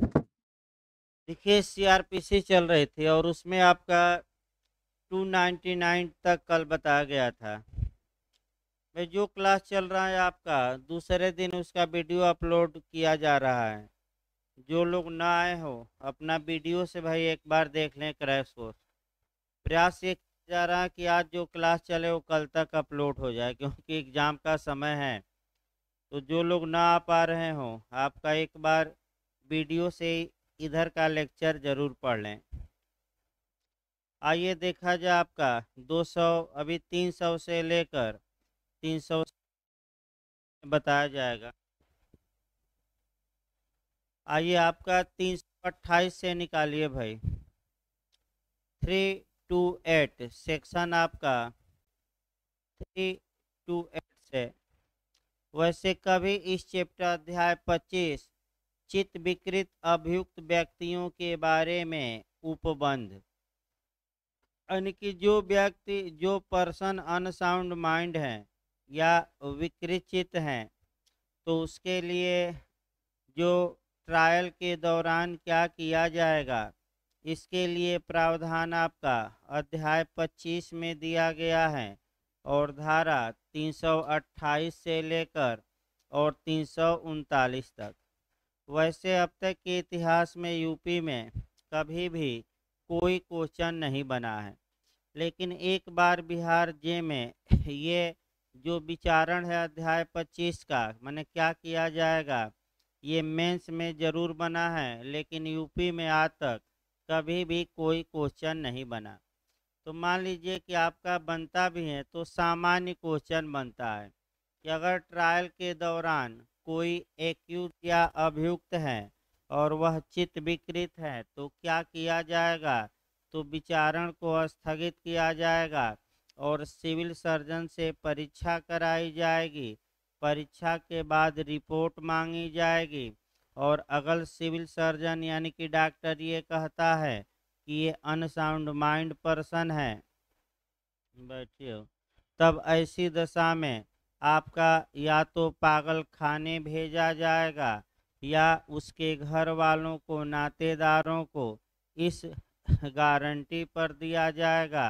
देखिए सीआरपीसी चल रही थी और उसमें आपका 299 तक कल बताया गया था भाई जो क्लास चल रहा है आपका दूसरे दिन उसका वीडियो अपलोड किया जा रहा है जो लोग ना आए हो अपना वीडियो से भाई एक बार देख लें क्रैश कोर्स प्रयास ये जा रहा है कि आज जो क्लास चले वो कल तक अपलोड हो जाए क्योंकि एग्ज़ाम का समय है तो जो लोग ना आ पा रहे हो आपका एक बार वीडियो से इधर का लेक्चर ज़रूर पढ़ लें आइए देखा जाए आपका 200 अभी 300 से लेकर 300 बताया जाएगा आइए आपका तीन से निकालिए भाई 328 सेक्शन आपका 328 से वैसे कभी इस चैप्टर अध्याय 25 चित्त विकृत अभियुक्त व्यक्तियों के बारे में उपबंध यानी कि जो व्यक्ति जो पर्सन अनसाउंड माइंड है या विकृत चित्त हैं तो उसके लिए जो ट्रायल के दौरान क्या किया जाएगा इसके लिए प्रावधान आपका अध्याय 25 में दिया गया है और धारा 328 से लेकर और तीन तक वैसे अब तक के इतिहास में यूपी में कभी भी कोई क्वेश्चन नहीं बना है लेकिन एक बार बिहार जे में ये जो विचारण है अध्याय 25 का मैंने क्या किया जाएगा ये मेंस में ज़रूर बना है लेकिन यूपी में आज तक कभी भी कोई क्वेश्चन नहीं बना तो मान लीजिए कि आपका बनता भी है तो सामान्य क्वेश्चन बनता है कि अगर ट्रायल के दौरान कोई एक्यूट या अभियुक्त है और वह चित्त विकृत है तो क्या किया जाएगा तो विचारण को स्थगित किया जाएगा और सिविल सर्जन से परीक्षा कराई जाएगी परीक्षा के बाद रिपोर्ट मांगी जाएगी और अगर सिविल सर्जन यानी कि डॉक्टर ये कहता है कि ये अनसाउंड माइंड पर्सन है बैठिए तब ऐसी दशा में आपका या तो पागल खाने भेजा जाएगा या उसके घर वालों को नातेदारों को इस गारंटी पर दिया जाएगा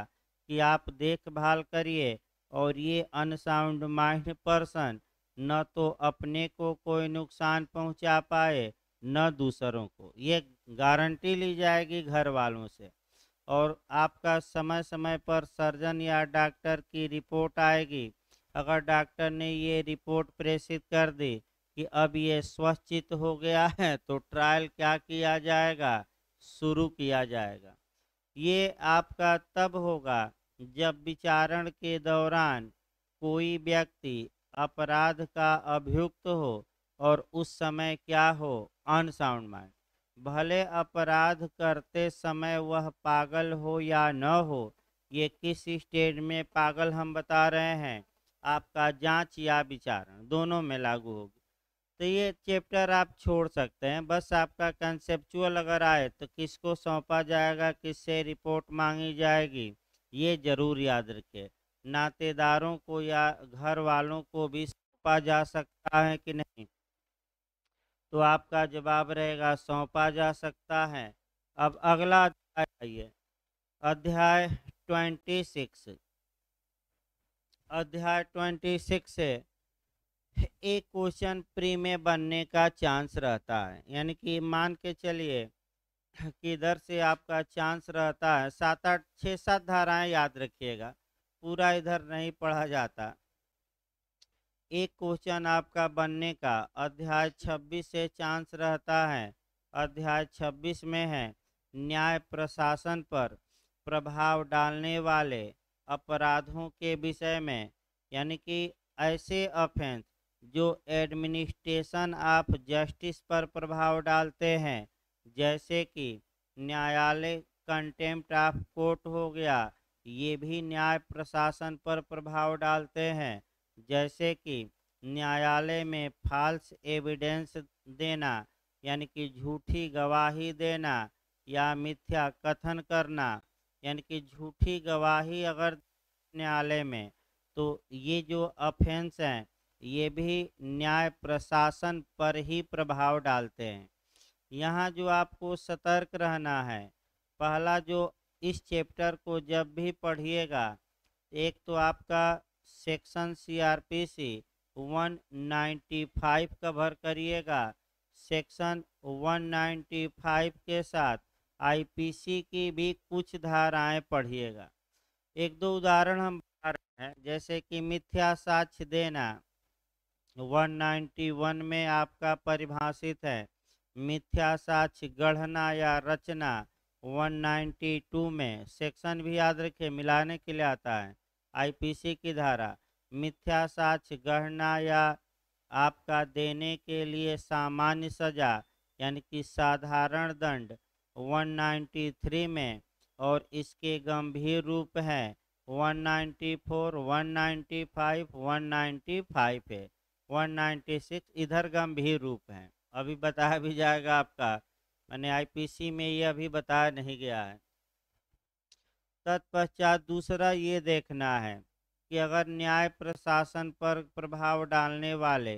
कि आप देखभाल करिए और ये अनसाउंड माइंड पर्सन न तो अपने को कोई नुकसान पहुंचा पाए न दूसरों को ये गारंटी ली जाएगी घर वालों से और आपका समय समय पर सर्जन या डॉक्टर की रिपोर्ट आएगी अगर डॉक्टर ने ये रिपोर्ट प्रेषित कर दी कि अब ये स्वस्थित हो गया है तो ट्रायल क्या किया जाएगा शुरू किया जाएगा ये आपका तब होगा जब विचारण के दौरान कोई व्यक्ति अपराध का अभियुक्त हो और उस समय क्या हो अनसाउंड माइंड भले अपराध करते समय वह पागल हो या न हो ये किस स्टेज में पागल हम बता रहे हैं आपका जांच या विचारण दोनों में लागू होगी तो ये चैप्टर आप छोड़ सकते हैं बस आपका कंसेप्चुअल अगर आए तो किसको सौंपा जाएगा किससे रिपोर्ट मांगी जाएगी ये ज़रूर याद रखे नातेदारों को या घर वालों को भी सौंपा जा सकता है कि नहीं तो आपका जवाब रहेगा सौंपा जा सकता है अब अगला अध्याय अध्याय ट्वेंटी सिक्स अध्याय ट्वेंटी सिक्स एक क्वेश्चन प्री में बनने का चांस रहता है यानी कि मान के चलिए कि इधर से आपका चांस रहता है सात आठ छः सात धाराएं याद रखिएगा पूरा इधर नहीं पढ़ा जाता एक क्वेश्चन आपका बनने का अध्याय छब्बीस से चांस रहता है अध्याय छब्बीस में है न्याय प्रशासन पर प्रभाव डालने वाले अपराधों के विषय में यानी कि ऐसे ऑफेंस जो एडमिनिस्ट्रेशन ऑफ जस्टिस पर प्रभाव डालते हैं जैसे कि न्यायालय कंटेम्प्ट ऑफ कोर्ट हो गया ये भी न्याय प्रशासन पर प्रभाव डालते हैं जैसे कि न्यायालय में फाल्स एविडेंस देना यानी कि झूठी गवाही देना या मिथ्या कथन करना यानी कि झूठी गवाही अगर न्यायालय में तो ये जो अफेंस हैं ये भी न्याय प्रशासन पर ही प्रभाव डालते हैं यहाँ जो आपको सतर्क रहना है पहला जो इस चैप्टर को जब भी पढ़िएगा एक तो आपका सेक्शन सीआरपीसी 195 कवर करिएगा सेक्शन 195 के साथ आईपीसी की भी कुछ धाराएं पढ़िएगा एक दो उदाहरण हम बता रहे हैं जैसे कि मिथ्या साक्ष देना 191 में आपका परिभाषित है मिथ्या साक्ष गढ़ना या रचना 192 में सेक्शन भी याद रखिए मिलाने के लिए आता है आईपीसी की धारा मिथ्या साक्ष गढ़ना या आपका देने के लिए सामान्य सजा यानी कि साधारण दंड 193 में और इसके गंभीर रूप है 194, 195, 195 है 196 इधर गंभीर रूप है अभी बताया भी जाएगा आपका मैंने आईपीसी में ये अभी बताया नहीं गया है तत्पश्चात दूसरा ये देखना है कि अगर न्याय प्रशासन पर प्रभाव डालने वाले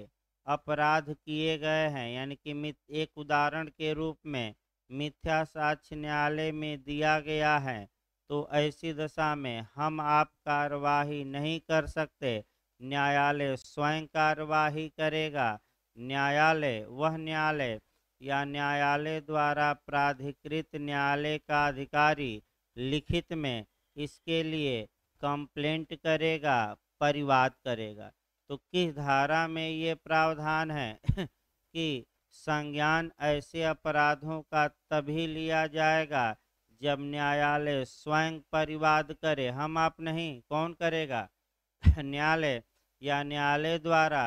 अपराध किए गए हैं यानी कि एक उदाहरण के रूप में मिथ्या साक्ष्य न्यायालय में दिया गया है तो ऐसी दशा में हम आप कार्यवाही नहीं कर सकते न्यायालय स्वयं कार्यवाही करेगा न्यायालय वह न्यायालय या न्यायालय द्वारा प्राधिकृत न्यायालय का अधिकारी लिखित में इसके लिए कंप्लेंट करेगा परिवाद करेगा तो किस धारा में ये प्रावधान है कि संज्ञान ऐसे अपराधों का तभी लिया जाएगा जब न्यायालय स्वयं परिवाद करे हम आप नहीं कौन करेगा न्यायालय या न्यायालय द्वारा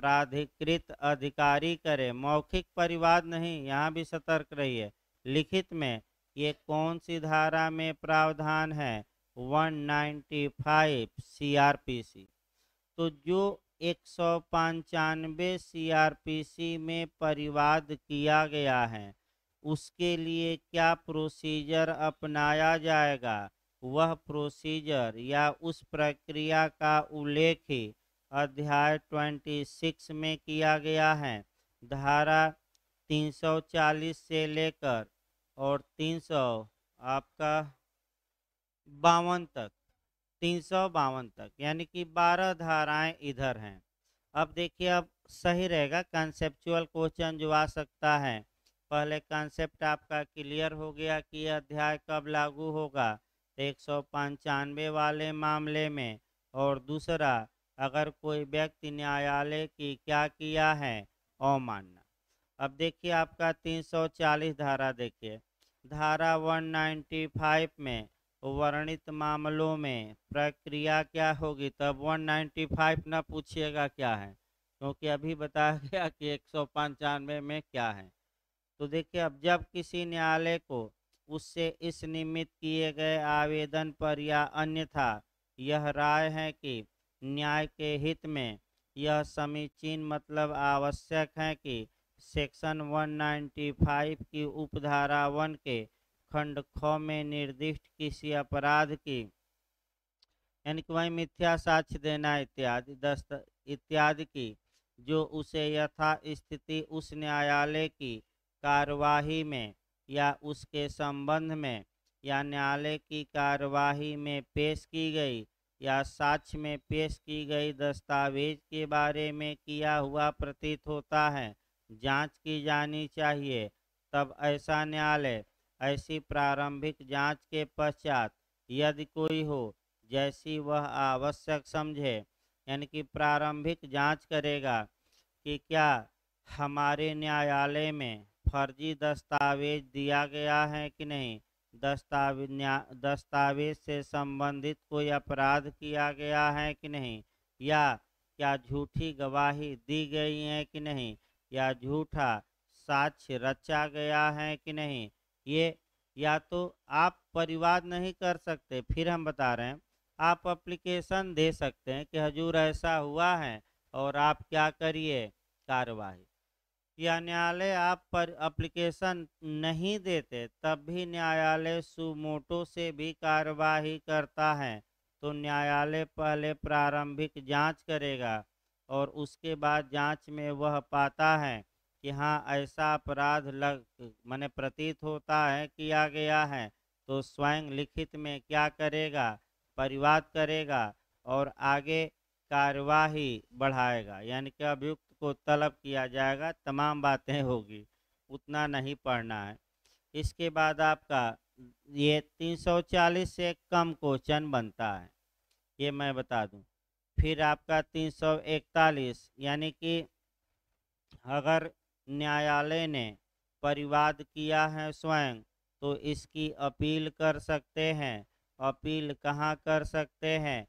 प्राधिकृत अधिकारी करे मौखिक परिवाद नहीं यहाँ भी सतर्क रहिए लिखित में ये कौन सी धारा में प्रावधान है 195 सीआरपीसी तो जो एक सौ पंचानवे सी में परिवाद किया गया है उसके लिए क्या प्रोसीजर अपनाया जाएगा वह प्रोसीजर या उस प्रक्रिया का उल्लेख अध्याय 26 में किया गया है धारा 340 से लेकर और 300 आपका बावन तक तीन सौ बावन तक यानी कि बारह धाराएं इधर हैं अब देखिए अब सही रहेगा कंसेप्चुअल क्वेश्चन जो आ सकता है पहले कंसेप्ट आपका क्लियर हो गया कि अध्याय कब लागू होगा एक सौ पंचानवे वाले मामले में और दूसरा अगर कोई व्यक्ति न्यायालय की क्या किया है मानना अब देखिए आपका 340 धारा देखिए धारा 195 में वर्णित मामलों में प्रक्रिया क्या होगी तब 195 ना पूछिएगा क्या है क्योंकि अभी बताया गया कि एक में क्या है तो देखिए अब जब किसी न्यायालय को उससे इस निमित्त किए गए आवेदन पर या अन्यथा यह राय है कि न्याय के हित में यह समीचीन मतलब आवश्यक है कि सेक्शन 195 की उपधारा वन के खंड ख में निर्दिष्ट किसी अपराध की यानी कि वही मिथ्या साक्ष्य देना इत्यादि दस्त इत्यादि की जो उसे यथा स्थिति उस न्यायालय की कार्यवाही में या उसके संबंध में या न्यायालय की कार्यवाही में पेश की गई या साक्ष्य में पेश की गई दस्तावेज के बारे में किया हुआ प्रतीत होता है जांच की जानी चाहिए तब ऐसा न्यायालय ऐसी प्रारंभिक जांच के पश्चात यदि कोई हो जैसी वह आवश्यक समझे यानी कि प्रारंभिक जांच करेगा कि क्या हमारे न्यायालय में फर्जी दस्तावेज दिया गया है कि नहीं दस्तावेज दस्तावेज से संबंधित कोई अपराध किया गया है कि नहीं या क्या झूठी गवाही दी गई है कि नहीं या झूठा साक्ष्य रचा गया है कि नहीं ये या तो आप परिवाद नहीं कर सकते फिर हम बता रहे हैं आप अप्लीकेशन दे सकते हैं कि हजूर ऐसा हुआ है और आप क्या करिए कार्रवाई या न्यायालय आप पर अप्लीकेशन नहीं देते तब भी न्यायालय सुमोटो से भी कार्यवाही करता है तो न्यायालय पहले प्रारंभिक जांच करेगा और उसके बाद जांच में वह पाता है कि हाँ ऐसा अपराध लग मैंने प्रतीत होता है किया गया है तो स्वयं लिखित में क्या करेगा परिवाद करेगा और आगे कार्यवाही बढ़ाएगा यानी कि अभियुक्त को तलब किया जाएगा तमाम बातें होगी उतना नहीं पढ़ना है इसके बाद आपका ये 340 से कम क्वेश्चन बनता है ये मैं बता दूं फिर आपका 341 यानी कि अगर न्यायालय ने परिवाद किया है स्वयं तो इसकी अपील कर सकते हैं अपील कहाँ कर सकते हैं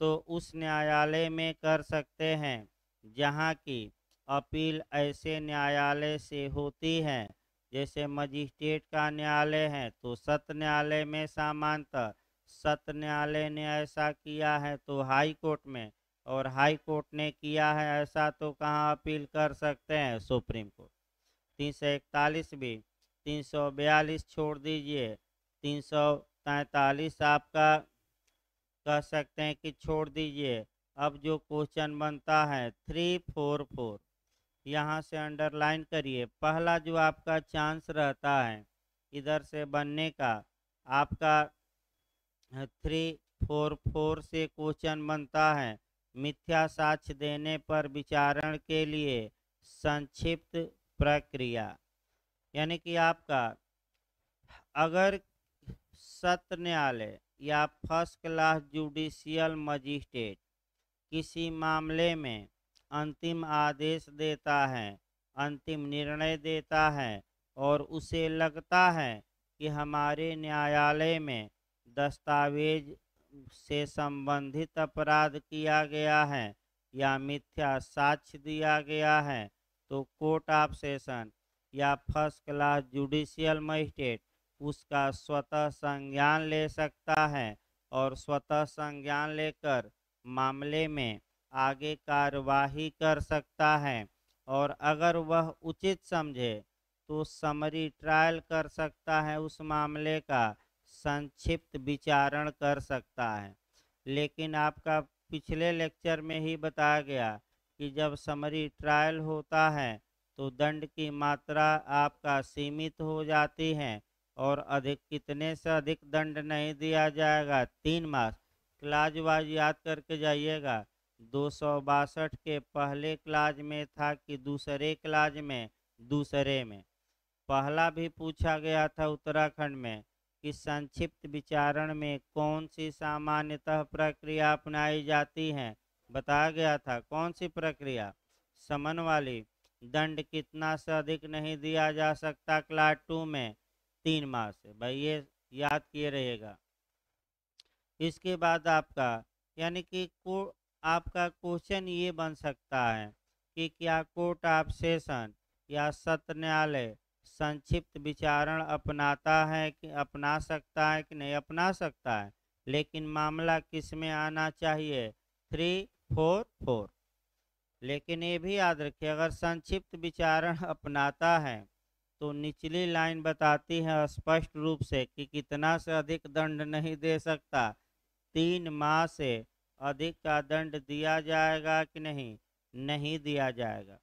तो उस न्यायालय में कर सकते हैं जहाँ की अपील ऐसे न्यायालय से होती है जैसे मजिस्ट्रेट का न्यायालय है तो सत्य न्यायालय में सामानता सत्य न्यायालय ने ऐसा किया है तो हाई कोर्ट में और हाई कोर्ट ने किया है ऐसा तो कहाँ अपील कर सकते हैं सुप्रीम कोर्ट तीन सौ इकतालीस भी तीन सौ बयालीस छोड़ दीजिए तीन सौ तैतालीस आपका कह सकते हैं कि छोड़ दीजिए अब जो क्वेश्चन बनता है थ्री फोर फोर यहाँ से अंडरलाइन करिए पहला जो आपका चांस रहता है इधर से बनने का आपका थ्री फोर फोर से क्वेश्चन बनता है मिथ्या साक्ष्य देने पर विचारण के लिए संक्षिप्त प्रक्रिया यानी कि आपका अगर सत्र न्यायालय या फर्स्ट क्लास जुडिशियल मजिस्ट्रेट किसी मामले में अंतिम आदेश देता है अंतिम निर्णय देता है और उसे लगता है कि हमारे न्यायालय में दस्तावेज से संबंधित अपराध किया गया है या मिथ्या साक्ष्य दिया गया है तो कोर्ट ऑफ सेशन या फर्स्ट क्लास जुडिशियल मजिस्ट्रेट उसका स्वतः संज्ञान ले सकता है और स्वतः संज्ञान लेकर मामले में आगे कार्यवाही कर सकता है और अगर वह उचित समझे तो समरी ट्रायल कर सकता है उस मामले का संक्षिप्त विचारण कर सकता है लेकिन आपका पिछले लेक्चर में ही बताया गया कि जब समरी ट्रायल होता है तो दंड की मात्रा आपका सीमित हो जाती है और अधिक कितने से अधिक दंड नहीं दिया जाएगा तीन मास क्लाज वाज याद करके जाइएगा दो सौ बासठ के पहले क्लाज में था कि दूसरे क्लाज में दूसरे में पहला भी पूछा गया था उत्तराखंड में कि संक्षिप्त विचारण में कौन सी सामान्यतः प्रक्रिया अपनाई जाती है बताया गया था कौन सी प्रक्रिया समन वाली दंड कितना से अधिक नहीं दिया जा सकता क्लास टू में तीन से भाई ये याद किए रहेगा इसके बाद आपका यानी कि को आपका क्वेश्चन ये बन सकता है कि क्या कोर्ट ऑफ सेशन या सत्र न्यायालय संक्षिप्त विचारण अपनाता है कि अपना सकता है कि नहीं अपना सकता है लेकिन मामला किस में आना चाहिए थ्री फोर फोर लेकिन ये भी याद रखिए अगर संक्षिप्त विचारण अपनाता है तो निचली लाइन बताती है स्पष्ट रूप से कि कितना से अधिक दंड नहीं दे सकता तीन माह से अधिक का दंड दिया जाएगा कि नहीं नहीं दिया जाएगा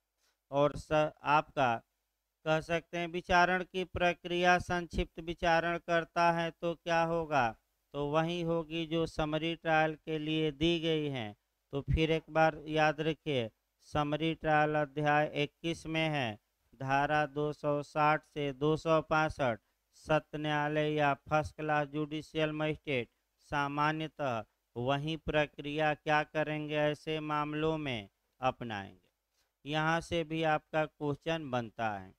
और स, आपका कह सकते हैं विचारण की प्रक्रिया संक्षिप्त विचारण करता है तो क्या होगा तो वही होगी जो समरी ट्रायल के लिए दी गई है तो फिर एक बार याद रखिए समरी ट्रायल अध्याय 21 में है धारा 260 से दो सत्य न्यायालय या फर्स्ट क्लास जुडिशियल मजिस्ट्रेट सामान्यतः वही प्रक्रिया क्या करेंगे ऐसे मामलों में अपनाएंगे यहाँ से भी आपका क्वेश्चन बनता है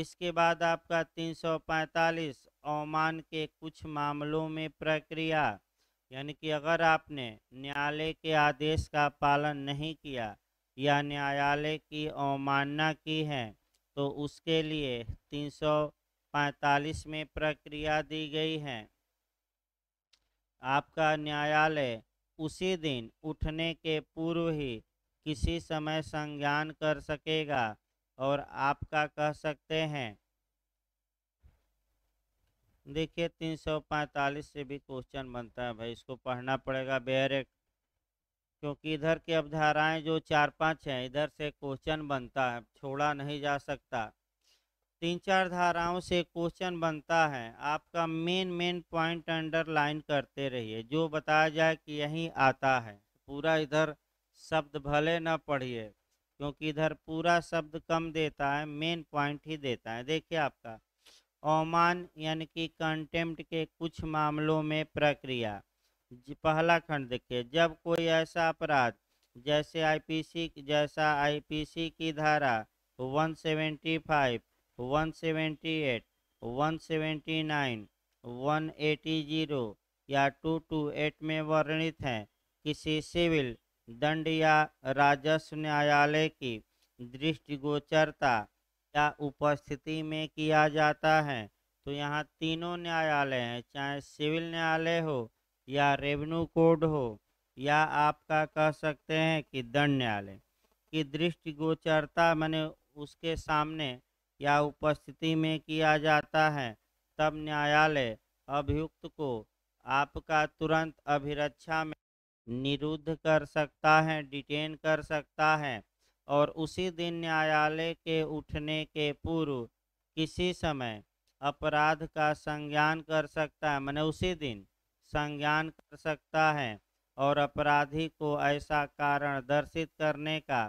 इसके बाद आपका 345 ओमान के कुछ मामलों में प्रक्रिया यानी कि अगर आपने न्यायालय के आदेश का पालन नहीं किया या न्यायालय की अवमानना की है तो उसके लिए 345 में प्रक्रिया दी गई है आपका न्यायालय उसी दिन उठने के पूर्व ही किसी समय संज्ञान कर सकेगा और आपका कह सकते हैं देखिए 345 से भी क्वेश्चन बनता है भाई इसको पढ़ना पड़ेगा बेरेक क्योंकि इधर की अवधाराएं जो चार पांच हैं इधर से क्वेश्चन बनता है छोड़ा नहीं जा सकता तीन चार धाराओं से क्वेश्चन बनता है आपका मेन मेन पॉइंट अंडरलाइन करते रहिए जो बताया जाए कि यहीं आता है पूरा इधर शब्द भले ना पढ़िए क्योंकि इधर पूरा शब्द कम देता है मेन पॉइंट ही देता है देखिए आपका अवमान यानी कि कंटेम्प्ट के कुछ मामलों में प्रक्रिया पहला खंड देखिए जब कोई ऐसा अपराध जैसे आईपीसी जैसा आईपीसी की धारा 175, 178, 179, 180 या 228 में वर्णित हैं किसी सिविल दंड या राजस्व न्यायालय की दृष्टिगोचरता या उपस्थिति में किया जाता है तो यहाँ तीनों न्यायालय हैं चाहे सिविल न्यायालय हो या रेवेन्यू कोड हो या आपका कह सकते हैं कि दंड न्यायालय की दृष्टिगोचरता मैंने उसके सामने या उपस्थिति में किया जाता है तब न्यायालय अभियुक्त को आपका तुरंत अभिरक्षा में निरुद्ध कर सकता है डिटेन कर सकता है और उसी दिन न्यायालय के उठने के पूर्व किसी समय अपराध का संज्ञान कर सकता है मैंने उसी दिन संज्ञान कर सकता है और अपराधी को ऐसा कारण दर्शित करने का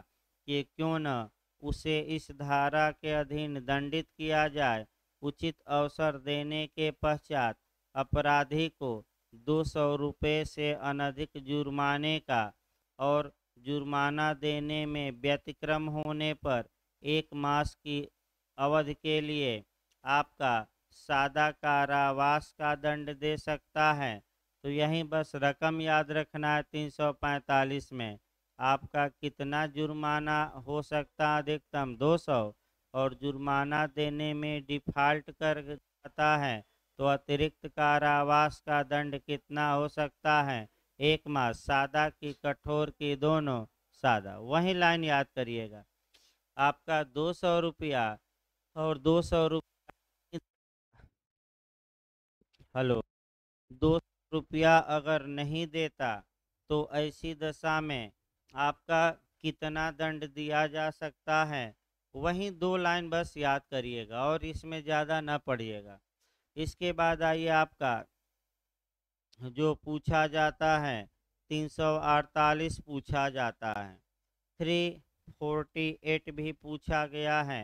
कि क्यों न उसे इस धारा के अधीन दंडित किया जाए उचित अवसर देने के पश्चात अपराधी को दो सौ रुपये से अनधिक जुर्माने का और जुर्माना देने में व्यतिक्रम होने पर एक मास की अवधि के लिए आपका सादा कारावास का दंड दे सकता है तो यहीं बस रकम याद रखना है तीन सौ पैंतालीस में आपका कितना जुर्माना हो सकता अधिकतम दो सौ और जुर्माना देने में डिफ़ाल्ट कर जाता है तो अतिरिक्त कारावास का दंड कितना हो सकता है एक मास सादा की कठोर की दोनों सादा वही लाइन याद करिएगा आपका दो सौ रुपया और दो सौ रुपया हेलो दो सौ रुपया अगर नहीं देता तो ऐसी दशा में आपका कितना दंड दिया जा सकता है वही दो लाइन बस याद करिएगा और इसमें ज़्यादा ना पढ़िएगा इसके बाद आइए आपका जो पूछा जाता है तीन सौ अड़तालीस पूछा जाता है थ्री फोर्टी एट भी पूछा गया है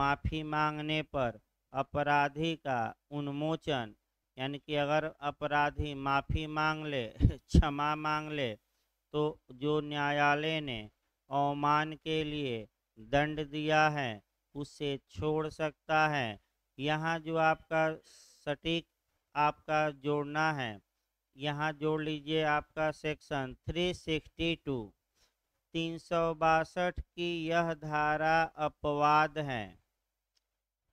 माफ़ी मांगने पर अपराधी का उन्मोचन यानी कि अगर अपराधी माफ़ी मांग ले क्षमा मांग ले तो जो न्यायालय ने अवमान के लिए दंड दिया है उसे छोड़ सकता है यहाँ जो आपका सटीक आपका जोड़ना है यहाँ जोड़ लीजिए आपका सेक्शन 362 तीन सौ बासठ की यह धारा अपवाद है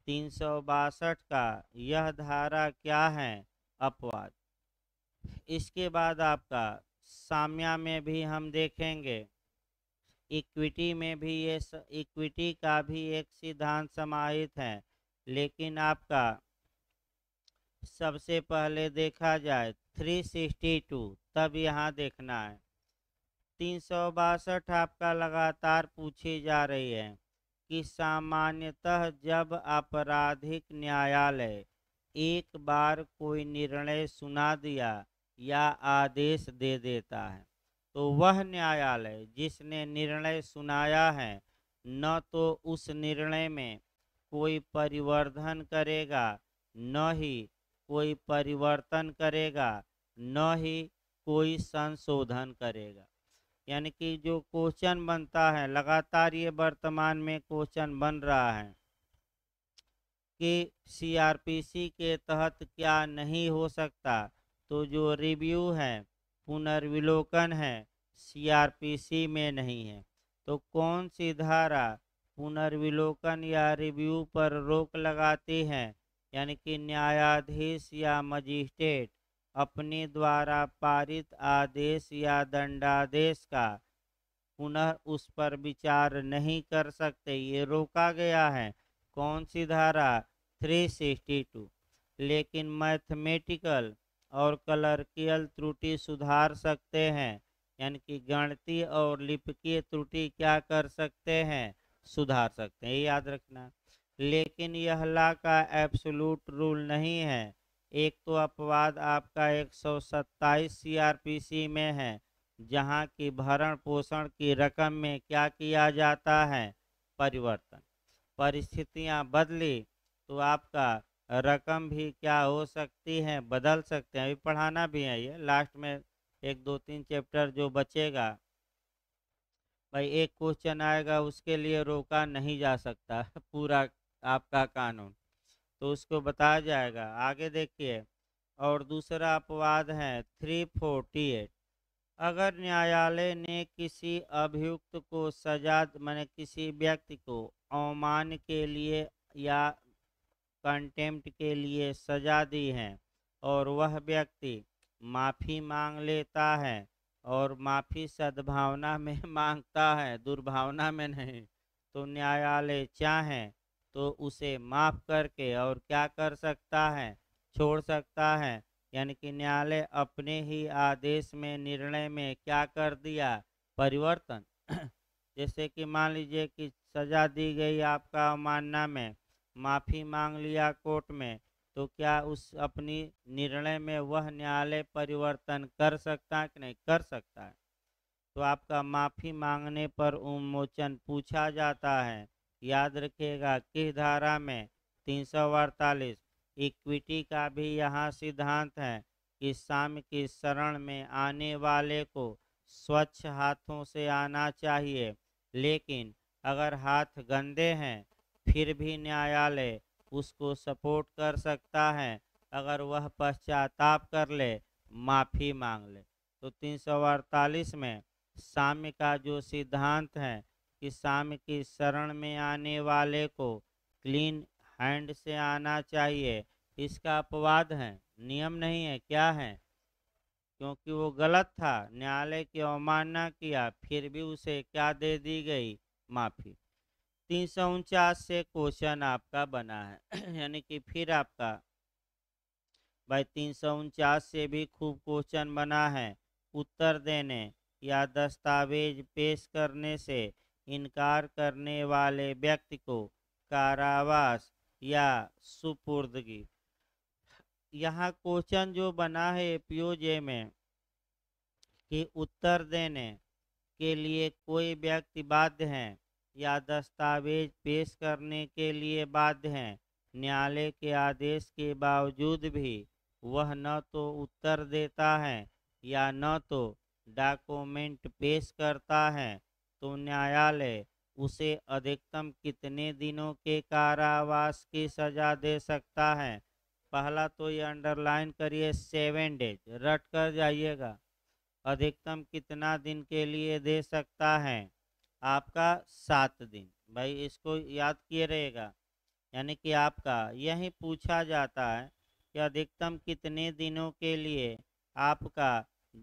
तीन सौ बासठ का यह धारा क्या है अपवाद इसके बाद आपका साम्या में भी हम देखेंगे इक्विटी में भी ये इक्विटी का भी एक सिद्धांत समाहित है लेकिन आपका सबसे पहले देखा जाए 362 तब यहाँ देखना है तीन सौ बासठ आपका लगातार पूछी जा रही है कि सामान्यतः जब आपराधिक न्यायालय एक बार कोई निर्णय सुना दिया या आदेश दे देता है तो वह न्यायालय जिसने निर्णय सुनाया है न तो उस निर्णय में कोई परिवर्धन करेगा न ही कोई परिवर्तन करेगा न ही कोई संशोधन करेगा यानी कि जो क्वेश्चन बनता है लगातार ये वर्तमान में क्वेश्चन बन रहा है कि सीआरपीसी के तहत क्या नहीं हो सकता तो जो रिव्यू है पुनर्विलोकन है सीआरपीसी में नहीं है तो कौन सी धारा पुनर्विलोकन या रिव्यू पर रोक लगाती है यानी कि न्यायाधीश या मजिस्ट्रेट अपने द्वारा पारित आदेश या दंडादेश का पुनः उस पर विचार नहीं कर सकते ये रोका गया है कौन सी धारा 362 लेकिन मैथमेटिकल और कलरकियल त्रुटि सुधार सकते हैं यानी कि गणती और लिपकीय त्रुटि क्या कर सकते हैं सुधार सकते हैं याद रखना लेकिन यह ला का एब्सोलूट रूल नहीं है एक तो अपवाद आपका 127 सीआरपीसी में है जहां की भरण पोषण की रकम में क्या किया जाता है परिवर्तन परिस्थितियां बदली तो आपका रकम भी क्या हो सकती है बदल सकते हैं अभी पढ़ाना भी है ये लास्ट में एक दो तीन चैप्टर जो बचेगा भाई एक क्वेश्चन आएगा उसके लिए रोका नहीं जा सकता पूरा आपका कानून तो उसको बताया जाएगा आगे देखिए और दूसरा अपवाद है थ्री फोर्टी एट अगर न्यायालय ने किसी अभियुक्त को सजा मैंने किसी व्यक्ति को अवमान के लिए या कंटेम्प्ट के लिए सजा दी है और वह व्यक्ति माफ़ी मांग लेता है और माफ़ी सद्भावना में मांगता है दुर्भावना में नहीं तो न्यायालय चाहें तो उसे माफ़ करके और क्या कर सकता है छोड़ सकता है यानी कि न्यायालय अपने ही आदेश में निर्णय में क्या कर दिया परिवर्तन जैसे कि मान लीजिए कि सज़ा दी गई आपका मानना में माफ़ी मांग लिया कोर्ट में तो क्या उस अपनी निर्णय में वह न्यायालय परिवर्तन कर सकता है कि नहीं कर सकता है तो आपका माफ़ी मांगने पर उन्मोचन पूछा जाता है याद रखिएगा किस धारा में तीन इक्विटी का भी यहाँ सिद्धांत है कि शाम की शरण में आने वाले को स्वच्छ हाथों से आना चाहिए लेकिन अगर हाथ गंदे हैं फिर भी न्यायालय उसको सपोर्ट कर सकता है अगर वह पश्चाताप कर ले माफ़ी मांग ले तो तीन में साम्य का जो सिद्धांत है शाम की शरण में आने वाले को क्लीन हैंड से आना चाहिए इसका अपवाद है नियम नहीं है क्या है क्योंकि वो गलत था न्यायालय की अवमानना किया फिर भी उसे क्या दे दी गई माफ़ी तीन सौ उनचास से क्वेश्चन आपका बना है यानी कि फिर आपका भाई तीन सौ उनचास से भी खूब क्वेश्चन बना है उत्तर देने या दस्तावेज पेश करने से इनकार करने वाले व्यक्ति को कारावास या सुपुर्दगी यहाँ क्वेश्चन जो बना है पीओजे में कि उत्तर देने के लिए कोई व्यक्ति बाध्य हैं या दस्तावेज पेश करने के लिए बाध्य हैं न्यायालय के आदेश के बावजूद भी वह न तो उत्तर देता है या न तो डॉक्यूमेंट पेश करता है तो न्यायालय उसे अधिकतम कितने दिनों के कारावास की सजा दे सकता है पहला तो ये अंडरलाइन करिए सेवन डेज रट कर जाइएगा अधिकतम कितना दिन के लिए दे सकता है आपका सात दिन भाई इसको याद किए रहेगा यानी कि आपका यही पूछा जाता है कि अधिकतम कितने दिनों के लिए आपका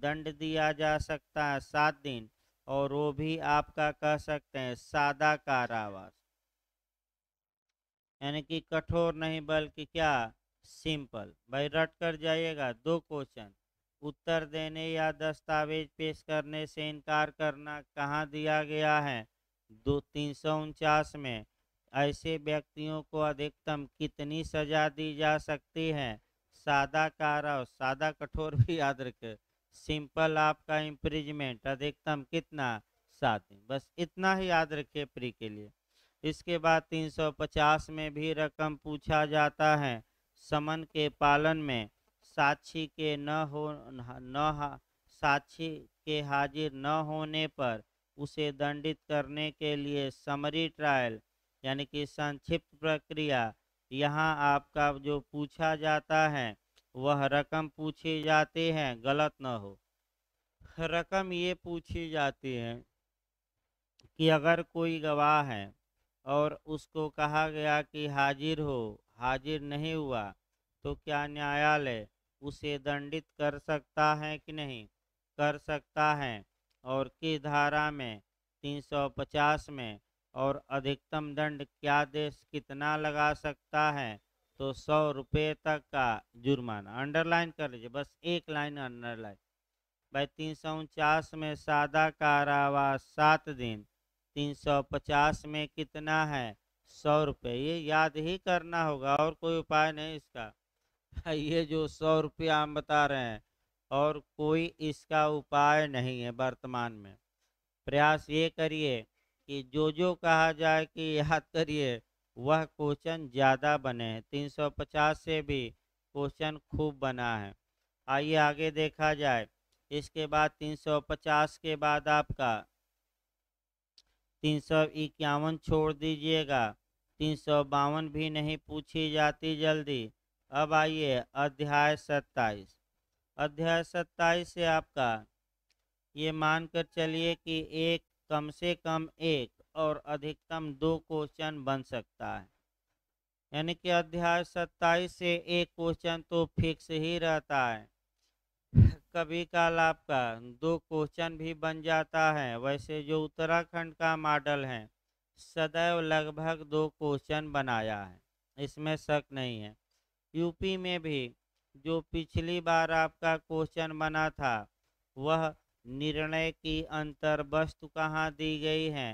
दंड दिया जा सकता है सात दिन और वो भी आपका कह सकते हैं सादा कारावास यानी कि कठोर नहीं बल्कि क्या सिंपल भाई रट कर जाइएगा दो क्वेश्चन उत्तर देने या दस्तावेज पेश करने से इनकार करना कहाँ दिया गया है दो तीन सौ उनचास में ऐसे व्यक्तियों को अधिकतम कितनी सजा दी जा सकती है सादा कारा सादा कठोर भी याद रखें सिंपल आपका इम्प्रिजमेंट अधिकतम कितना सात दिन बस इतना ही याद रखिए प्री के लिए इसके बाद 350 में भी रकम पूछा जाता है समन के पालन में साक्षी के न हो न साक्षी के हाजिर न होने पर उसे दंडित करने के लिए समरी ट्रायल यानी कि संक्षिप्त प्रक्रिया यहाँ आपका जो पूछा जाता है वह रकम पूछे जाते हैं गलत न हो रकम ये पूछी जाती है कि अगर कोई गवाह है और उसको कहा गया कि हाजिर हो हाजिर नहीं हुआ तो क्या न्यायालय उसे दंडित कर सकता है कि नहीं कर सकता है और किस धारा में 350 में और अधिकतम दंड क्या देश कितना लगा सकता है तो सौ रुपये तक का जुर्माना अंडरलाइन कर लीजिए बस एक लाइन अंडरलाइन भाई तीन सौ उनचास में सादा कारावास सात दिन तीन सौ पचास में कितना है सौ रुपये ये याद ही करना होगा और कोई उपाय नहीं इसका ये जो सौ रुपया हम बता रहे हैं और कोई इसका उपाय नहीं है वर्तमान में प्रयास ये करिए कि जो जो कहा जाए कि याद करिए वह क्वेश्चन ज़्यादा बने हैं तीन से भी क्वेश्चन खूब बना है आइए आगे देखा जाए इसके बाद 350 के बाद आपका तीन सौ इक्यावन छोड़ दीजिएगा तीन सौ बावन भी नहीं पूछी जाती जल्दी अब आइए अध्याय सत्ताईस अध्याय सत्ताईस से आपका ये मानकर चलिए कि एक कम से कम एक और अधिकतम दो क्वेश्चन बन सकता है यानी कि अध्याय सत्ताईस से एक क्वेश्चन तो फिक्स ही रहता है कभी काल आपका दो क्वेश्चन भी बन जाता है वैसे जो उत्तराखंड का मॉडल है सदैव लगभग दो क्वेश्चन बनाया है इसमें शक नहीं है यूपी में भी जो पिछली बार आपका क्वेश्चन बना था वह निर्णय की अंतर्वस्तु कहाँ दी गई है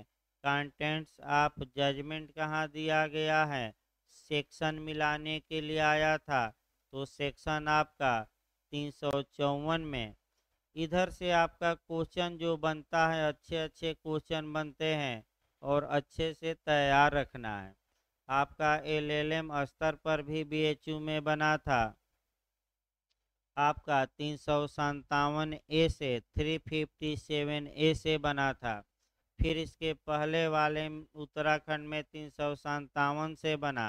कंटेंट्स ऑफ जजमेंट कहाँ दिया गया है सेक्शन मिलाने के लिए आया था तो सेक्शन आपका तीन सौ चौवन में इधर से आपका क्वेश्चन जो बनता है अच्छे अच्छे क्वेश्चन बनते हैं और अच्छे से तैयार रखना है आपका एलएलएम स्तर पर भी बीएचयू में बना था आपका तीन सौ सत्तावन ए से थ्री फिफ्टी सेवन ए से बना था फिर इसके पहले वाले उत्तराखंड में तीन सौ संतावन से बना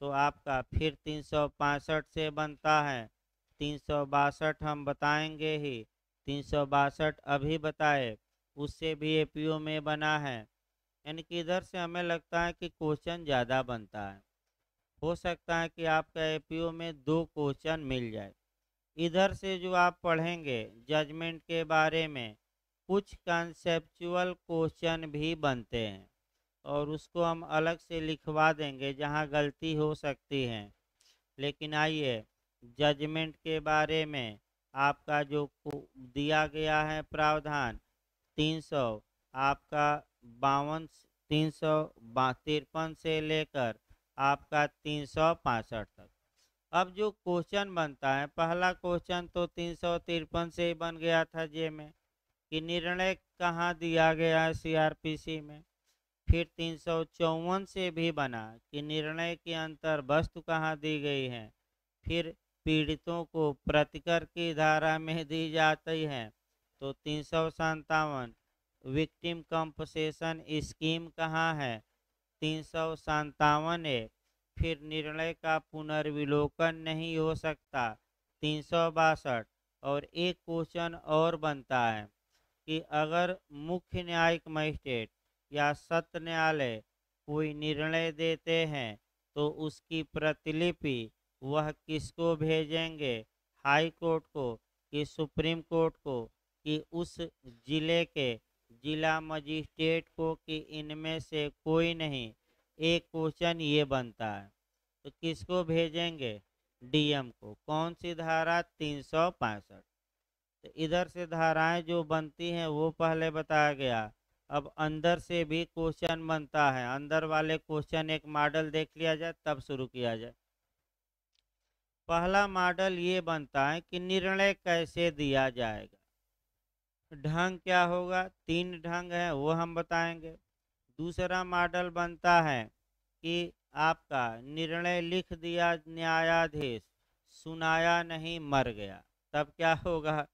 तो आपका फिर तीन सौ पैंसठ से बनता है तीन सौ बासठ हम बताएंगे ही तीन सौ बासठ अभी बताए उससे भी ओ में बना है यानी कि इधर से हमें लगता है कि क्वेश्चन ज़्यादा बनता है हो सकता है कि आपका ओ में दो क्वेश्चन मिल जाए इधर से जो आप पढ़ेंगे जजमेंट के बारे में कुछ कंसेप्चुअल क्वेश्चन भी बनते हैं और उसको हम अलग से लिखवा देंगे जहां गलती हो सकती है लेकिन आइए जजमेंट के बारे में आपका जो दिया गया है प्रावधान 300 आपका बावन तीन सौ तिरपन से लेकर आपका तीन सौ पैंसठ तक अब जो क्वेश्चन बनता है पहला क्वेश्चन तो तीन सौ तिरपन से ही बन गया था जे में कि निर्णय कहाँ दिया गया है सीआरपीसी में फिर तीन से भी बना कि निर्णय के अंतर वस्तु कहाँ दी गई है फिर पीड़ितों को प्रतिकर की धारा में दी जाती है तो तीन सौ संतावन विक्टिम कंपसेशन स्कीम कहाँ है तीन सौ संतावन ए फिर निर्णय का पुनर्विलोकन नहीं हो सकता तीन सौ बासठ और एक क्वेश्चन और बनता है कि अगर मुख्य न्यायिक मजिस्ट्रेट या सत्र न्यायालय कोई निर्णय देते हैं तो उसकी प्रतिलिपि वह किसको भेजेंगे हाई कोर्ट को कि सुप्रीम कोर्ट को कि उस जिले के जिला मजिस्ट्रेट को कि इनमें से कोई नहीं एक क्वेश्चन ये बनता है तो किसको भेजेंगे डीएम को कौन सी धारा तीन सौ पैंसठ इधर से धाराएं जो बनती हैं वो पहले बताया गया अब अंदर से भी क्वेश्चन बनता है अंदर वाले क्वेश्चन एक मॉडल देख लिया जाए तब शुरू किया जाए पहला मॉडल ये बनता है कि निर्णय कैसे दिया जाएगा ढंग क्या होगा तीन ढंग है वो हम बताएंगे दूसरा मॉडल बनता है कि आपका निर्णय लिख दिया न्यायाधीश सुनाया नहीं मर गया तब क्या होगा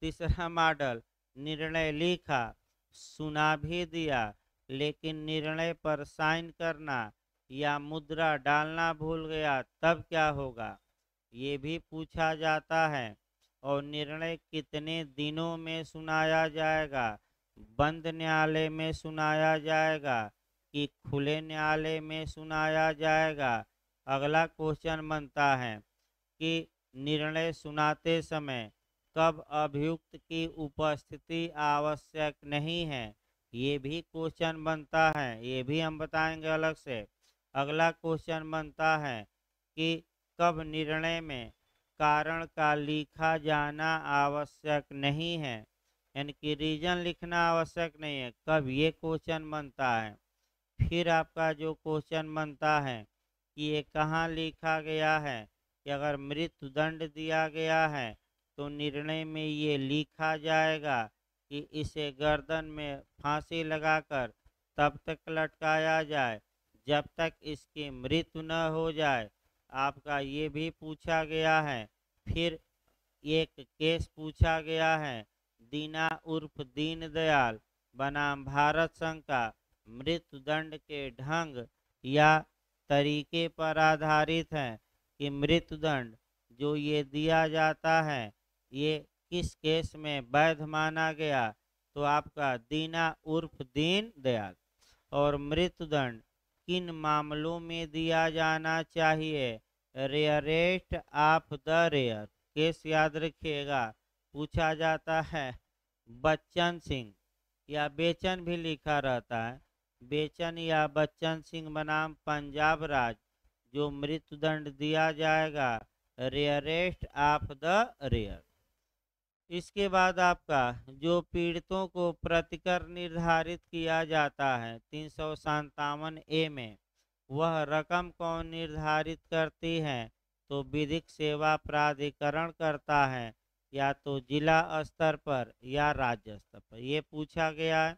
तीसरा मॉडल निर्णय लिखा सुना भी दिया लेकिन निर्णय पर साइन करना या मुद्रा डालना भूल गया तब क्या होगा ये भी पूछा जाता है और निर्णय कितने दिनों में सुनाया जाएगा बंद न्यायालय में सुनाया जाएगा कि खुले न्यायालय में सुनाया जाएगा अगला क्वेश्चन बनता है कि निर्णय सुनाते समय कब अभियुक्त की उपस्थिति आवश्यक नहीं है ये भी क्वेश्चन बनता है ये भी हम बताएंगे अलग से अगला क्वेश्चन बनता है कि कब निर्णय में कारण का लिखा जाना आवश्यक नहीं है यानी कि रीजन लिखना आवश्यक नहीं है कब ये क्वेश्चन बनता है फिर आपका जो क्वेश्चन बनता है कि ये कहाँ लिखा गया है कि अगर मृत्यु दंड दिया गया है तो निर्णय में ये लिखा जाएगा कि इसे गर्दन में फांसी लगाकर तब तक लटकाया जाए जब तक इसकी मृत्यु न हो जाए आपका ये भी पूछा गया है फिर एक केस पूछा गया है दीना उर्फ दीन दयाल बनाम भारत संघ का मृत्युदंड के ढंग या तरीके पर आधारित है कि मृत्युदंड जो ये दिया जाता है ये किस केस में वैध माना गया तो आपका दीना उर्फ दीन दयाल और मृत्युदंड किन मामलों में दिया जाना चाहिए rarest of the rare case याद रखिएगा पूछा जाता है बच्चन सिंह या बेचन भी लिखा रहता है बेचन या बच्चन सिंह बनाम पंजाब राज जो मृत्युदंड दिया जाएगा रेयरेस्ट ऑफ द रेयर इसके बाद आपका जो पीड़ितों को प्रतिकर निर्धारित किया जाता है तीन सौ संतावन ए में वह रकम कौन निर्धारित करती है तो विधिक सेवा प्राधिकरण करता है या तो जिला स्तर पर या राज्य स्तर पर ये पूछा गया है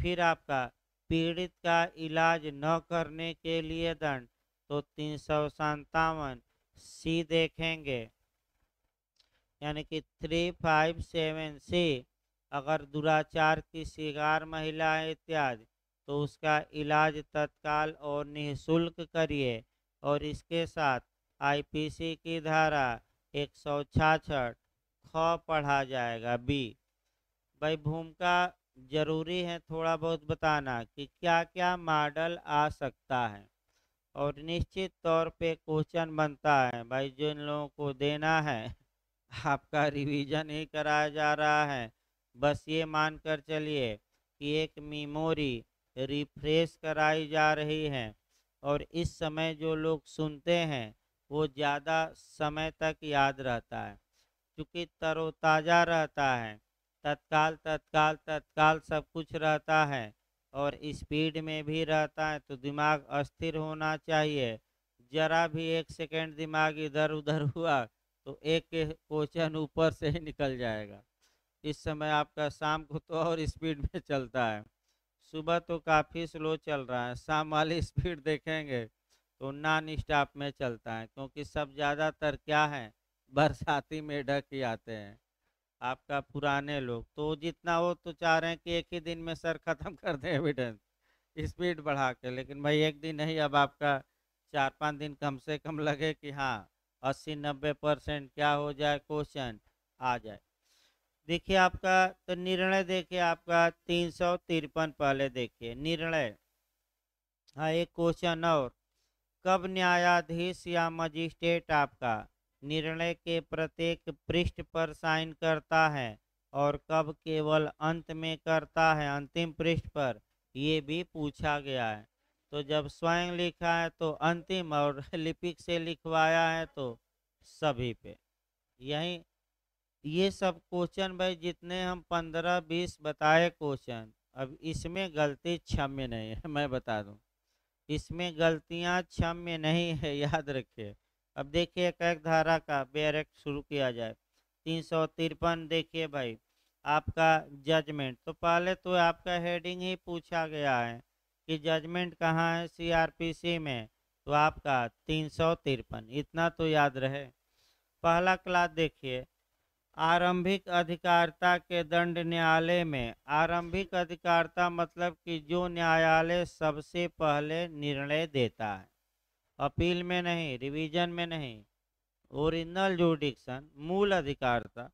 फिर आपका पीड़ित का इलाज न करने के लिए दंड तो तीन सौ संतावन सी देखेंगे यानी कि थ्री फाइव सेवन से अगर दुराचार की शिकार महिलाएं इत्यादि तो उसका इलाज तत्काल और निःशुल्क करिए और इसके साथ आईपीसी की धारा एक सौ छाछठ ख पढ़ा जाएगा बी भाई भूमिका जरूरी है थोड़ा बहुत बताना कि क्या क्या मॉडल आ सकता है और निश्चित तौर पे क्वेश्चन बनता है भाई जिन लोगों को देना है आपका रिवीजन ही कराया जा रहा है बस ये मान कर चलिए कि एक मेमोरी रिफ्रेश कराई जा रही है और इस समय जो लोग सुनते हैं वो ज़्यादा समय तक याद रहता है क्योंकि तरोताज़ा रहता है तत्काल तत्काल तत्काल सब कुछ रहता है और स्पीड में भी रहता है तो दिमाग अस्थिर होना चाहिए ज़रा भी एक सेकेंड दिमाग इधर उधर हुआ तो एक क्वेश्चन ऊपर से ही निकल जाएगा इस समय आपका शाम को तो और स्पीड में चलता है सुबह तो काफ़ी स्लो चल रहा है शाम वाली स्पीड देखेंगे तो नॉन स्टॉप में चलता है क्योंकि सब ज़्यादातर क्या है बरसाती में ढक ही आते हैं आपका पुराने लोग तो जितना वो तो चाह रहे हैं कि एक ही दिन में सर ख़त्म कर दें एविडेंस स्पीड बढ़ा के लेकिन भाई एक दिन नहीं अब आपका चार पाँच दिन कम से कम लगे कि हाँ अस्सी नब्बे परसेंट क्या हो जाए क्वेश्चन आ जाए देखिए आपका तो निर्णय देखिए आपका तीन सौ तिरपन पहले देखिए निर्णय हाँ एक क्वेश्चन और कब न्यायाधीश या मजिस्ट्रेट आपका निर्णय के प्रत्येक पृष्ठ पर साइन करता है और कब केवल अंत में करता है अंतिम पृष्ठ पर ये भी पूछा गया है तो जब स्वयं लिखा है तो अंतिम और लिपिक से लिखवाया है तो सभी पे यही ये सब क्वेश्चन भाई जितने हम पंद्रह बीस बताए क्वेश्चन अब इसमें गलती क्षम्य नहीं है मैं बता दूं इसमें गलतियां क्षम्य नहीं है याद रखिए अब देखिए एक एक धारा का बेरेक्ट शुरू किया जाए तीन सौ तिरपन देखिए भाई आपका जजमेंट तो पहले तो आपका हेडिंग ही पूछा गया है कि जजमेंट कहाँ है सीआरपीसी में तो आपका तीन सौ तिरपन इतना तो याद रहे पहला क्लास देखिए आरंभिक अधिकारिता के दंड न्यायालय में आरंभिक अधिकारिता मतलब कि जो न्यायालय सबसे पहले निर्णय देता है अपील में नहीं रिवीजन में नहीं ओरिजिनल जुडिक्शन मूल अधिकारिता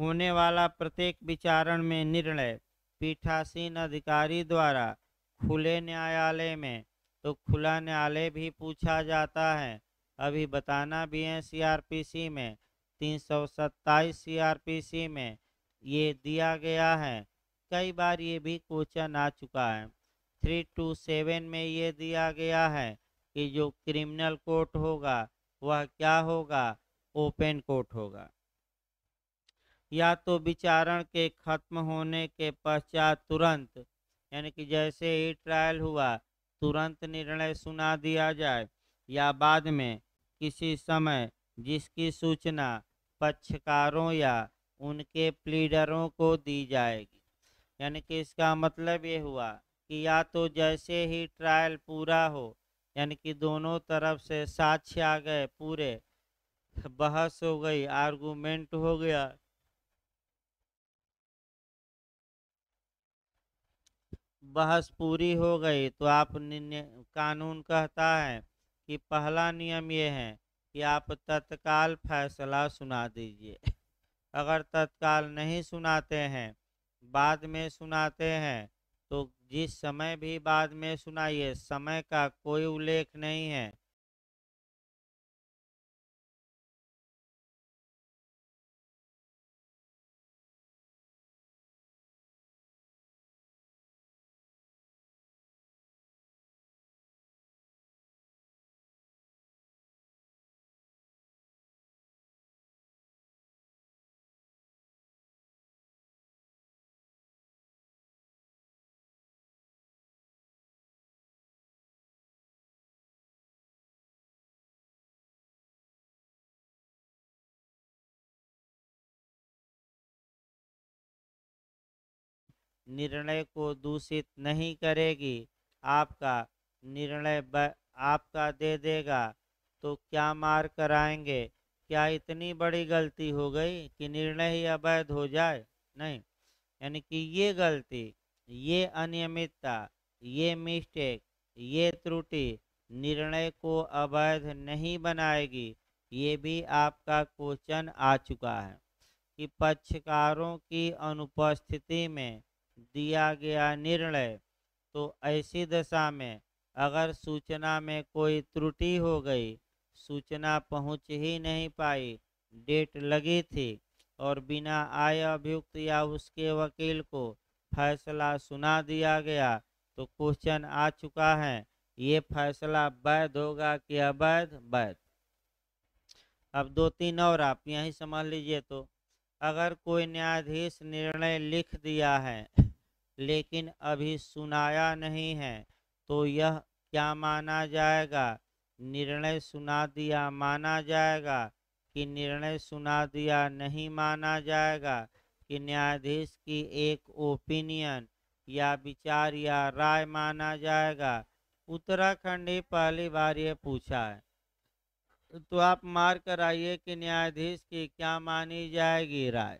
होने वाला प्रत्येक विचारण में निर्णय पीठासीन अधिकारी द्वारा खुले न्यायालय में तो खुला न्यायालय भी पूछा जाता है अभी बताना भी है सीआरपीसी में तीन सौ सत्ताईस सी में ये दिया गया है कई बार ये भी क्वेश्चन आ चुका है थ्री टू सेवन में ये दिया गया है कि जो क्रिमिनल कोर्ट होगा वह क्या होगा ओपन कोर्ट होगा या तो विचारण के खत्म होने के पश्चात तुरंत यानी कि जैसे ही ट्रायल हुआ तुरंत निर्णय सुना दिया जाए या बाद में किसी समय जिसकी सूचना पक्षकारों या उनके प्लीडरों को दी जाएगी यानी कि इसका मतलब ये हुआ कि या तो जैसे ही ट्रायल पूरा हो यानी कि दोनों तरफ से साक्ष्य आ गए पूरे बहस हो गई आर्गूमेंट हो गया बहस पूरी हो गई तो आप कानून कहता है कि पहला नियम ये है कि आप तत्काल फैसला सुना दीजिए अगर तत्काल नहीं सुनाते हैं बाद में सुनाते हैं तो जिस समय भी बाद में सुनाइए समय का कोई उल्लेख नहीं है निर्णय को दूषित नहीं करेगी आपका निर्णय आपका दे देगा तो क्या मार कराएंगे क्या इतनी बड़ी गलती हो गई कि निर्णय ही अवैध हो जाए नहीं यानी कि ये गलती ये अनियमितता ये मिस्टेक ये त्रुटि निर्णय को अवैध नहीं बनाएगी ये भी आपका क्वेश्चन आ चुका है कि पक्षकारों की अनुपस्थिति में दिया गया निर्णय तो ऐसी दशा में अगर सूचना में कोई त्रुटि हो गई सूचना पहुंच ही नहीं पाई डेट लगी थी और बिना आय अभियुक्त या उसके वकील को फैसला सुना दिया गया तो क्वेश्चन आ चुका है ये फैसला वैध होगा कि अवैध वैध अब दो तीन और आप यहीं समझ लीजिए तो अगर कोई न्यायाधीश निर्णय लिख दिया है लेकिन अभी सुनाया नहीं है तो यह क्या माना जाएगा निर्णय सुना दिया माना जाएगा कि निर्णय सुना दिया नहीं माना जाएगा कि न्यायाधीश की एक ओपिनियन या विचार या राय माना जाएगा उत्तराखंड पहली बार ये पूछा है तो आप मार कर आइए कि न्यायाधीश की क्या मानी जाएगी राय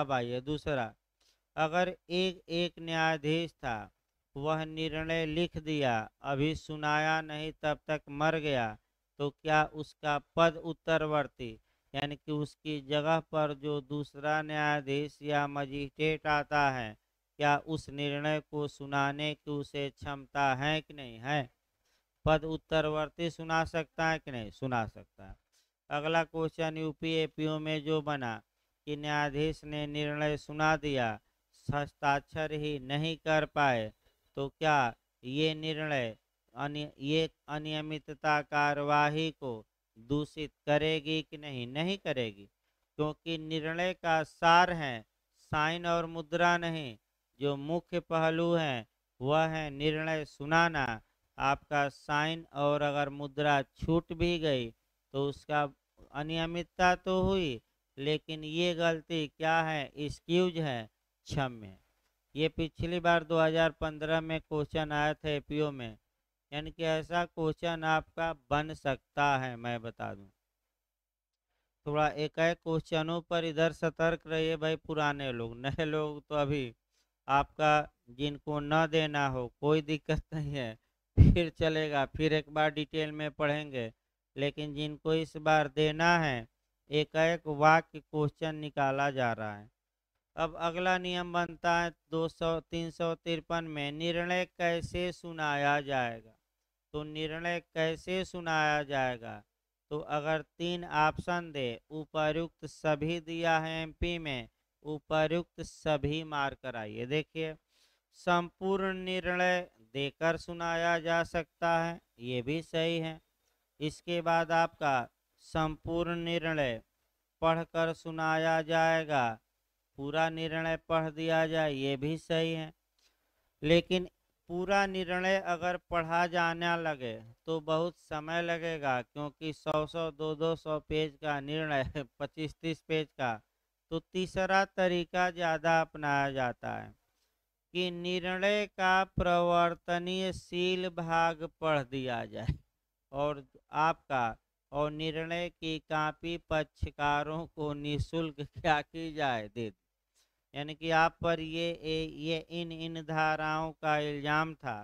अब आइए दूसरा अगर एक एक न्यायाधीश था वह निर्णय लिख दिया अभी सुनाया नहीं तब तक मर गया तो क्या उसका पद उत्तरवर्ती यानी कि उसकी जगह पर जो दूसरा न्यायाधीश या मजिस्ट्रेट आता है क्या उस निर्णय को सुनाने की उसे क्षमता है कि नहीं है पद उत्तरवर्ती सुना सकता है कि नहीं सुना सकता है अगला क्वेश्चन यूपी एपीओ में जो बना कि न्यायाधीश ने निर्णय सुना दिया हस्ताक्षर ही नहीं कर पाए तो क्या ये निर्णय अन्य ये अनियमितता कार्यवाही को दूषित करेगी कि नहीं नहीं करेगी क्योंकि निर्णय का सार है साइन और मुद्रा नहीं जो मुख्य पहलू हैं वह है निर्णय सुनाना आपका साइन और अगर मुद्रा छूट भी गई तो उसका अनियमितता तो हुई लेकिन ये गलती क्या है एक्सक्यूज है क्षम्य ये पिछली बार 2015 में क्वेश्चन आया था एपीओ में यानी कि ऐसा क्वेश्चन आपका बन सकता है मैं बता दूं थोड़ा एक एक क्वेश्चनों पर इधर सतर्क रहिए भाई पुराने लोग नए लोग तो अभी आपका जिनको न देना हो कोई दिक्कत नहीं है फिर चलेगा फिर एक बार डिटेल में पढ़ेंगे लेकिन जिनको इस बार देना है एक एक वाक्य क्वेश्चन निकाला जा रहा है अब अगला नियम बनता है दो सौ तीन सौ तिरपन में निर्णय कैसे सुनाया जाएगा तो निर्णय कैसे सुनाया जाएगा तो अगर तीन ऑप्शन दे उपरुक्त सभी दिया है एमपी में उपरुक्त सभी मार्क कराइए देखिए संपूर्ण निर्णय देकर सुनाया जा सकता है ये भी सही है इसके बाद आपका संपूर्ण निर्णय पढ़कर सुनाया जाएगा पूरा निर्णय पढ़ दिया जाए ये भी सही है लेकिन पूरा निर्णय अगर पढ़ा जाने लगे तो बहुत समय लगेगा क्योंकि सौ सौ दो दो सौ पेज का निर्णय पच्चीस तीस पेज का तो तीसरा तरीका ज़्यादा अपनाया जाता है कि निर्णय का प्रवर्तनीय भाग पढ़ दिया जाए और आपका और निर्णय की कापी पक्षकारों को निशुल्क क्या की जाए दे यानी कि आप पर ये ये इन इन धाराओं का इल्ज़ाम था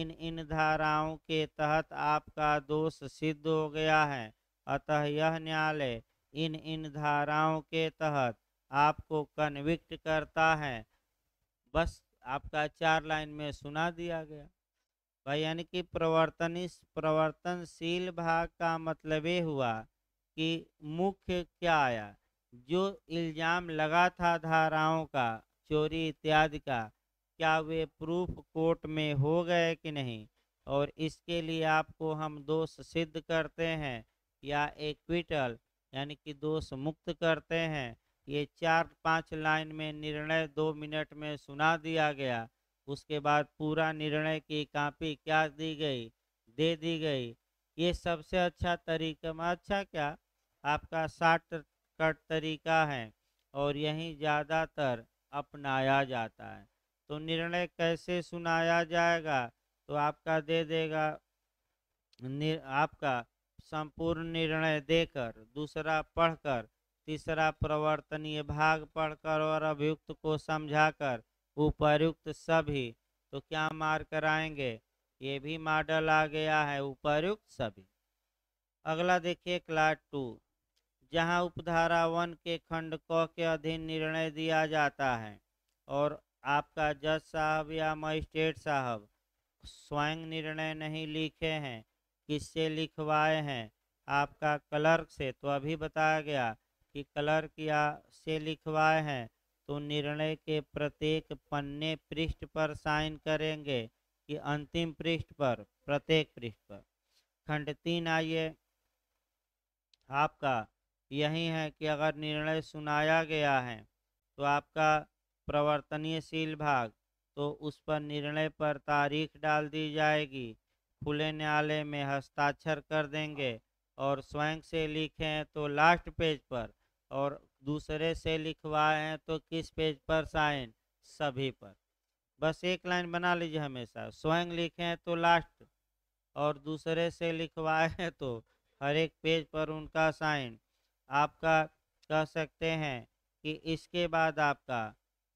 इन इन धाराओं के तहत आपका दोष सिद्ध हो गया है अतः यह न्यायालय इन इन धाराओं के तहत आपको कन्विक्ट करता है बस आपका चार लाइन में सुना दिया गया भाई यानी कि प्रवर्तन प्रवर्तनशील भाग का मतलब ये हुआ कि मुख्य क्या आया जो इल्ज़ाम लगा था धाराओं का चोरी इत्यादि का क्या वे प्रूफ कोर्ट में हो गए कि नहीं और इसके लिए आपको हम दोष सिद्ध करते हैं या एक्विटल यानी कि दोष मुक्त करते हैं ये चार पांच लाइन में निर्णय दो मिनट में सुना दिया गया उसके बाद पूरा निर्णय की कापी क्या दी गई दे दी गई ये सबसे अच्छा तरीका अच्छा क्या आपका शाट कट तरीका है और यही ज़्यादातर अपनाया जाता है तो निर्णय कैसे सुनाया जाएगा तो आपका दे देगा आपका संपूर्ण निर्णय देकर दूसरा पढ़कर तीसरा प्रवर्तनीय भाग पढ़कर और अभियुक्त को समझाकर उपयुक्त सभी तो क्या मार कराएंगे ये भी मॉडल आ गया है उपयुक्त सभी अगला देखिए क्लास टू जहां उपधारा वन के खंड क के अधीन निर्णय दिया जाता है और आपका जज साहब या मजिस्ट्रेट साहब स्वयं निर्णय नहीं लिखे हैं किससे लिखवाए हैं आपका क्लर्क से तो अभी बताया गया कि कलर किया से लिखवाए हैं तो निर्णय के प्रत्येक पन्ने पृष्ठ पर साइन करेंगे कि अंतिम पृष्ठ पर प्रत्येक पृष्ठ पर खंड तीन आइए आपका यही है कि अगर निर्णय सुनाया गया है तो आपका प्रवर्तनीयशील भाग तो उस पर निर्णय पर तारीख डाल दी जाएगी खुले न्यायालय में हस्ताक्षर कर देंगे और स्वयं से लिखें तो लास्ट पेज पर और दूसरे से लिखवाए हैं तो किस पेज पर साइन सभी पर बस एक लाइन बना लीजिए हमेशा स्वयं लिखें तो लास्ट और दूसरे से लिखवाए हैं तो हर एक पेज पर उनका साइन आपका कह सकते हैं कि इसके बाद आपका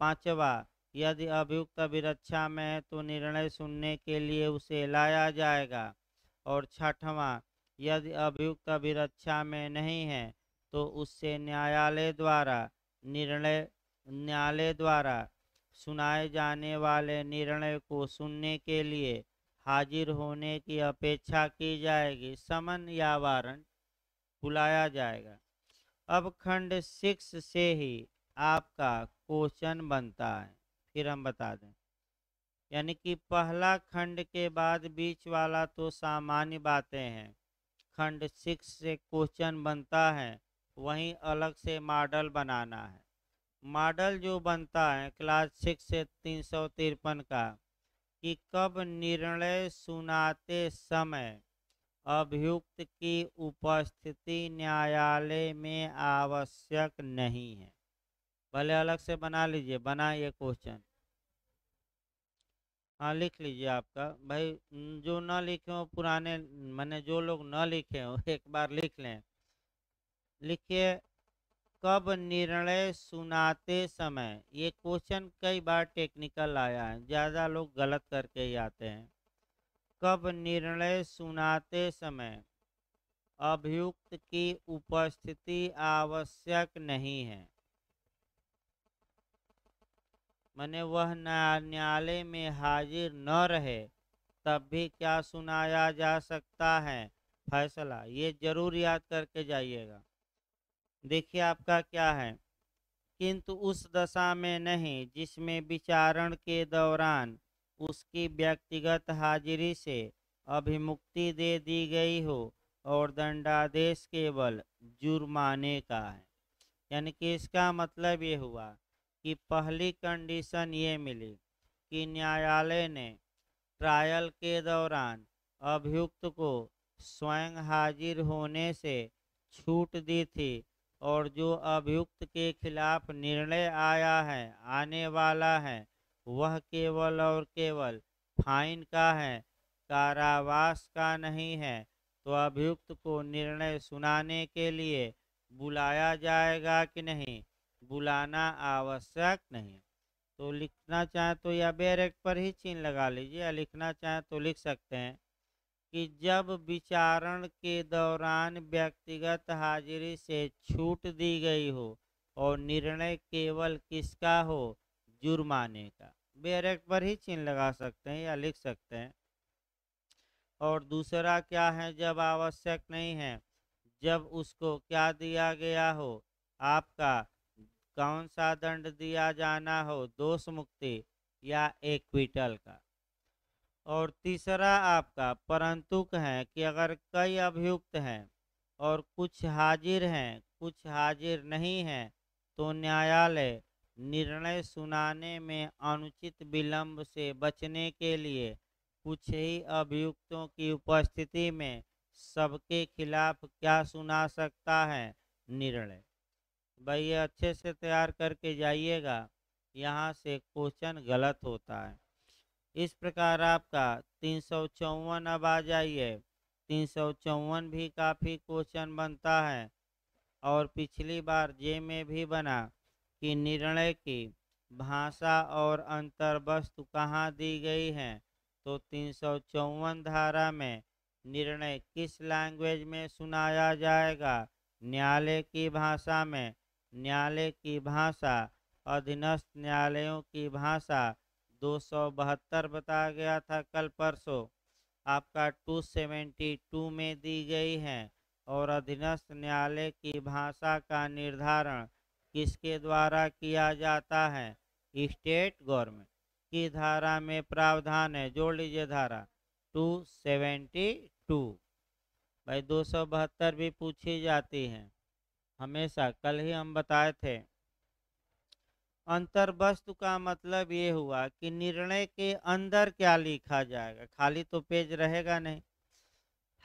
पांचवा यदि अभियुक्त अभिरक्षा में है तो निर्णय सुनने के लिए उसे लाया जाएगा और छठवा यदि अभियुक्त अभिरक्षा में नहीं है तो उससे न्यायालय द्वारा निर्णय न्यायालय द्वारा सुनाए जाने वाले निर्णय को सुनने के लिए हाजिर होने की अपेक्षा की जाएगी समन या वारंट बुलाया जाएगा अब खंड सिक्स से ही आपका क्वेश्चन बनता है फिर हम बता दें यानी कि पहला खंड के बाद बीच वाला तो सामान्य बातें हैं खंड सिक्स से क्वेश्चन बनता है वहीं अलग से मॉडल बनाना है मॉडल जो बनता है क्लास सिक्स से तीन सौ तिरपन का कि कब निर्णय सुनाते समय अभियुक्त की उपस्थिति न्यायालय में आवश्यक नहीं है भले अलग से बना लीजिए बना ये क्वेश्चन हाँ लिख लीजिए आपका भाई जो ना लिखे हो पुराने मैंने जो लोग ना लिखे हो एक बार लिख लें लिखिए कब निर्णय सुनाते समय ये क्वेश्चन कई बार टेक्निकल आया है ज़्यादा लोग गलत करके ही आते हैं कब निर्णय सुनाते समय अभियुक्त की उपस्थिति आवश्यक नहीं है मैंने वह न्यायालय में हाजिर न रहे तब भी क्या सुनाया जा सकता है फैसला ये जरूर याद करके जाइएगा देखिए आपका क्या है किंतु उस दशा में नहीं जिसमें विचारण के दौरान उसकी व्यक्तिगत हाजिरी से अभिमुक्ति दे दी गई हो और दंडादेश केवल जुर्माने का है यानी कि इसका मतलब ये हुआ कि पहली कंडीशन ये मिली कि न्यायालय ने ट्रायल के दौरान अभियुक्त को स्वयं हाजिर होने से छूट दी थी और जो अभियुक्त के खिलाफ निर्णय आया है आने वाला है वह केवल और केवल फाइन का है कारावास का नहीं है तो अभियुक्त को निर्णय सुनाने के लिए बुलाया जाएगा कि नहीं बुलाना आवश्यक नहीं तो लिखना चाहें तो या बेरेक पर ही चिन्ह लगा लीजिए या लिखना चाहें तो लिख सकते हैं कि जब विचारण के दौरान व्यक्तिगत हाजिरी से छूट दी गई हो और निर्णय केवल किसका हो जुर्माने का बेरेक्ट पर ही चिन्ह लगा सकते हैं या लिख सकते हैं और दूसरा क्या है जब आवश्यक नहीं है जब उसको क्या दिया गया हो आपका कौन सा दंड दिया जाना हो दोष मुक्ति या एक्विटल का और तीसरा आपका परंतुक है कि अगर कई अभियुक्त हैं और कुछ हाजिर हैं कुछ हाजिर नहीं हैं तो न्यायालय निर्णय सुनाने में अनुचित विलंब से बचने के लिए कुछ ही अभियुक्तों की उपस्थिति में सबके खिलाफ क्या सुना सकता है निर्णय भाई अच्छे से तैयार करके जाइएगा यहाँ से क्वेश्चन गलत होता है इस प्रकार आपका तीन सौ चौवन अब आ जाइए तीन सौ चौवन भी काफ़ी क्वेश्चन बनता है और पिछली बार जे में भी बना कि निर्णय की भाषा और अंतर्वस्तु कहाँ दी गई है तो तीन सौ चौवन धारा में निर्णय किस लैंग्वेज में सुनाया जाएगा न्यायालय की भाषा में न्यायालय की भाषा अधीनस्थ न्यायालयों की भाषा दो सौ बहत्तर बताया गया था कल परसों आपका टू सेवेंटी टू में दी गई है और अधीनस्थ न्यायालय की भाषा का निर्धारण किसके द्वारा किया जाता है स्टेट गवर्नमेंट की धारा में प्रावधान है जोड़ लीजिए धारा टू सेवेंटी टू भाई दो सौ बहत्तर भी पूछी जाती है हमेशा कल ही हम बताए थे अंतर्वस्तु का मतलब ये हुआ कि निर्णय के अंदर क्या लिखा जाएगा खाली तो पेज रहेगा नहीं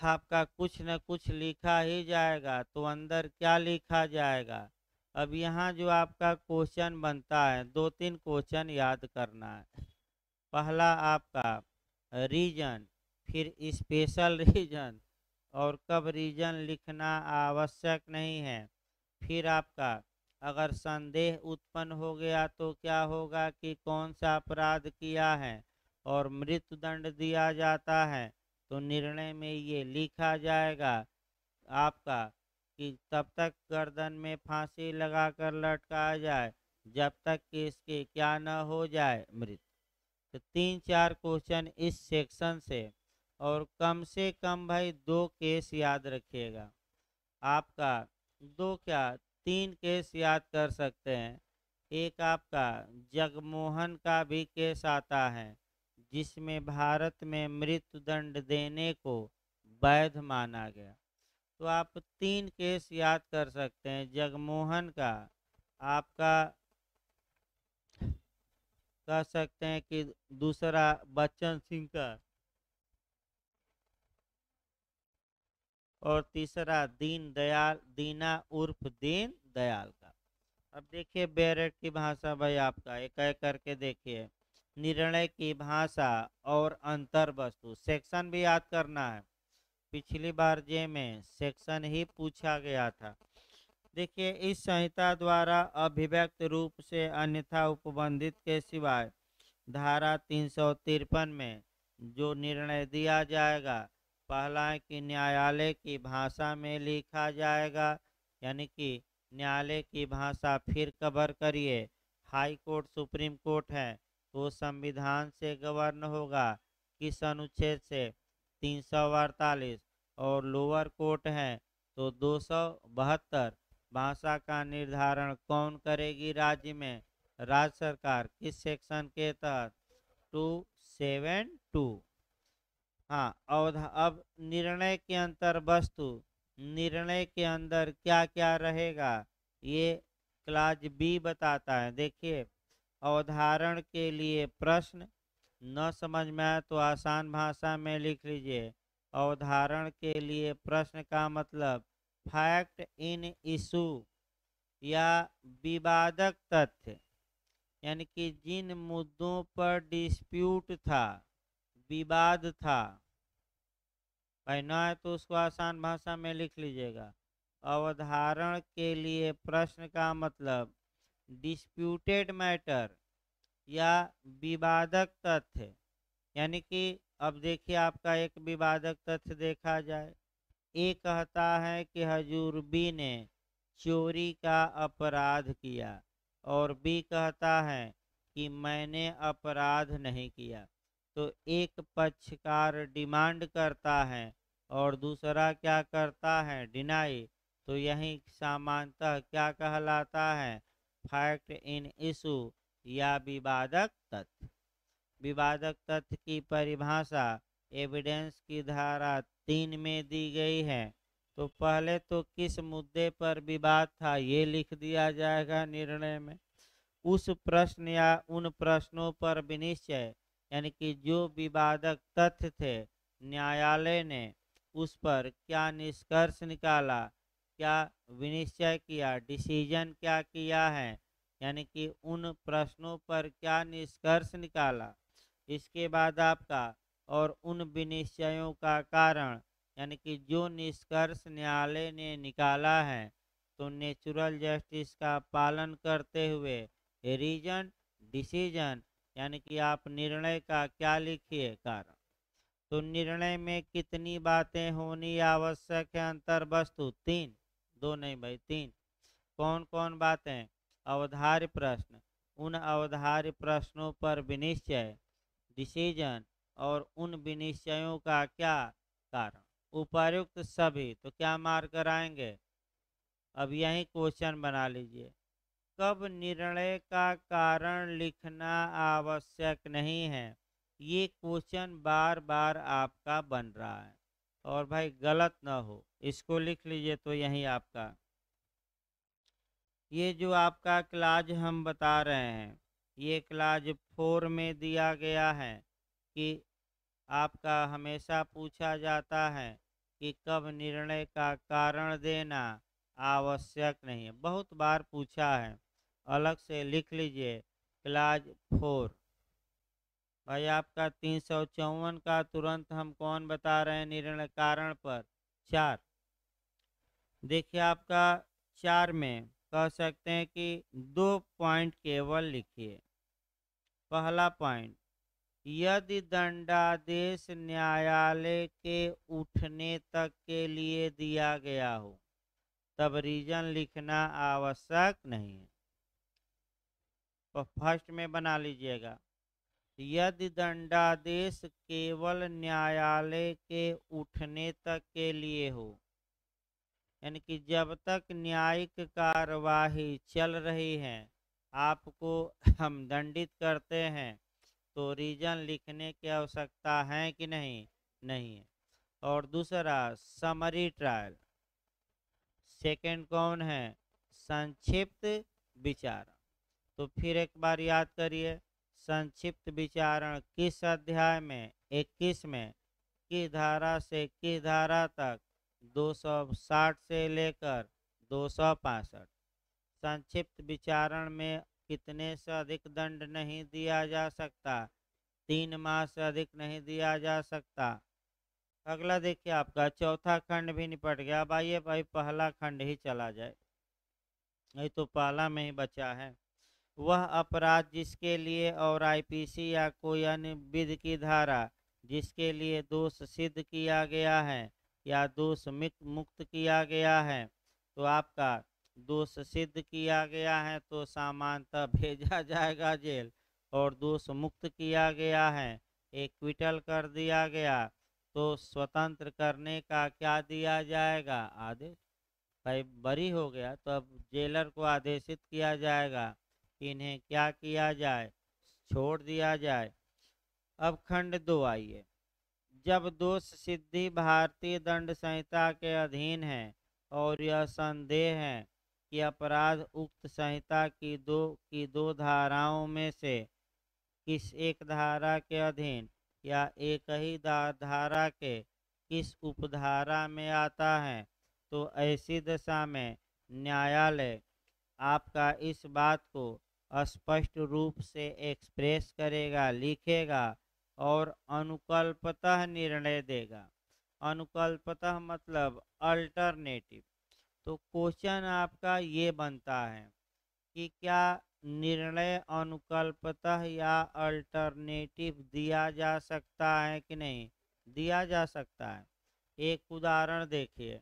आपका कुछ न कुछ लिखा ही जाएगा तो अंदर क्या लिखा जाएगा अब यहाँ जो आपका क्वेश्चन बनता है दो तीन क्वेश्चन याद करना है पहला आपका रीजन फिर स्पेशल रीजन और कब रीजन लिखना आवश्यक नहीं है फिर आपका अगर संदेह उत्पन्न हो गया तो क्या होगा कि कौन सा अपराध किया है और मृत्युदंड दिया जाता है तो निर्णय में ये लिखा जाएगा आपका कि तब तक गर्दन में फांसी लगाकर लटकाया जाए जब तक कि इसके क्या न हो जाए मृत तो तीन चार क्वेश्चन इस सेक्शन से और कम से कम भाई दो केस याद रखिएगा आपका दो क्या तीन केस याद कर सकते हैं एक आपका जगमोहन का भी केस आता है जिसमें भारत में मृत्युदंड देने को वैध माना गया तो आप तीन केस याद कर सकते हैं जगमोहन का आपका कह सकते हैं कि दूसरा बच्चन सिंह का और तीसरा दीन दयाल दीना उर्फ दीन दयाल का अब देखिए बैरेट की भाषा भाई आपका एक एक करके देखिए निर्णय की भाषा और अंतर वस्तु सेक्शन भी याद करना है पिछली बार जे में सेक्शन ही पूछा गया था देखिए इस संहिता द्वारा अभिव्यक्त रूप से अन्यथा उपबंधित के सिवाय धारा तीन में जो निर्णय दिया जाएगा पहला है कि न्यायालय की भाषा में लिखा जाएगा यानी कि न्यायालय की भाषा फिर कवर करिए हाई कोर्ट सुप्रीम कोर्ट है तो संविधान से गवर्न होगा किस अनुच्छेद से तीन सौ अड़तालीस और लोअर कोर्ट है तो दो सौ बहत्तर भाषा का निर्धारण कौन करेगी राज्य में राज्य सरकार किस सेक्शन के तहत टू सेवन टू हाँ अवधा अब निर्णय के अंतर वस्तु निर्णय के अंदर क्या क्या रहेगा ये क्लाज बी बताता है देखिए अवधारण के लिए प्रश्न न समझ में आए तो आसान भाषा में लिख लीजिए अवधारण के लिए प्रश्न का मतलब फैक्ट इन इशू या विवादक तथ्य यानी कि जिन मुद्दों पर डिस्प्यूट था विवाद था भाई न है तो उसको आसान भाषा में लिख लीजिएगा अवधारण के लिए प्रश्न का मतलब डिस्प्यूटेड मैटर या विवादक तथ्य यानी कि अब देखिए आपका एक विवादक तथ्य देखा जाए ए कहता है कि हजूर बी ने चोरी का अपराध किया और बी कहता है कि मैंने अपराध नहीं किया तो एक पक्षकार डिमांड करता है और दूसरा क्या करता है डिनाई तो यही सामान्यतः क्या कहलाता है फैक्ट इन इशू या विवादक तथ्य विवादक तथ्य की परिभाषा एविडेंस की धारा तीन में दी गई है तो पहले तो किस मुद्दे पर विवाद था ये लिख दिया जाएगा निर्णय में उस प्रश्न या उन प्रश्नों पर विनिश्चय यानी कि जो विवादक तथ्य थे न्यायालय ने उस पर क्या निष्कर्ष निकाला क्या विनिश्चय किया डिसीजन क्या किया है यानी कि उन प्रश्नों पर क्या निष्कर्ष निकाला इसके बाद आपका और उन विनिश्चयों का कारण यानी कि जो निष्कर्ष न्यायालय ने निकाला है तो नेचुरल जस्टिस का पालन करते हुए रीजन डिसीजन यानी कि आप निर्णय का क्या लिखिए कारण तो निर्णय में कितनी बातें होनी आवश्यक है अंतर वस्तु तीन दो नहीं भाई तीन कौन कौन बातें अवधार्य प्रश्न उन अवधार्य प्रश्नों पर विनिश्चय डिसीजन और उन विनिश्चयों का क्या कारण उपायुक्त सभी तो क्या मार्कर आएंगे अब यही क्वेश्चन बना लीजिए कब निर्णय का कारण लिखना आवश्यक नहीं है ये क्वेश्चन बार बार आपका बन रहा है और भाई गलत ना हो इसको लिख लीजिए तो यही आपका ये जो आपका क्लाज हम बता रहे हैं ये क्लाज फोर में दिया गया है कि आपका हमेशा पूछा जाता है कि कब निर्णय का कारण देना आवश्यक नहीं है बहुत बार पूछा है अलग से लिख लीजिए क्लाज फोर भाई आपका तीन सौ चौवन का तुरंत हम कौन बता रहे हैं निर्णय कारण पर चार देखिए आपका चार में कह सकते हैं कि दो पॉइंट केवल लिखिए पहला पॉइंट यदि दंडादेश न्यायालय के उठने तक के लिए दिया गया हो तब रीजन लिखना आवश्यक नहीं है तो फर्स्ट में बना लीजिएगा यदि दंडादेश केवल न्यायालय के उठने तक के लिए हो यानी कि जब तक न्यायिक कार्यवाही चल रही है आपको हम दंडित करते हैं तो रीजन लिखने की आवश्यकता है कि नहीं नहीं और दूसरा समरी ट्रायल सेकंड कौन है संक्षिप्त विचार तो फिर एक बार याद करिए संक्षिप्त विचारण किस अध्याय में 21 में किस धारा से किस धारा तक 260 से लेकर दो संक्षिप्त विचारण में कितने से अधिक दंड नहीं दिया जा सकता तीन माह से अधिक नहीं दिया जा सकता अगला देखिए आपका चौथा खंड भी निपट गया अब आइए भाई पहला खंड ही चला जाए नहीं तो पहला में ही बचा है वह अपराध जिसके लिए और आईपीसी या कोई अन्य विध की धारा जिसके लिए दोष सिद्ध किया गया है या दोष मुक्त किया गया है तो आपका दोष सिद्ध किया गया है तो सामानता भेजा जाएगा जेल और दोष मुक्त किया गया है एक्विटल कर दिया गया तो स्वतंत्र करने का क्या दिया जाएगा आदेश भाई बरी हो गया तो अब जेलर को आदेशित किया जाएगा इन्हें क्या किया जाए छोड़ दिया जाए अब खंड दो आइए जब दोष सिद्धि भारतीय दंड संहिता के अधीन है और यह संदेह है कि अपराध उक्त संहिता की दो की दो धाराओं में से किस एक धारा के अधीन या एक ही धारा के किस उपधारा में आता है तो ऐसी दशा में न्यायालय आपका इस बात को स्पष्ट रूप से एक्सप्रेस करेगा लिखेगा और अनुकल्पतः निर्णय देगा अनुकल्पतः मतलब अल्टरनेटिव तो क्वेश्चन आपका ये बनता है कि क्या निर्णय अनुकल्पतः या अल्टरनेटिव दिया जा सकता है कि नहीं दिया जा सकता है एक उदाहरण देखिए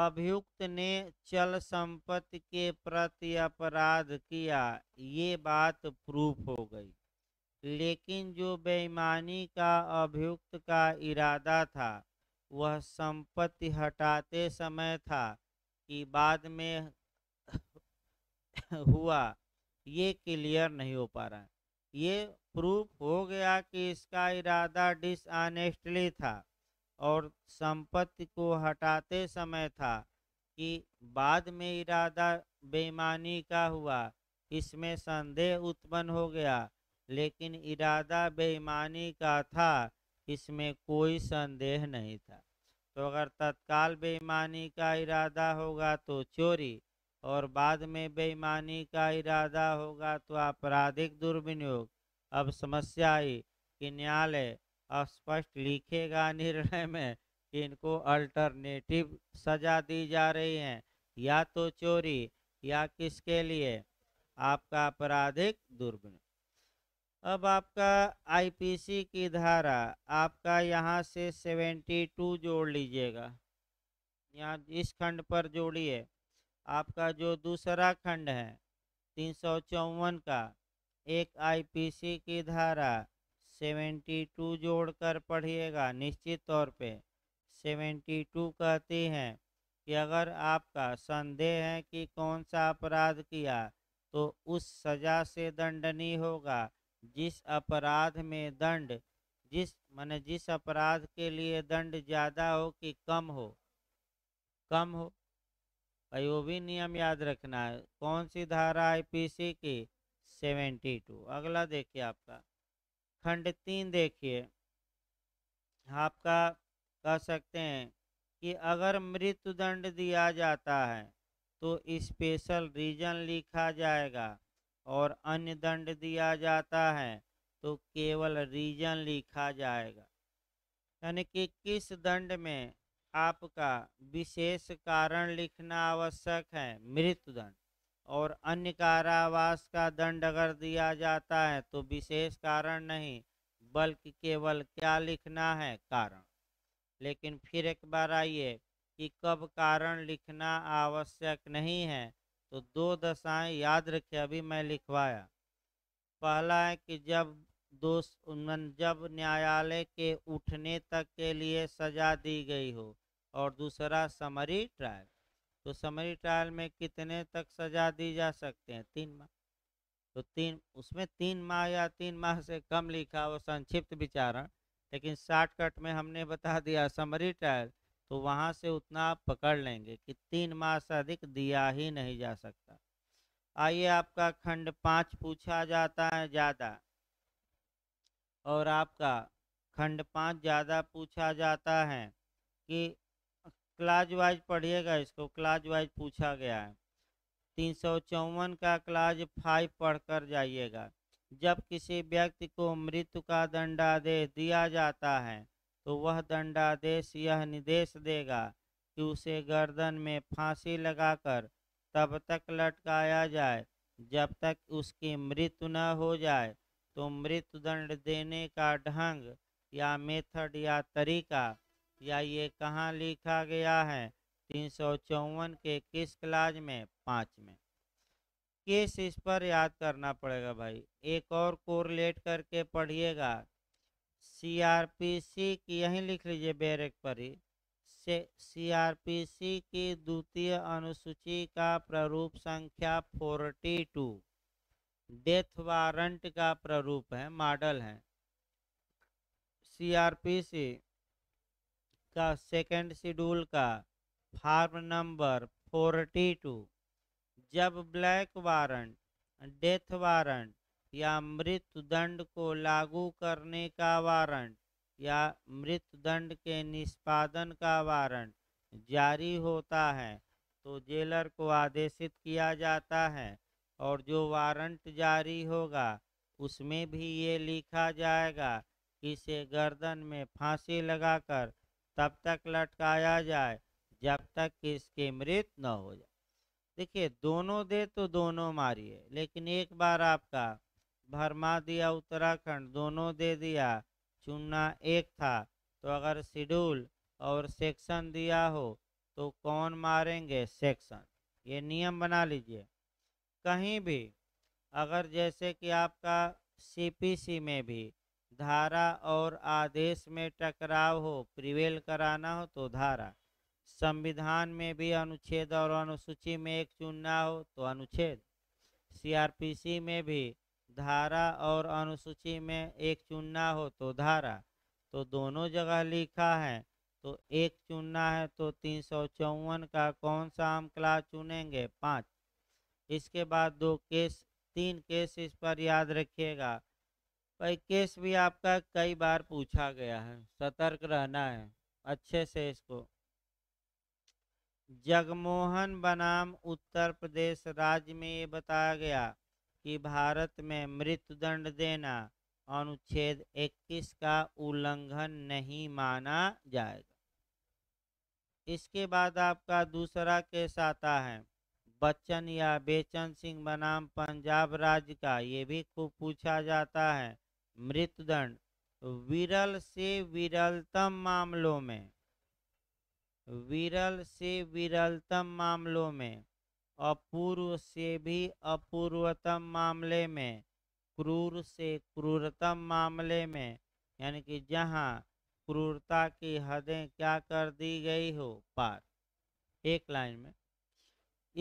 अभियुक्त ने चल संपत्ति के प्रति अपराध किया ये बात प्रूफ हो गई लेकिन जो बेईमानी का अभियुक्त का इरादा था वह संपत्ति हटाते समय था कि बाद में हुआ ये क्लियर नहीं हो पा रहा ये प्रूफ हो गया कि इसका इरादा डिसऑनेस्टली था और संपत्ति को हटाते समय था कि बाद में इरादा बेईमानी का हुआ इसमें संदेह उत्पन्न हो गया लेकिन इरादा बेईमानी का था इसमें कोई संदेह नहीं था तो अगर तत्काल बेईमानी का इरादा होगा तो चोरी और बाद में बेईमानी का इरादा होगा तो आपराधिक दुर्विनियोग अब समस्या आई कि न्यायालय स्पष्ट लिखेगा निर्णय में कि इनको अल्टरनेटिव सजा दी जा रही है या तो चोरी या किसके लिए आपका आपराधिक दुर्गुण अब आपका आईपीसी की धारा आपका यहाँ से सेवेंटी टू जोड़ लीजिएगा यहाँ इस खंड पर जोड़िए आपका जो दूसरा खंड है तीन सौ चौवन का एक आईपीसी की धारा सेवेंटी टू जोड़ कर पढ़िएगा निश्चित तौर पे सेवेंटी टू कहती हैं कि अगर आपका संदेह है कि कौन सा अपराध किया तो उस सजा से दंडनीय होगा जिस अपराध में दंड जिस मैंने जिस अपराध के लिए दंड ज़्यादा हो कि कम हो कम हो वो भी नियम याद रखना है कौन सी धारा आईपीसी की सेवेंटी टू अगला देखिए आपका खंड तीन देखिए आपका कह सकते हैं कि अगर मृत्युदंड दिया जाता है तो स्पेशल रीजन लिखा जाएगा और अन्य दंड दिया जाता है तो केवल रीजन लिखा जाएगा यानी कि किस दंड में आपका विशेष कारण लिखना आवश्यक है मृत्युदंड और अन्य कारावास का दंड अगर दिया जाता है तो विशेष कारण नहीं बल्कि केवल क्या लिखना है कारण लेकिन फिर एक बार आइए कि कब कारण लिखना आवश्यक नहीं है तो दो दशाएं याद रखिए अभी मैं लिखवाया पहला है कि जब दोष जब न्यायालय के उठने तक के लिए सजा दी गई हो और दूसरा समरी ट्रायल तो समरी ट्रायल में कितने तक सजा दी जा सकते हैं तीन माह तो तीन उसमें तीन माह या तीन माह से कम लिखा वो संक्षिप्त विचारण लेकिन शॉर्टकट में हमने बता दिया समरी ट्रायल तो वहाँ से उतना आप पकड़ लेंगे कि तीन माह से अधिक दिया ही नहीं जा सकता आइए आपका खंड पाँच पूछा जाता है ज़्यादा और आपका खंड पाँच ज़्यादा पूछा जाता है कि क्लाज वाइज पढ़िएगा इसको क्लाज वाइज पूछा गया है तीन सौ चौवन का क्लाज फाइव पढ़कर जाइएगा जब किसी व्यक्ति को मृत्यु का दंडादेश दिया जाता है तो वह दंडादेश यह निर्देश देगा कि उसे गर्दन में फांसी लगाकर तब तक लटकाया जाए जब तक उसकी मृत्यु न हो जाए तो मृत्यु दंड देने का ढंग या मेथड या तरीका या ये कहाँ लिखा गया है तीन सौ चौवन के किस क्लाज में पाँच में किस इस पर याद करना पड़ेगा भाई एक और लेट करके पढ़िएगा सी आर पी सी की यहीं लिख लीजिए बैरक पर ही से सी आर पी सी की द्वितीय अनुसूची का प्रारूप संख्या फोर्टी टू डेथ वारंट का प्रारूप है मॉडल है सी आर पी सी का सेकेंड शेड्यूल का फार्म नंबर फोर्टी टू जब ब्लैक वारंट डेथ वारंट या मृत्युदंड को लागू करने का वारंट या मृत्युदंड के निष्पादन का वारंट जारी होता है तो जेलर को आदेशित किया जाता है और जो वारंट जारी होगा उसमें भी ये लिखा जाएगा कि इसे गर्दन में फांसी लगाकर तब तक लटकाया जाए जब तक कि इसकी मृत न हो जाए देखिए दोनों दे तो दोनों मारिए लेकिन एक बार आपका भरमा दिया उत्तराखंड दोनों दे दिया चुनना एक था तो अगर शेड्यूल और सेक्शन दिया हो तो कौन मारेंगे सेक्शन ये नियम बना लीजिए कहीं भी अगर जैसे कि आपका सीपीसी में भी धारा और आदेश में टकराव हो प्रिवेल कराना हो तो धारा संविधान में भी अनुच्छेद और अनुसूची में एक चुनना हो तो अनुच्छेद सीआरपीसी में भी धारा और अनुसूची में एक चुनना हो तो धारा तो दोनों जगह लिखा है तो एक चुनना है तो तीन सौ चौवन का कौन सा क्लास चुनेंगे पाँच इसके बाद दो केस तीन केस इस पर याद रखिएगा केस भी आपका कई बार पूछा गया है सतर्क रहना है अच्छे से इसको जगमोहन बनाम उत्तर प्रदेश राज्य में ये बताया गया कि भारत में मृत्युदंड देना अनुच्छेद 21 का उल्लंघन नहीं माना जाएगा इसके बाद आपका दूसरा केस आता है बच्चन या बेचन सिंह बनाम पंजाब राज्य का ये भी खूब पूछा जाता है मृत्युदंड विरल से विरलतम मामलों में विरल से विरलतम मामलों में अपूर्व से भी अपूर्वतम मामले में क्रूर से क्रूरतम मामले में यानी कि जहाँ क्रूरता की हदें क्या कर दी गई हो पार एक लाइन में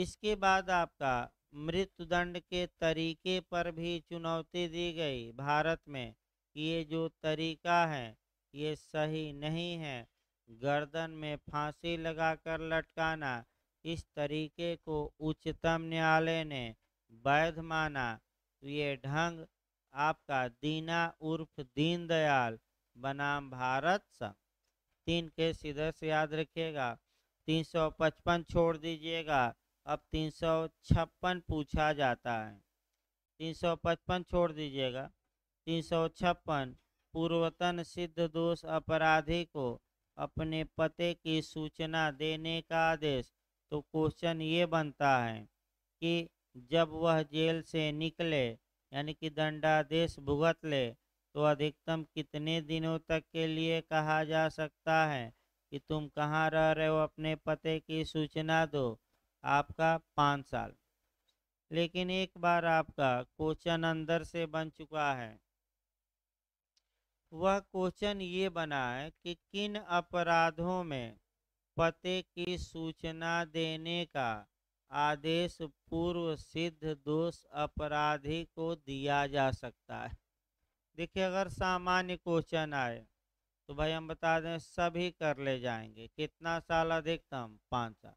इसके बाद आपका मृत्युदंड के तरीके पर भी चुनौती दी गई भारत में कि ये जो तरीका है ये सही नहीं है गर्दन में फांसी लगाकर लटकाना इस तरीके को उच्चतम न्यायालय ने वैध माना तो ये ढंग आपका दीना उर्फ दीनदयाल बनाम भारत संघ तीन के सीधे से याद रखिएगा 355 छोड़ दीजिएगा अब तीन सौ छप्पन पूछा जाता है तीन सौ पचपन छोड़ दीजिएगा तीन सौ छप्पन पूर्वतन सिद्ध दोष अपराधी को अपने पते की सूचना देने का आदेश तो क्वेश्चन ये बनता है कि जब वह जेल से निकले यानी कि दंडादेश भुगत ले तो अधिकतम कितने दिनों तक के लिए कहा जा सकता है कि तुम कहाँ रह रहे हो अपने पते की सूचना दो आपका पाँच साल लेकिन एक बार आपका क्वेश्चन अंदर से बन चुका है वह क्वेश्चन ये बना है कि किन अपराधों में पते की सूचना देने का आदेश पूर्व सिद्ध दोष अपराधी को दिया जा सकता है देखिए अगर सामान्य क्वेश्चन आए तो भाई हम बता दें सभी कर ले जाएंगे कितना साल अधिकतम पाँच साल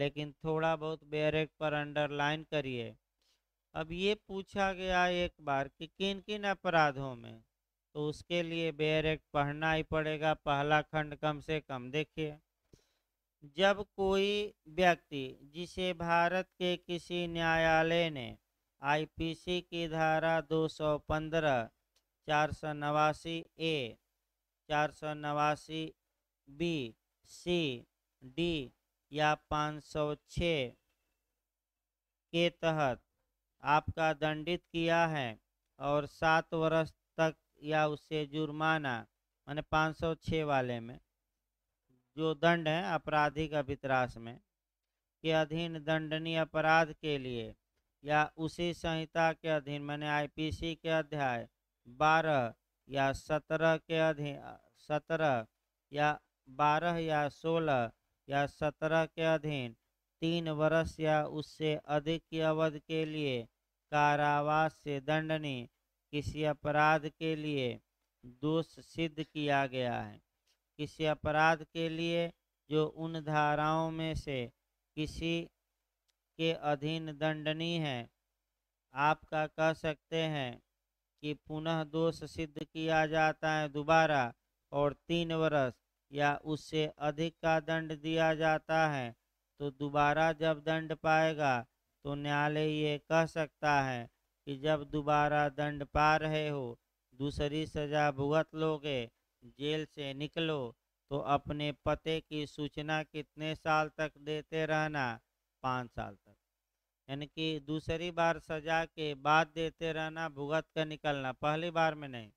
लेकिन थोड़ा बहुत बैरेक पर अंडरलाइन करिए अब ये पूछा गया एक बार कि किन किन अपराधों में तो उसके लिए बेयर पढ़ना ही पड़ेगा पहला खंड कम से कम देखिए जब कोई व्यक्ति जिसे भारत के किसी न्यायालय ने आईपीसी की धारा 215, चार सौ नवासी ए चार सौ नवासी बी सी डी या 506 के तहत आपका दंडित किया है और सात वर्ष तक या उससे जुर्माना मैंने 506 वाले में जो दंड है आपराधिक अभित्रास में के अधीन दंडनीय अपराध के लिए या उसी संहिता के अधीन मैंने आईपीसी के अध्याय 12 या 17 के अधीन 17 या 12 या सोलह या सत्रह के अधीन तीन वर्ष या उससे अधिक की अवधि के लिए कारावास से दंडनीय किसी अपराध के लिए दोष सिद्ध किया गया है किसी अपराध के लिए जो उन धाराओं में से किसी के अधीन दंडनीय है आपका कह सकते हैं कि पुनः दोष सिद्ध किया जाता है दोबारा और तीन वर्ष या उससे अधिक का दंड दिया जाता है तो दोबारा जब दंड पाएगा तो न्यायालय ये कह सकता है कि जब दोबारा दंड पा रहे हो दूसरी सजा भुगत लोगे जेल से निकलो तो अपने पते की सूचना कितने साल तक देते रहना पाँच साल तक यानी कि दूसरी बार सजा के बाद देते रहना भुगत कर निकलना पहली बार में नहीं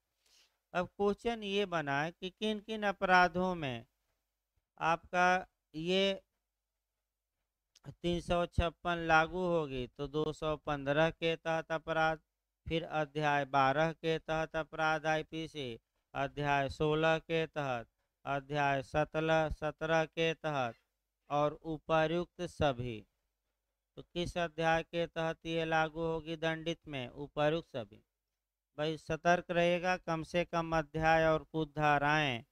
अब क्वेश्चन ये बना कि किन किन अपराधों में आपका ये तीन सौ छप्पन लागू होगी तो दो सौ पंद्रह के तहत अपराध फिर अध्याय बारह के तहत अपराध आईपीसी अध्याय सोलह के तहत अध्याय सत्रह सत्रह के तहत और उपर्युक्त सभी तो किस अध्याय के तहत ये लागू होगी दंडित में उपर्युक्त सभी भाई सतर्क रहेगा कम से कम अध्याय और कुछ धाराएँ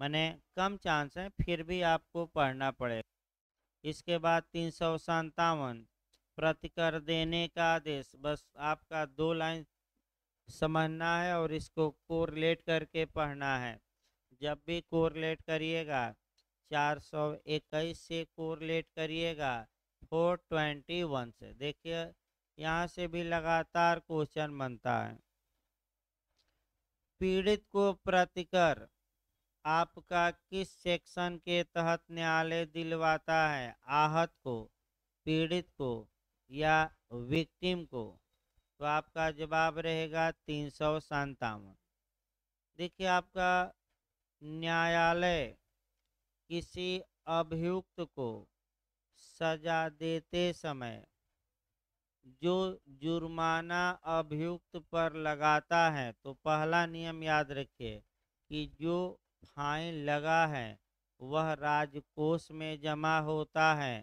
मैंने कम चांस हैं फिर भी आपको पढ़ना पड़ेगा इसके बाद तीन सौ संतावन प्रतिकर देने का आदेश बस आपका दो लाइन समझना है और इसको कोरलेट करके पढ़ना है जब भी कोरलेट करिएगा चार सौ इक्कीस से कोरलेट करिएगा फोर ट्वेंटी वन से देखिए यहाँ से भी लगातार क्वेश्चन बनता है पीड़ित को प्रतिकर आपका किस सेक्शन के तहत न्यायालय दिलवाता है आहत को पीड़ित को या विक्टिम को तो आपका जवाब रहेगा तीन सौ संतावन देखिए आपका न्यायालय किसी अभियुक्त को सजा देते समय जो जुर्माना अभियुक्त पर लगाता है तो पहला नियम याद रखिए कि जो फाइन लगा है वह राजकोष में जमा होता है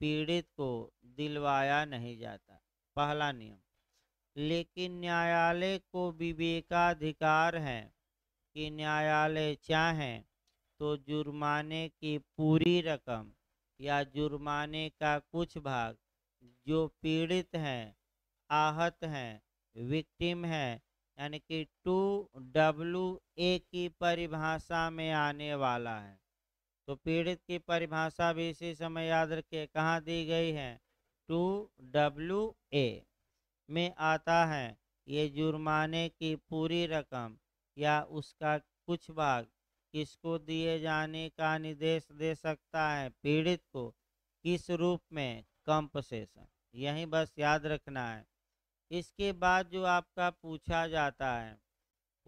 पीड़ित को दिलवाया नहीं जाता पहला नियम लेकिन न्यायालय को विवेकाधिकार है कि न्यायालय चाहें तो जुर्माने की पूरी रकम या जुर्माने का कुछ भाग जो पीड़ित हैं आहत हैं विक्टिम है यानी कि टू डब्लू ए की परिभाषा में आने वाला है तो पीड़ित की परिभाषा भी इसी समय याद रखिए कहाँ दी गई है टू डब्लू ए में आता है ये जुर्माने की पूरी रकम या उसका कुछ भाग किसको दिए जाने का निर्देश दे सकता है पीड़ित को किस रूप में कंपसेशन यही बस याद रखना है इसके बाद जो आपका पूछा जाता है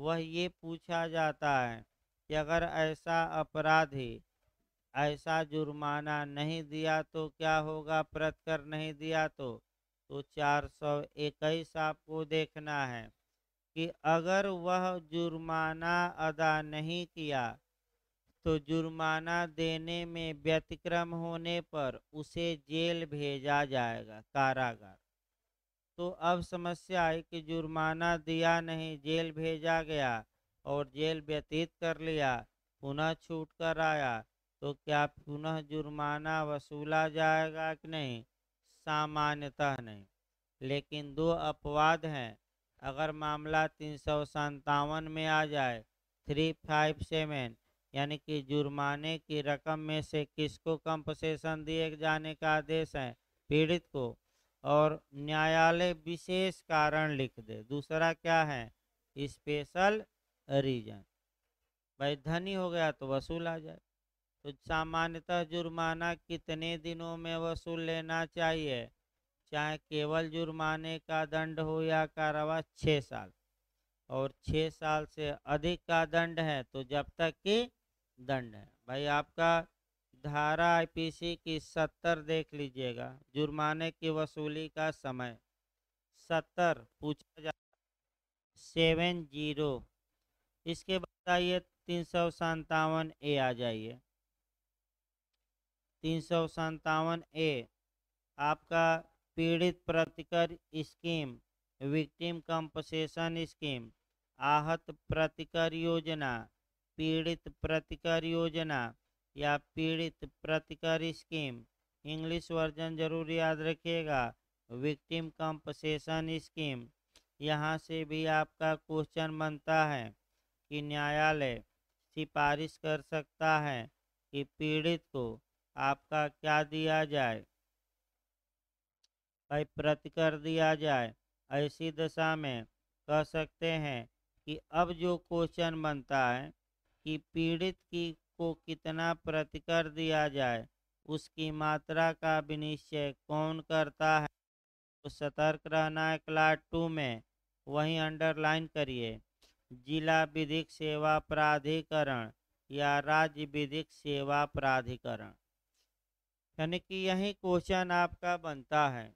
वह ये पूछा जाता है कि अगर ऐसा अपराधी ऐसा जुर्माना नहीं दिया तो क्या होगा प्रत कर नहीं दिया तो तो चार सौ इक्कीस आपको देखना है कि अगर वह जुर्माना अदा नहीं किया तो जुर्माना देने में व्यतिक्रम होने पर उसे जेल भेजा जाएगा कारागार तो अब समस्या आई कि जुर्माना दिया नहीं जेल भेजा गया और जेल व्यतीत कर लिया पुनः छूट कर आया तो क्या पुनः जुर्माना वसूला जाएगा कि नहीं सामान्यतः नहीं लेकिन दो अपवाद हैं अगर मामला तीन सौ में आ जाए थ्री फाइव सेवन यानी कि जुर्माने की रकम में से किसको कंपसेशन दिए जाने का आदेश है पीड़ित को और न्यायालय विशेष कारण लिख दे दूसरा क्या है स्पेशल रीजन भाई धनी हो गया तो वसूल आ जाए तो सामान्यतः जुर्माना कितने दिनों में वसूल लेना चाहिए चाहे केवल जुर्माने का दंड हो या कारावास छः साल और छः साल से अधिक का दंड है तो जब तक कि दंड है भाई आपका धारा आईपीसी की सत्तर देख लीजिएगा जुर्माने की वसूली का समय सत्तर पूछा जा सेवन जीरो इसके बाद आइए तीन सौ सत्तावन ए आ जाइए तीन सौ सत्तावन ए आपका पीड़ित प्रतिकर स्कीम विक्टिम कंपसेशन स्कीम आहत प्रतिकर योजना पीड़ित प्रतिकर योजना या पीड़ित प्रतिकर स्कीम इंग्लिश वर्जन जरूर याद रखिएगा विक्टिम कंपसेशन स्कीम यहाँ से भी आपका क्वेश्चन बनता है कि न्यायालय सिफारिश कर सकता है कि पीड़ित को आपका क्या दिया जाए भाई प्रतिकर दिया जाए ऐसी दशा में कह सकते हैं कि अब जो क्वेश्चन बनता है कि पीड़ित की को कितना प्रतिकर दिया जाए उसकी मात्रा का विनिश्चय कौन करता है तो सतर्क रहना है क्लास टू में वहीं अंडरलाइन करिए जिला विधिक सेवा प्राधिकरण या राज्य विधिक सेवा प्राधिकरण यानी कि यही क्वेश्चन आपका बनता है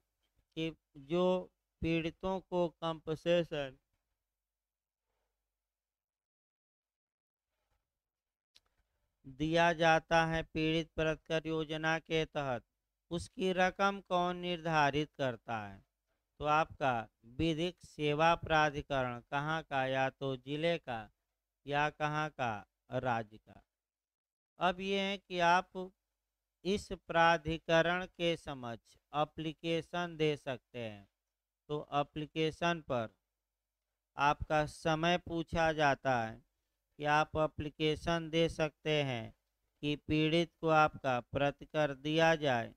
कि जो पीड़ितों को कंपसेशन दिया जाता है पीड़ित प्रतिकर योजना के तहत उसकी रकम कौन निर्धारित करता है तो आपका विधिक सेवा प्राधिकरण कहाँ का या तो जिले का या कहाँ का राज्य का अब ये है कि आप इस प्राधिकरण के समक्ष अप्लीकेशन दे सकते हैं तो अप्लीकेशन पर आपका समय पूछा जाता है कि आप अप्लीकेशन दे सकते हैं कि पीड़ित को आपका प्रतिकर दिया जाए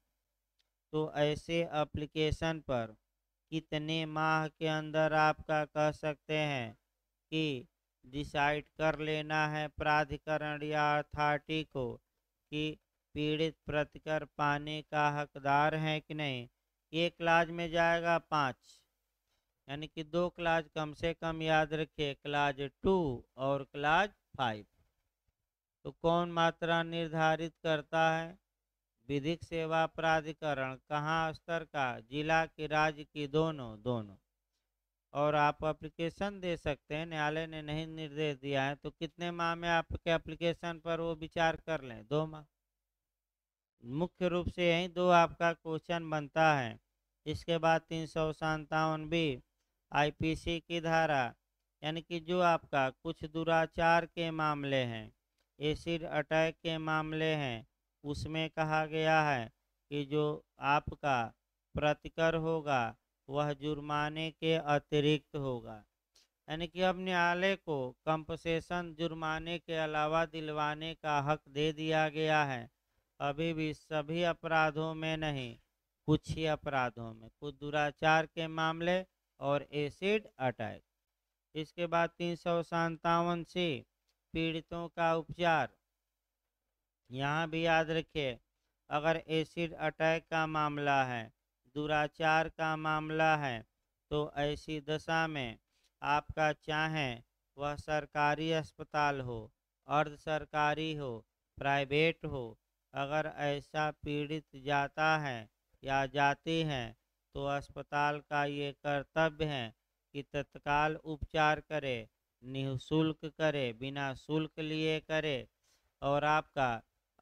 तो ऐसे अप्लीकेशन पर कितने माह के अंदर आपका कह सकते हैं कि डिसाइड कर लेना है प्राधिकरण या अथॉरिटी को कि पीड़ित प्रतिकर पाने का हकदार है कि नहीं ये क्लाज में जाएगा पाँच यानी कि दो क्लाज कम से कम याद रखिए क्लाज टू और क्लाज फाइव तो कौन मात्रा निर्धारित करता है विधिक सेवा प्राधिकरण कहाँ स्तर का जिला की राज्य की दोनों दोनों और आप एप्लीकेशन दे सकते हैं न्यायालय ने नहीं निर्देश दिया है तो कितने माह में आपके एप्लीकेशन पर वो विचार कर लें दो माह मुख्य रूप से यही दो आपका क्वेश्चन बनता है इसके बाद तीन सौ संतावन भी आईपीसी की धारा यानी कि जो आपका कुछ दुराचार के मामले हैं एसिड अटैक के मामले हैं उसमें कहा गया है कि जो आपका प्रतिकर होगा वह जुर्माने के अतिरिक्त होगा यानी कि अब न्यायालय को कंपसेशन जुर्माने के अलावा दिलवाने का हक दे दिया गया है अभी भी सभी अपराधों में नहीं कुछ ही अपराधों में कुछ दुराचार के मामले और एसिड अटैक इसके बाद तीन सौ संतावन से पीड़ितों का उपचार यहाँ भी याद रखिए अगर एसिड अटैक का मामला है दुराचार का मामला है तो ऐसी दशा में आपका चाहे वह सरकारी अस्पताल हो अर्ध सरकारी हो प्राइवेट हो अगर ऐसा पीड़ित जाता है या जाती है तो अस्पताल का ये कर्तव्य है कि तत्काल उपचार करे निःशुल्क करे बिना शुल्क लिए करे और आपका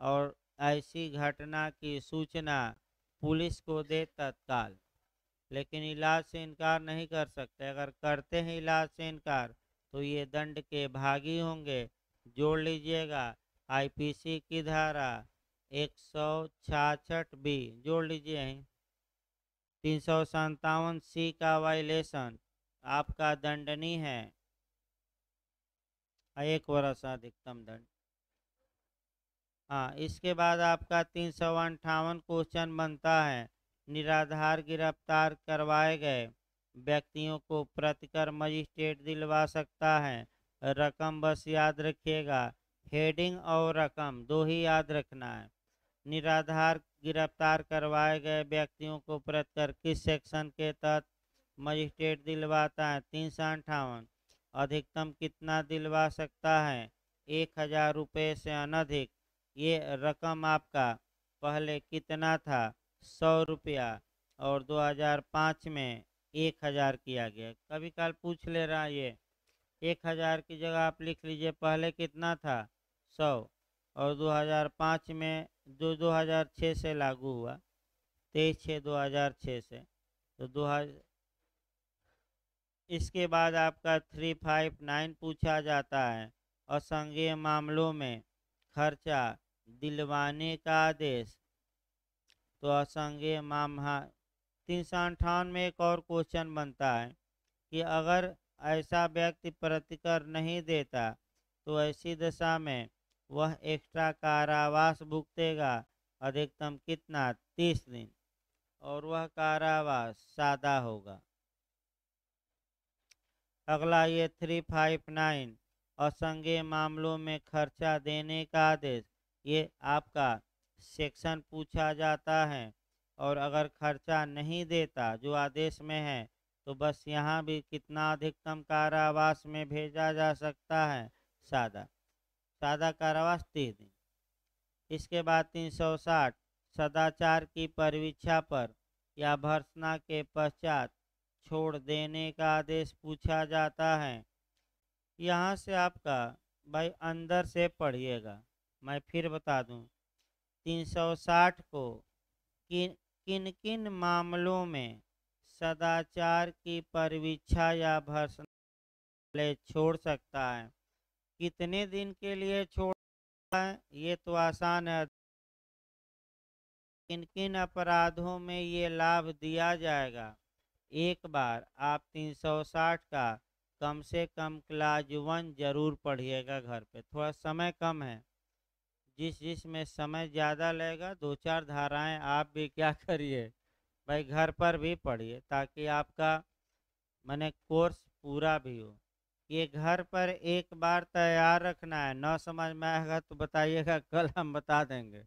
और ऐसी घटना की सूचना पुलिस को दे तत्काल लेकिन इलाज से इनकार नहीं कर सकते अगर करते हैं इलाज से इनकार तो ये दंड के भागी होंगे जोड़ लीजिएगा आईपीसी की धारा एक सौ छाछठ बी जोड़ लीजिए तीन सौ सत्तावन सी का वायलेशन आपका दंडनीय है एक वर्ष अधिकतम दंड हाँ इसके बाद आपका तीन सौ अंठावन क्वेश्चन बनता है निराधार गिरफ्तार करवाए गए व्यक्तियों को प्रतिकर मजिस्ट्रेट दिलवा सकता है रकम बस याद रखिएगा हेडिंग और रकम दो ही याद रखना है निराधार गिरफ्तार करवाए गए व्यक्तियों को कर किस सेक्शन के तहत मजिस्ट्रेट दिलवाता है तीन सौ अंठावन अधिकतम कितना दिलवा सकता है एक हजार रुपये से अनधिक ये रकम आपका पहले कितना था सौ रुपया और 2005 में एक हज़ार किया गया कभी काल पूछ ले रहा ये एक हज़ार की जगह आप लिख लीजिए पहले कितना था सौ और 2005 में जो 2006 से लागू हुआ तेईस छः छः से तो दो इसके बाद आपका थ्री फाइव नाइन पूछा जाता है और संघीय मामलों में खर्चा दिलवाने का आदेश तो असंघीय मामला हाँ, तीन सौ अंठावन में एक और क्वेश्चन बनता है कि अगर ऐसा व्यक्ति प्रतिकर नहीं देता तो ऐसी दशा में वह एक्स्ट्रा कारावास भुगतेगा अधिकतम कितना तीस दिन और वह कारावास सादा होगा अगला ये थ्री फाइव नाइन असंग मामलों में खर्चा देने का आदेश ये आपका सेक्शन पूछा जाता है और अगर खर्चा नहीं देता जो आदेश में है तो बस यहाँ भी कितना अधिकतम कारावास में भेजा जा सकता है सादा सादा कारावास तीस दिन इसके बाद तीन सौ साठ सदाचार की परीक्षा पर या भर्सना के पश्चात छोड़ देने का आदेश पूछा जाता है यहाँ से आपका भाई अंदर से पढ़िएगा मैं फिर बता दूँ 360 को किन किन किन मामलों में सदाचार की परीक्षा या भर्सना छोड़ सकता है कितने दिन के लिए छोड़ा ये तो आसान है किन किन अपराधों में ये लाभ दिया जाएगा एक बार आप 360 का कम से कम क्लास वन जरूर पढ़िएगा घर पे थोड़ा समय कम है जिस जिस में समय ज़्यादा लगेगा दो चार धाराएं आप भी क्या करिए भाई घर पर भी पढ़िए ताकि आपका मैंने कोर्स पूरा भी हो ये घर पर एक बार तैयार रखना है न समझ में आएगा तो बताइएगा कल हम बता देंगे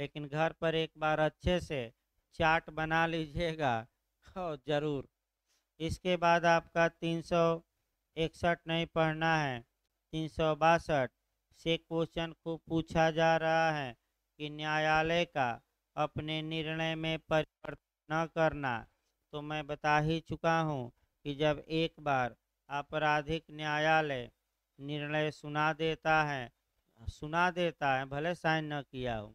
लेकिन घर पर एक बार अच्छे से चार्ट बना लीजिएगा और हाँ, ज़रूर इसके बाद आपका तीन सौ इकसठ नहीं पढ़ना है तीन सौ बासठ से क्वेश्चन को पूछा जा रहा है कि न्यायालय का अपने निर्णय में परिवर्तन न करना तो मैं बता ही चुका हूँ कि जब एक बार आपराधिक न्यायालय निर्णय सुना देता है सुना देता है भले साइन न किया हो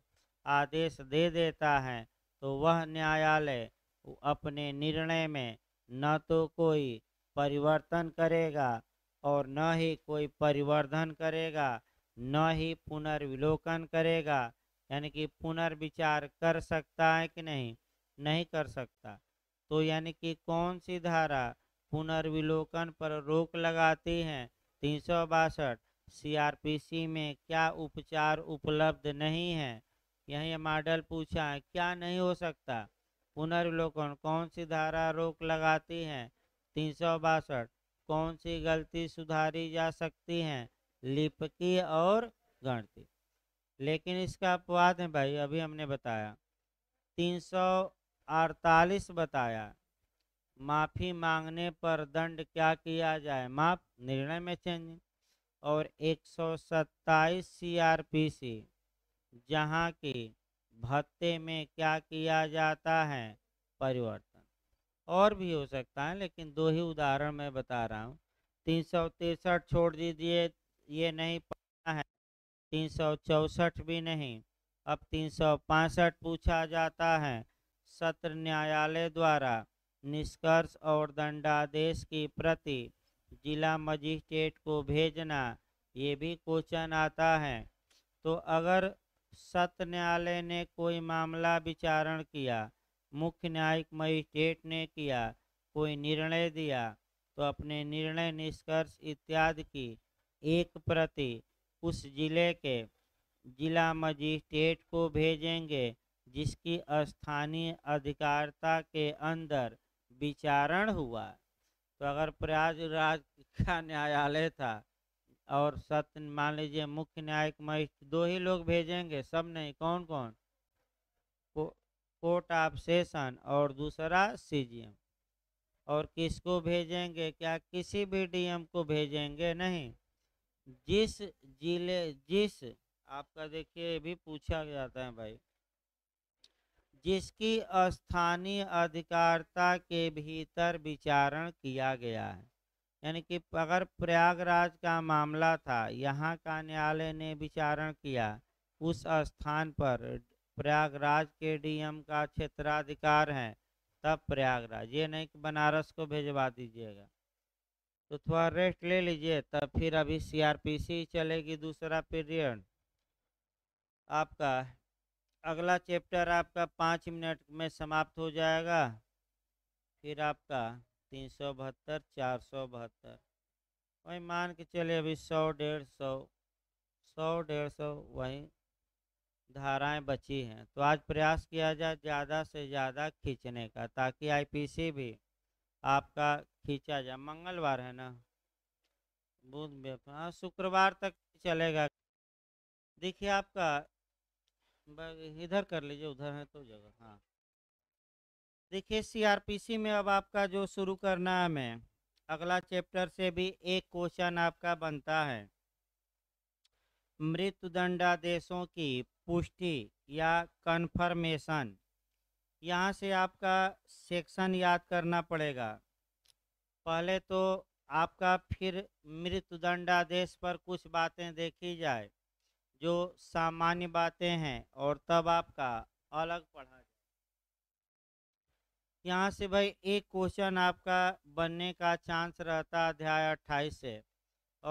आदेश दे देता है तो वह न्यायालय अपने निर्णय में न तो कोई परिवर्तन करेगा और न ही कोई परिवर्धन करेगा न ही पुनर्विलोकन करेगा यानी कि पुनर्विचार कर सकता है कि नहीं नहीं कर सकता तो यानी कि कौन सी धारा पुनर्विलोकन पर रोक लगाती हैं तीन सौ बासठ सी में क्या उपचार उपलब्ध नहीं है यही मॉडल पूछा है क्या नहीं हो सकता पुनर्विलोकन कौन सी धारा रोक लगाती है तीन सौ बासठ कौन सी गलती सुधारी जा सकती है लिपकी और गणती लेकिन इसका अपवाद है भाई अभी हमने बताया तीन सौ अड़तालीस बताया माफ़ी मांगने पर दंड क्या किया जाए माफ निर्णय में चेंज और पी सी जहां की भत्ते में क्या किया जाता है परिवर्तन और भी हो सकता है लेकिन दो ही उदाहरण मैं बता रहा हूँ तीन सौ तिरसठ छोड़ दीजिए ये नहीं पता है तीन सौ चौसठ भी नहीं अब तीन सौ पैंसठ पूछा जाता है सत्र न्यायालय द्वारा निष्कर्ष और दंडादेश की प्रति जिला मजिस्ट्रेट को भेजना ये भी क्वेश्चन आता है तो अगर सत्य न्यायालय ने कोई मामला विचारण किया मुख्य न्यायिक मजिस्ट्रेट ने किया कोई निर्णय दिया तो अपने निर्णय निष्कर्ष इत्यादि की एक प्रति उस जिले के जिला मजिस्ट्रेट को भेजेंगे जिसकी स्थानीय अधिकारता के अंदर विचारण हुआ तो अगर प्रयागराज का न्यायालय था और सत्य मान लीजिए मुख्य न्यायिक मजिस्ट्रेट दो ही लोग भेजेंगे सब नहीं कौन कौन को, कोर्ट ऑफ सेशन और दूसरा सीजीएम और किसको भेजेंगे क्या किसी भी डीएम को भेजेंगे नहीं जिस जिले जिस आपका देखिए भी पूछा जाता है भाई जिसकी स्थानीय अधिकारता के भीतर विचारण किया गया है यानी कि अगर प्रयागराज का मामला था यहाँ का न्यायालय ने विचारण किया उस स्थान पर प्रयागराज के डीएम का क्षेत्राधिकार है तब प्रयागराज ये नहीं कि बनारस को भिजवा दीजिएगा तो थोड़ा रेस्ट ले लीजिए तब फिर अभी सीआरपीसी चलेगी दूसरा पीरियड आपका अगला चैप्टर आपका पाँच मिनट में समाप्त हो जाएगा फिर आपका तीन सौ बहत्तर चार सौ बहत्तर वही मान के चले अभी सौ डेढ़ सौ सौ डेढ़ सौ वही धाराएं बची हैं तो आज प्रयास किया जाए ज़्यादा से ज़्यादा खींचने का ताकि आईपीसी भी आपका खींचा जाए मंगलवार है ना बुध हाँ शुक्रवार तक चलेगा देखिए आपका इधर कर लीजिए उधर है तो जगह हाँ देखिए सीआरपीसी में अब आपका जो शुरू करना है मैं अगला चैप्टर से भी एक क्वेश्चन आपका बनता है मृत्युदंडादेशों की पुष्टि या कन्फर्मेशन यहाँ से आपका सेक्शन याद करना पड़ेगा पहले तो आपका फिर मृत्युदंडादेश पर कुछ बातें देखी जाए जो सामान्य बातें हैं और तब आपका अलग पढ़ा जाए यहाँ से भाई एक क्वेश्चन आपका बनने का चांस रहता अध्याय अट्ठाईस से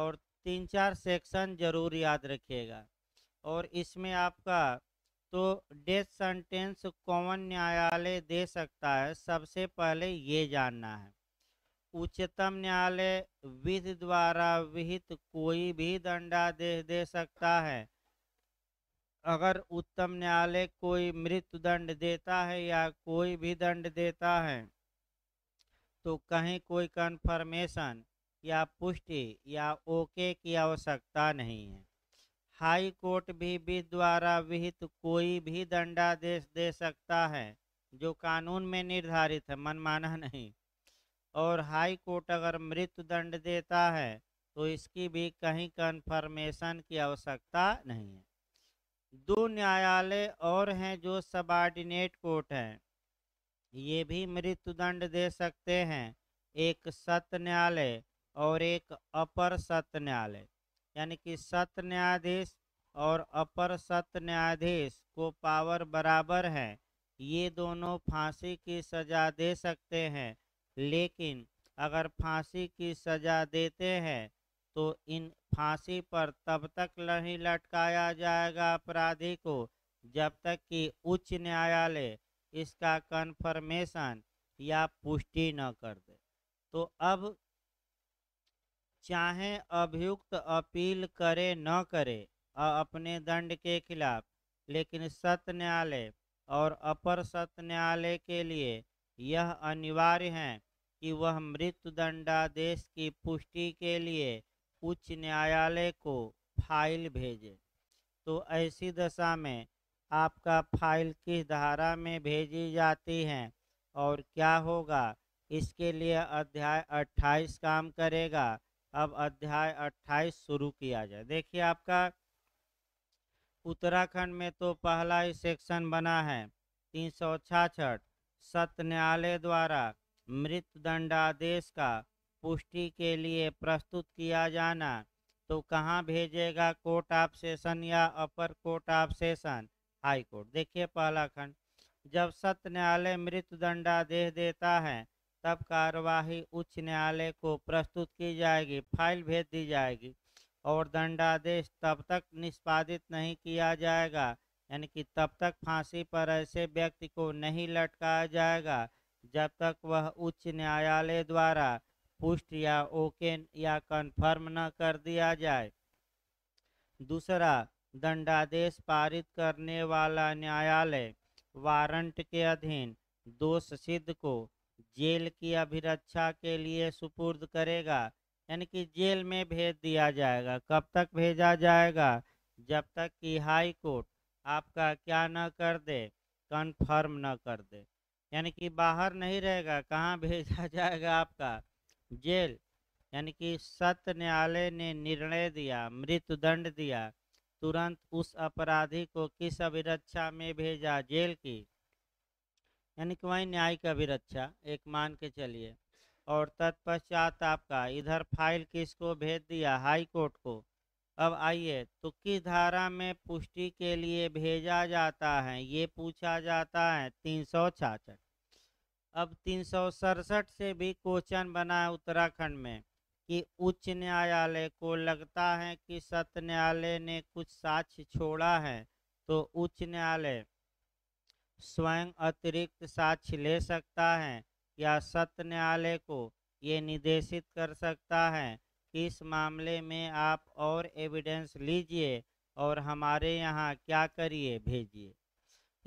और तीन चार सेक्शन जरूर याद रखिएगा और इसमें आपका तो डेथ सेंटेंस कौन न्यायालय दे सकता है सबसे पहले ये जानना है उच्चतम न्यायालय विधि द्वारा विहित कोई भी दंडादेश दे सकता है अगर उत्तम न्यायालय कोई मृत्युदंड देता है या कोई भी दंड देता है तो कहीं कोई कन्फर्मेशन या पुष्टि या ओके की आवश्यकता नहीं है हाई कोर्ट भी विध द्वारा विहित कोई भी दंडादेश दे सकता है जो कानून में निर्धारित है मनमाना नहीं और हाई कोर्ट अगर मृत्युदंड देता है तो इसकी भी कहीं कन्फर्मेशन की आवश्यकता नहीं है दो न्यायालय और हैं जो सबॉर्डिनेट कोर्ट हैं ये भी मृत्युदंड दे सकते हैं एक सत्य न्यायालय और एक अपर सत्य न्यायालय यानी कि सत्य न्यायाधीश और अपर सत्य न्यायाधीश को पावर बराबर है ये दोनों फांसी की सज़ा दे सकते हैं लेकिन अगर फांसी की सज़ा देते हैं तो इन फांसी पर तब तक नहीं लटकाया जाएगा अपराधी को जब तक कि उच्च न्यायालय इसका कन्फर्मेशन या पुष्टि न कर दे तो अब चाहे अभियुक्त अपील करे न करे अपने दंड के खिलाफ लेकिन सत्य न्यायालय और अपर सत्य न्यायालय के लिए यह अनिवार्य है कि वह मृत्युदंडादेश की पुष्टि के लिए उच्च न्यायालय को फाइल भेजें तो ऐसी दशा में आपका फाइल किस धारा में भेजी जाती है और क्या होगा इसके लिए अध्याय 28 काम करेगा अब अध्याय 28 शुरू किया जाए देखिए आपका उत्तराखंड में तो पहला ही सेक्शन बना है तीन सौ छाछठ सत्य न्यायालय द्वारा मृत दंडादेश का पुष्टि के लिए प्रस्तुत किया जाना तो कहाँ भेजेगा कोर्ट ऑफ सेशन या upper court of session high court देखिए पहला खंड जब सत्य न्यायालय मृत्युदंडादेश देता है तब कार्यवाही उच्च न्यायालय को प्रस्तुत की जाएगी फाइल भेज दी जाएगी और दंडादेश तब तक निष्पादित नहीं किया जाएगा यानी कि तब तक फांसी पर ऐसे व्यक्ति को नहीं लटकाया जाएगा जब तक वह उच्च न्यायालय द्वारा पुष्ट या ओके या कन्फर्म न कर दिया जाए दूसरा दंडादेश पारित करने वाला न्यायालय वारंट के अधीन दोष सिद्ध को जेल की अभिरक्षा के लिए सुपुर्द करेगा यानी कि जेल में भेज दिया जाएगा कब तक भेजा जाएगा जब तक कि हाई कोर्ट आपका क्या न कर दे कन्फर्म न कर दे यानी कि बाहर नहीं रहेगा कहाँ भेजा जाएगा आपका जेल यानी कि सत्य न्यायालय ने निर्णय दिया मृत्युदंड दिया तुरंत उस अपराधी को किस अभिरक्षा में भेजा जेल की यानी कि वही न्याय की अभिरक्षा एक मान के चलिए और तत्पश्चात आपका इधर फाइल किसको भेज दिया हाई कोर्ट को अब आइए तो किस धारा में पुष्टि के लिए भेजा जाता है ये पूछा जाता है तीन सौ छाछठ अब तीन से भी क्वेश्चन बना है उत्तराखंड में कि उच्च न्यायालय को लगता है कि सत्य न्यायालय ने कुछ साक्ष्य छोड़ा है तो उच्च न्यायालय स्वयं अतिरिक्त साक्ष्य ले सकता है या सत्य न्यायालय को ये निर्देशित कर सकता है कि इस मामले में आप और एविडेंस लीजिए और हमारे यहाँ क्या करिए भेजिए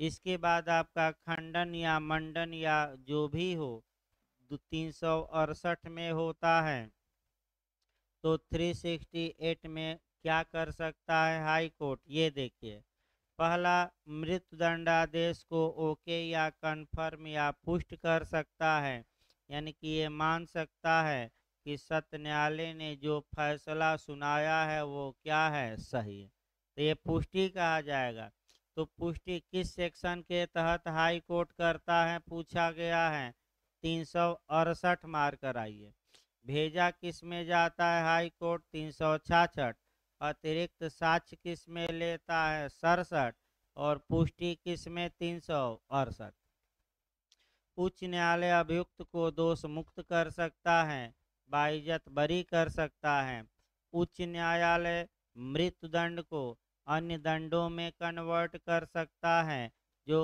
इसके बाद आपका खंडन या मंडन या जो भी हो तीन सौ अड़सठ में होता है तो 368 में क्या कर सकता है हाई कोर्ट ये देखिए पहला मृत्युदंडादेश को ओके या कन्फर्म या पुष्ट कर सकता है यानी कि ये मान सकता है कि सत्य न्यायालय ने जो फैसला सुनाया है वो क्या है सही तो ये पुष्टि कहा जाएगा तो पुष्टि किस सेक्शन के तहत हाई कोर्ट करता है पूछा गया है तीन सौ अड़सठ मार्क कराइए भेजा किस में जाता है हाई कोर्ट तीन सौ छाछठ अतिरिक्त साक्ष्य किस में लेता है सड़सठ और पुष्टि किस में तीन सौ अड़सठ उच्च न्यायालय अभियुक्त को दोष मुक्त कर सकता है बाइजत बरी कर सकता है उच्च न्यायालय मृत्युदंड को अन्य दंडों में कन्वर्ट कर सकता है जो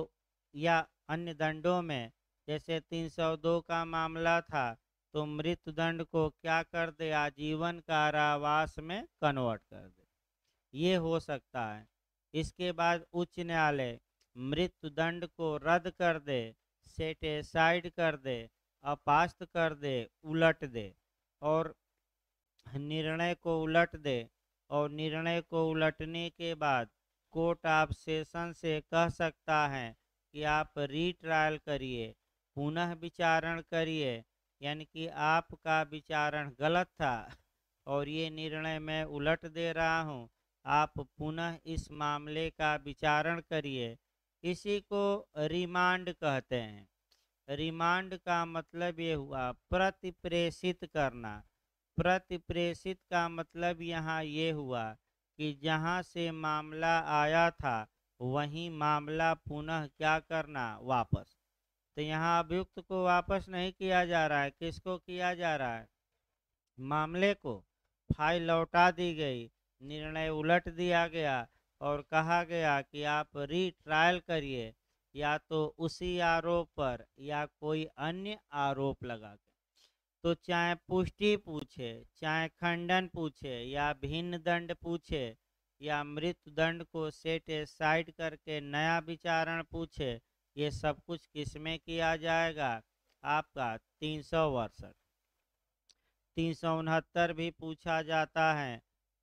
या अन्य दंडों में जैसे 302 का मामला था तो मृत्युदंड को क्या कर दे आजीवन कारावास में कन्वर्ट कर दे ये हो सकता है इसके बाद उच्च न्यायालय मृत्युदंड को रद्द कर दे सेटेसाइड कर दे अपास्त कर दे उलट दे और निर्णय को उलट दे और निर्णय को उलटने के बाद कोर्ट ऑफ सेशन से कह सकता है कि आप रीट्रायल करिए पुनः विचारण करिए यानी कि आपका विचारण गलत था और ये निर्णय मैं उलट दे रहा हूँ आप पुनः इस मामले का विचारण करिए इसी को रिमांड कहते हैं रिमांड का मतलब ये हुआ प्रतिप्रेषित करना प्रतिप्रेषित का मतलब यहाँ ये हुआ कि जहाँ से मामला आया था वहीं मामला पुनः क्या करना वापस तो यहाँ अभियुक्त को वापस नहीं किया जा रहा है किसको किया जा रहा है मामले को फाइल लौटा दी गई निर्णय उलट दिया गया और कहा गया कि आप रिट्रायल करिए या तो उसी आरोप पर या कोई अन्य आरोप लगा के तो चाहे पुष्टि पूछे चाहे खंडन पूछे या भिन्न दंड पूछे या मृत्यु दंड को सेट साइड करके नया विचारण पूछे ये सब कुछ किसमें किया जाएगा आपका तीन सौ अड़सठ तीन सौ उनहत्तर भी पूछा जाता है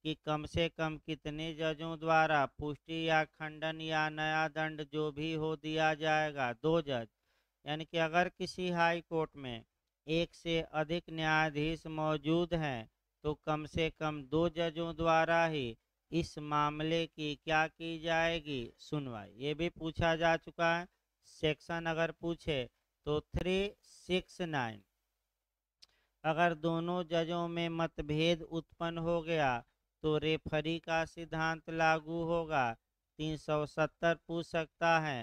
कि कम से कम कितने जजों द्वारा पुष्टि या खंडन या नया दंड जो भी हो दिया जाएगा दो जज यानी कि अगर किसी हाई कोर्ट में एक से अधिक न्यायाधीश मौजूद हैं तो कम से कम दो जजों द्वारा ही इस मामले की क्या की जाएगी सुनवाई ये भी पूछा जा चुका है सेक्शन अगर पूछे तो थ्री सिक्स नाइन अगर दोनों जजों में मतभेद उत्पन्न हो गया तो रेफरी का सिद्धांत लागू होगा 370 पूछ सकता है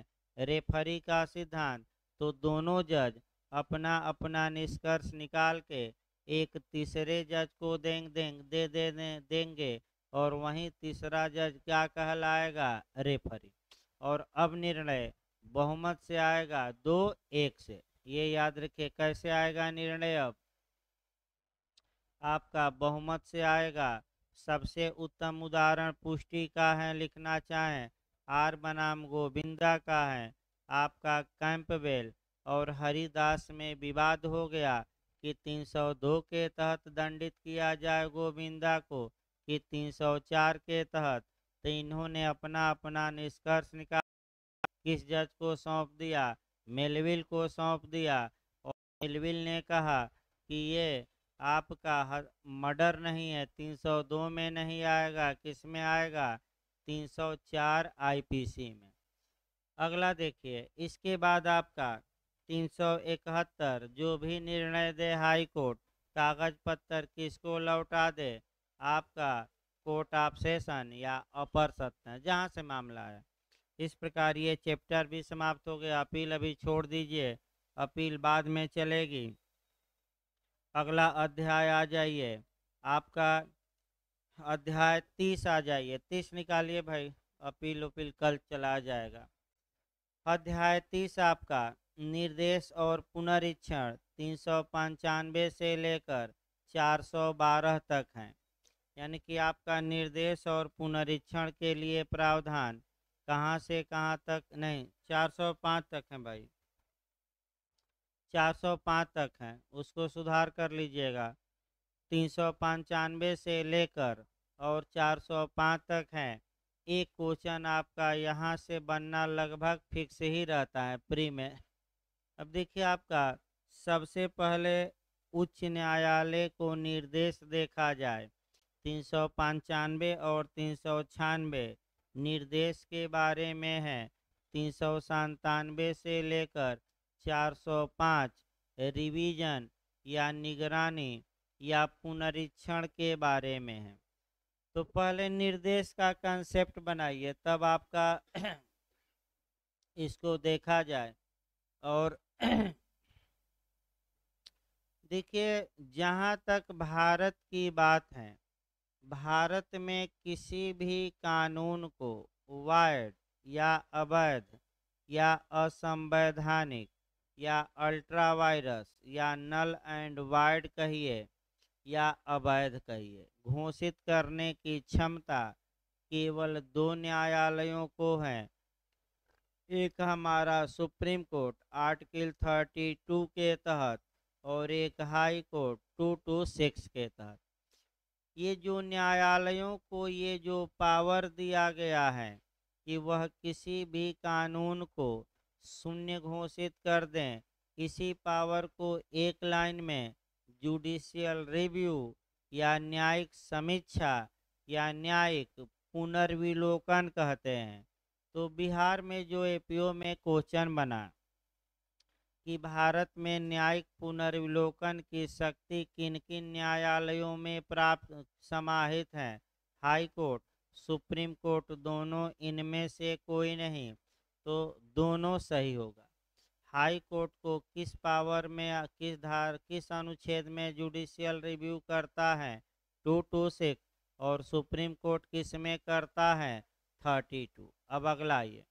रेफरी का सिद्धांत तो दोनों जज अपना अपना निष्कर्ष निकाल के एक तीसरे जज को देंग देंग दे दे, दे देंगे और वहीं तीसरा जज क्या कहलाएगा रेफरी और अब निर्णय बहुमत से आएगा दो एक से ये याद रखिए कैसे आएगा निर्णय अब आपका बहुमत से आएगा सबसे उत्तम उदाहरण पुष्टि का है लिखना चाहें आर बनाम गोविंदा का है आपका कैंपबेल और हरिदास में विवाद हो गया कि 302 के तहत दंडित किया जाए गोविंदा को कि 304 के तहत तो इन्होंने अपना अपना निष्कर्ष निकाला किस जज को सौंप दिया मेलविल को सौंप दिया और मेलविल ने कहा कि ये आपका मर्डर नहीं है 302 में नहीं आएगा किस में आएगा 304 आईपीसी में अगला देखिए इसके बाद आपका तीन सौ इकहत्तर जो भी निर्णय दे हाई कोर्ट कागज पत्र किसको लौटा दे आपका कोर्ट ऑफ सेशन या अपर सत्य जहाँ से मामला है इस प्रकार ये चैप्टर भी समाप्त हो गया अपील अभी छोड़ दीजिए अपील बाद में चलेगी अगला अध्याय आ जाइए आपका अध्याय तीस आ जाइए तीस निकालिए भाई अपील उपील कल चला जाएगा अध्याय तीस आपका निर्देश और पुनरीक्षण तीन सौ पंचानवे से लेकर चार सौ बारह तक हैं यानी कि आपका निर्देश और पुनरीक्षण के लिए प्रावधान कहाँ से कहाँ तक नहीं चार सौ पाँच तक हैं भाई चार सौ पाँच तक हैं उसको सुधार कर लीजिएगा तीन सौ पंचानवे से लेकर और चार सौ पाँच तक हैं एक क्वेश्चन आपका यहाँ से बनना लगभग फिक्स ही रहता है प्री में अब देखिए आपका सबसे पहले उच्च न्यायालय को निर्देश देखा जाए तीन सौ पंचानवे और तीन सौ छियानवे निर्देश के बारे में है तीन सौ संतानवे से लेकर चार सौ पाँच रिवीजन या निगरानी या पुनरीक्षण के बारे में है तो पहले निर्देश का कंसेप्ट बनाइए तब आपका इसको देखा जाए और देखिए जहाँ तक भारत की बात है भारत में किसी भी कानून को वाइड या अवैध या असंवैधानिक या अल्ट्रा वायरस या नल एंड वाइड कहिए या अवैध कहिए घोषित करने की क्षमता केवल दो न्यायालयों को है एक हमारा supreme court article thirty two के तहत और एक high court two two six के तहत ये जो न्यायालयों को ये जो पावर दिया गया है कि वह किसी भी कानून को शून्य घोषित कर दें इसी पावर को एक लाइन में जुडिशियल रिव्यू या न्यायिक समीक्षा या न्यायिक पुनर्विलोकन कहते हैं तो बिहार में जो एपीओ में क्वेश्चन बना कि भारत में न्यायिक पुनर्विलोकन की शक्ति किन किन न्यायालयों में प्राप्त समाहित है हाई कोर्ट सुप्रीम कोर्ट दोनों इनमें से कोई नहीं तो दोनों सही होगा हाई कोर्ट को किस पावर में किस धार किस अनुच्छेद में जुडिशियल रिव्यू करता है टू टू सिक्स और सुप्रीम कोर्ट किस में करता है थर्टी टू अब अगला आइए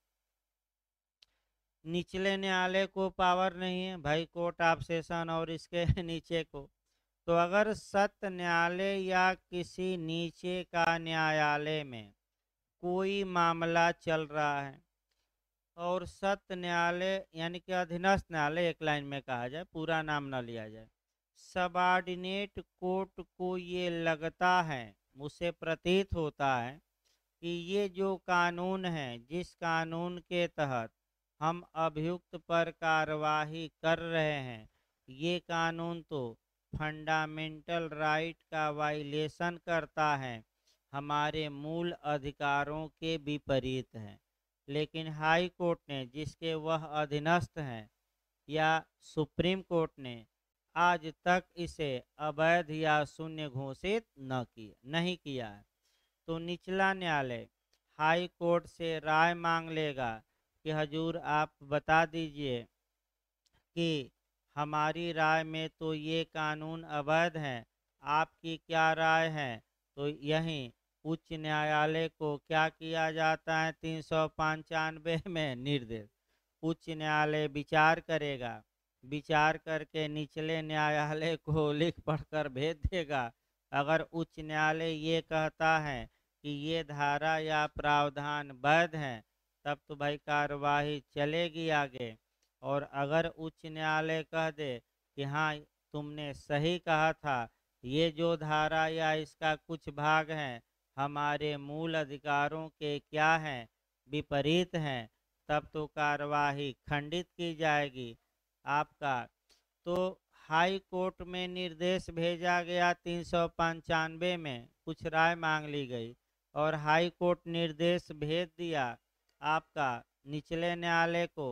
निचले न्यायालय को पावर नहीं है भाई कोर्ट ऑफ सेशन और इसके नीचे को तो अगर सत्य न्यायालय या किसी नीचे का न्यायालय में कोई मामला चल रहा है और सत्य न्यायालय यानी कि अधीनस्थ न्यायालय एक लाइन में कहा जाए पूरा नाम ना लिया जाए सबॉर्डिनेट कोर्ट को ये लगता है उसे प्रतीत होता है कि ये जो कानून है जिस कानून के तहत हम अभियुक्त पर कार्रवाई कर रहे हैं ये कानून तो फंडामेंटल राइट का वाइलेशन करता है हमारे मूल अधिकारों के विपरीत है लेकिन हाई कोर्ट ने जिसके वह अधीनस्थ हैं या सुप्रीम कोर्ट ने आज तक इसे अवैध या शून्य घोषित न किया नहीं किया है तो निचला न्यायालय हाई कोर्ट से राय मांग लेगा कि हजूर आप बता दीजिए कि हमारी राय में तो ये कानून अवैध हैं आपकी क्या राय है तो यही उच्च न्यायालय को क्या किया जाता है तीन सौ पंचानवे में निर्देश उच्च न्यायालय विचार करेगा विचार करके निचले न्यायालय को लिख पढ़कर भेज देगा अगर उच्च न्यायालय ये कहता है कि ये धारा या प्रावधान वैध हैं तब तो भाई कार्यवाही चलेगी आगे और अगर उच्च न्यायालय कह दे कि हाँ तुमने सही कहा था ये जो धारा या इसका कुछ भाग है हमारे मूल अधिकारों के क्या हैं विपरीत हैं तब तो कार्यवाही खंडित की जाएगी आपका तो हाई कोर्ट में निर्देश भेजा गया तीन सौ पंचानवे में कुछ राय मांग ली गई और हाई कोर्ट निर्देश भेज दिया आपका निचले न्यायालय को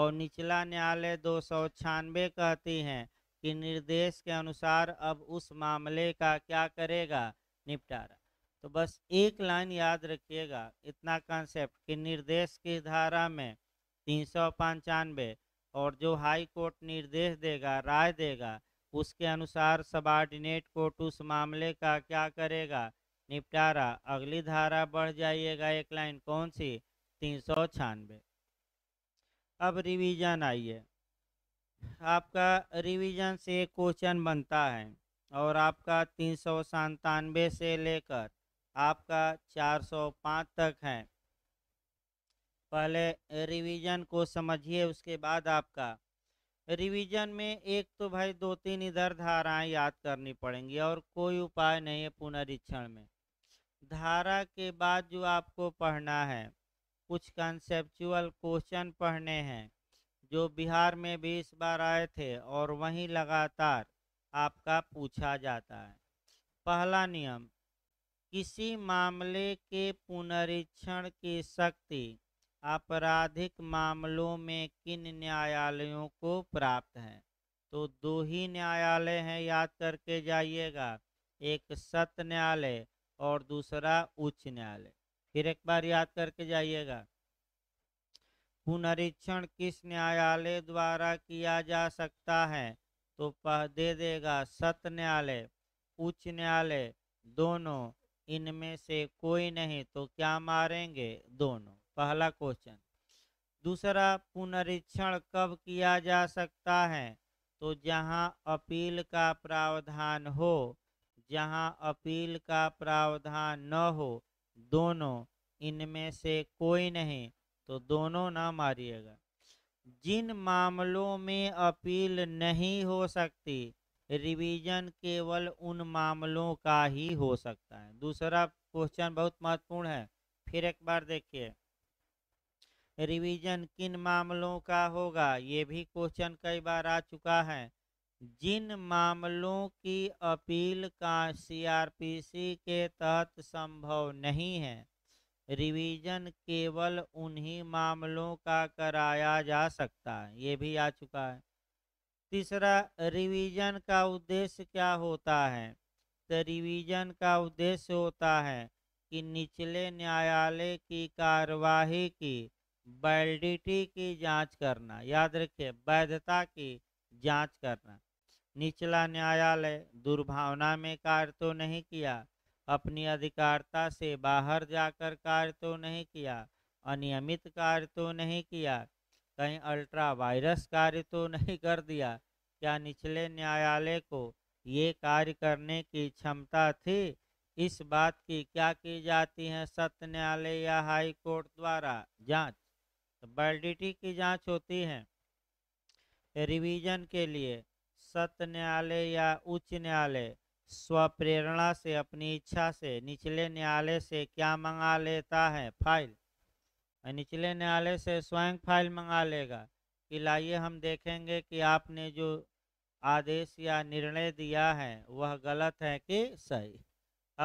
और निचला न्यायालय दो सौ छियानवे कहती हैं कि निर्देश के अनुसार अब उस मामले का क्या करेगा निपटारा तो बस एक लाइन याद रखिएगा इतना कॉन्सेप्ट कि निर्देश की धारा में तीन सौ पंचानवे और जो हाई कोर्ट निर्देश देगा राय देगा उसके अनुसार सबॉर्डिनेट कोर्ट उस मामले का क्या करेगा निपटारा अगली धारा बढ़ जाइएगा एक लाइन कौन सी तीन सौ छियानवे अब रिवीजन आइए आपका रिवीजन से क्वेश्चन बनता है और आपका तीन सौ संतानवे से लेकर आपका चार सौ पाँच तक है पहले रिवीजन को समझिए उसके बाद आपका रिवीजन में एक तो भाई दो तीन इधर धाराएं याद करनी पड़ेंगी और कोई उपाय नहीं है पुनरीक्षण में धारा के बाद जो आपको पढ़ना है कुछ कंसेप्चुअल क्वेश्चन पढ़ने हैं जो बिहार में भी इस बार आए थे और वहीं लगातार आपका पूछा जाता है पहला नियम किसी मामले के पुनरीक्षण की शक्ति आपराधिक मामलों में किन न्यायालयों को प्राप्त है तो दो ही न्यायालय हैं याद करके जाइएगा एक सत्य न्यायालय और दूसरा उच्च न्यायालय फिर एक बार याद करके जाइएगा पुनरीक्षण किस न्यायालय द्वारा किया जा सकता है तो दे देगा सत्य न्यायालय उच्च न्यायालय दोनों इनमें से कोई नहीं तो क्या मारेंगे दोनों पहला क्वेश्चन दूसरा पुनरीक्षण कब किया जा सकता है तो जहां अपील का प्रावधान हो जहां अपील का प्रावधान न हो दोनों इनमें से कोई नहीं तो दोनों ना मारिएगा जिन मामलों में अपील नहीं हो सकती रिवीजन केवल उन मामलों का ही हो सकता है दूसरा क्वेश्चन बहुत महत्वपूर्ण है फिर एक बार देखिए रिवीजन किन मामलों का होगा ये भी क्वेश्चन कई बार आ चुका है जिन मामलों की अपील का सीआरपीसी के तहत संभव नहीं है रिवीजन केवल उन्हीं मामलों का कराया जा सकता है ये भी आ चुका है तीसरा रिवीजन का उद्देश्य क्या होता है तो रिवीजन का उद्देश्य होता है कि निचले न्यायालय की कार्यवाही की वैलिडिटी की जांच करना याद रखिए वैधता की जांच करना निचला न्यायालय दुर्भावना में कार्य तो नहीं किया अपनी अधिकारता से बाहर जाकर कार्य तो नहीं किया अनियमित कार्य तो नहीं किया कहीं अल्ट्रा वायरस कार्य तो नहीं कर दिया क्या निचले न्यायालय को ये कार्य करने की क्षमता थी इस बात की क्या की जाती है सत्य न्यायालय या हाई कोर्ट द्वारा जांच वैलिडिटी की जांच होती है रिवीजन के लिए सत्य न्यायालय या उच्च न्यायालय स्वप्रेरणा से अपनी इच्छा से निचले न्यायालय से क्या मंगा लेता है फाइल निचले न्यायालय से स्वयं फाइल मंगा लेगा कि लाइए हम देखेंगे कि आपने जो आदेश या निर्णय दिया है वह गलत है कि सही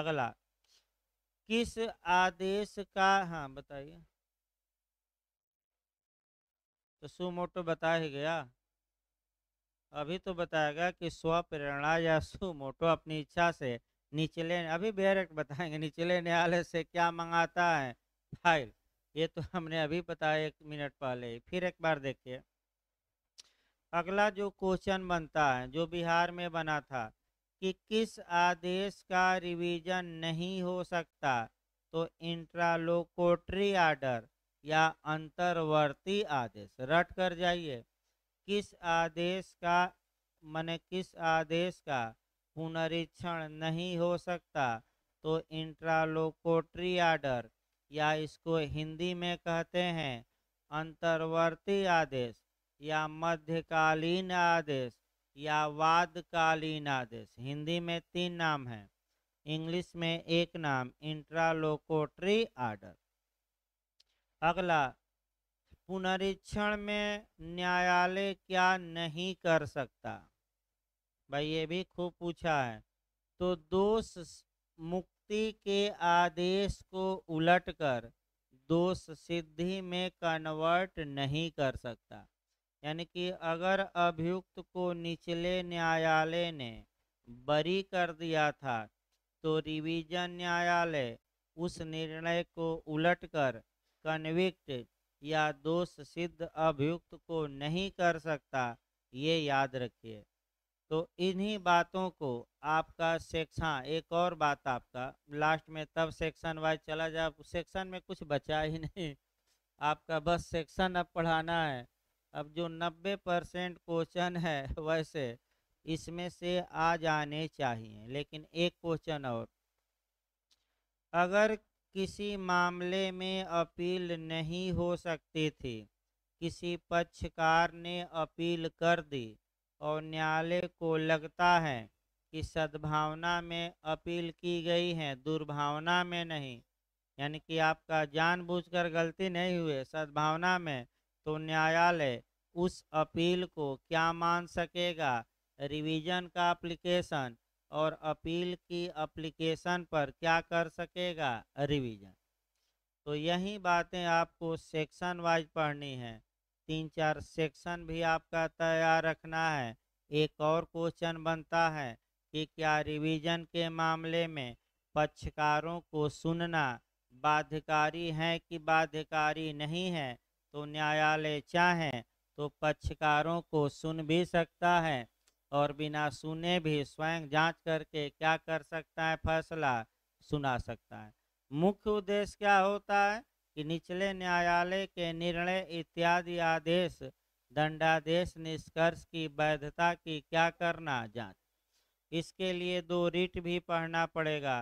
अगला किस आदेश का हाँ बताइए तो सुमोटो बता ही गया अभी तो बताएगा कि स्व प्रेरणा या सुमोटो अपनी इच्छा से निचले अभी डायरेक्ट बताएंगे निचले न्यायालय से क्या मंगाता है फाइल ये तो हमने अभी बताया एक मिनट पहले फिर एक बार देखिए अगला जो क्वेश्चन बनता है जो बिहार में बना था कि किस आदेश का रिवीजन नहीं हो सकता तो इंट्रालोकोट्री आर्डर या अंतर्वर्ती आदेश रट कर जाइए किस आदेश का मन किस आदेश का पुनरीक्षण नहीं हो सकता तो इंट्रालोकोट्री आर्डर या इसको हिंदी में कहते हैं अंतर्वर्ती आदेश या मध्यकालीन आदेश या वादकालीन आदेश हिंदी में तीन नाम हैं इंग्लिश में एक नाम इंट्रालोकोट्री आर्डर अगला पुनरीक्षण में न्यायालय क्या नहीं कर सकता भाई ये भी खूब पूछा है तो दोष मुक्ति के आदेश को उलटकर दोष सिद्धि में कन्वर्ट नहीं कर सकता यानी कि अगर अभियुक्त को निचले न्यायालय ने बरी कर दिया था तो रिवीजन न्यायालय उस निर्णय को उलटकर कन्विक्ट या दोष सिद्ध अभियुक्त को नहीं कर सकता ये याद रखिए तो इन्हीं बातों को आपका सेक्शन एक और बात आपका लास्ट में तब सेक्शन वाइज चला जाए सेक्शन में कुछ बचा ही नहीं आपका बस सेक्शन अब पढ़ाना है अब जो 90 परसेंट क्वेश्चन है वैसे इसमें से आ जाने चाहिए लेकिन एक क्वेश्चन और अगर किसी मामले में अपील नहीं हो सकती थी किसी पक्षकार ने अपील कर दी और न्यायालय को लगता है कि सद्भावना में अपील की गई है दुर्भावना में नहीं यानी कि आपका जानबूझकर गलती नहीं हुए सद्भावना में तो न्यायालय उस अपील को क्या मान सकेगा रिवीजन का एप्लीकेशन और अपील की अप्लीकेशन पर क्या कर सकेगा रिवीजन तो यही बातें आपको सेक्शन वाइज पढ़नी है तीन चार सेक्शन भी आपका तैयार रखना है एक और क्वेश्चन बनता है कि क्या रिवीजन के मामले में पक्षकारों को सुनना बाध्यकारी है कि बाध्यकारी नहीं है तो न्यायालय चाहे तो पक्षकारों को सुन भी सकता है और बिना सुने भी स्वयं जांच करके क्या कर सकता है फैसला सुना सकता है मुख्य उद्देश्य क्या होता है कि निचले न्यायालय के निर्णय इत्यादि आदेश दंडादेश निष्कर्ष की वैधता की क्या करना जांच इसके लिए दो रिट भी पढ़ना पड़ेगा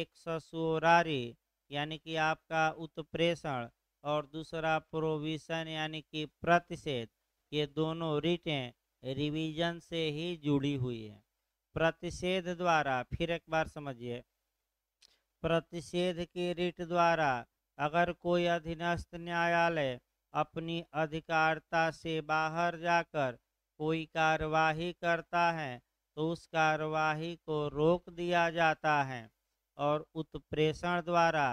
एक ससुरारी यानी कि आपका उत्प्रेषण और दूसरा प्रोविशन यानी कि प्रतिषेध ये दोनों रिटें रिवीजन से ही जुड़ी हुई है प्रतिषेध द्वारा फिर एक बार समझिए प्रतिषेध की रिट द्वारा अगर कोई अधीनस्थ न्यायालय अपनी अधिकारता से बाहर जाकर कोई कार्यवाही करता है तो उस कार्यवाही को रोक दिया जाता है और उत्प्रेषण द्वारा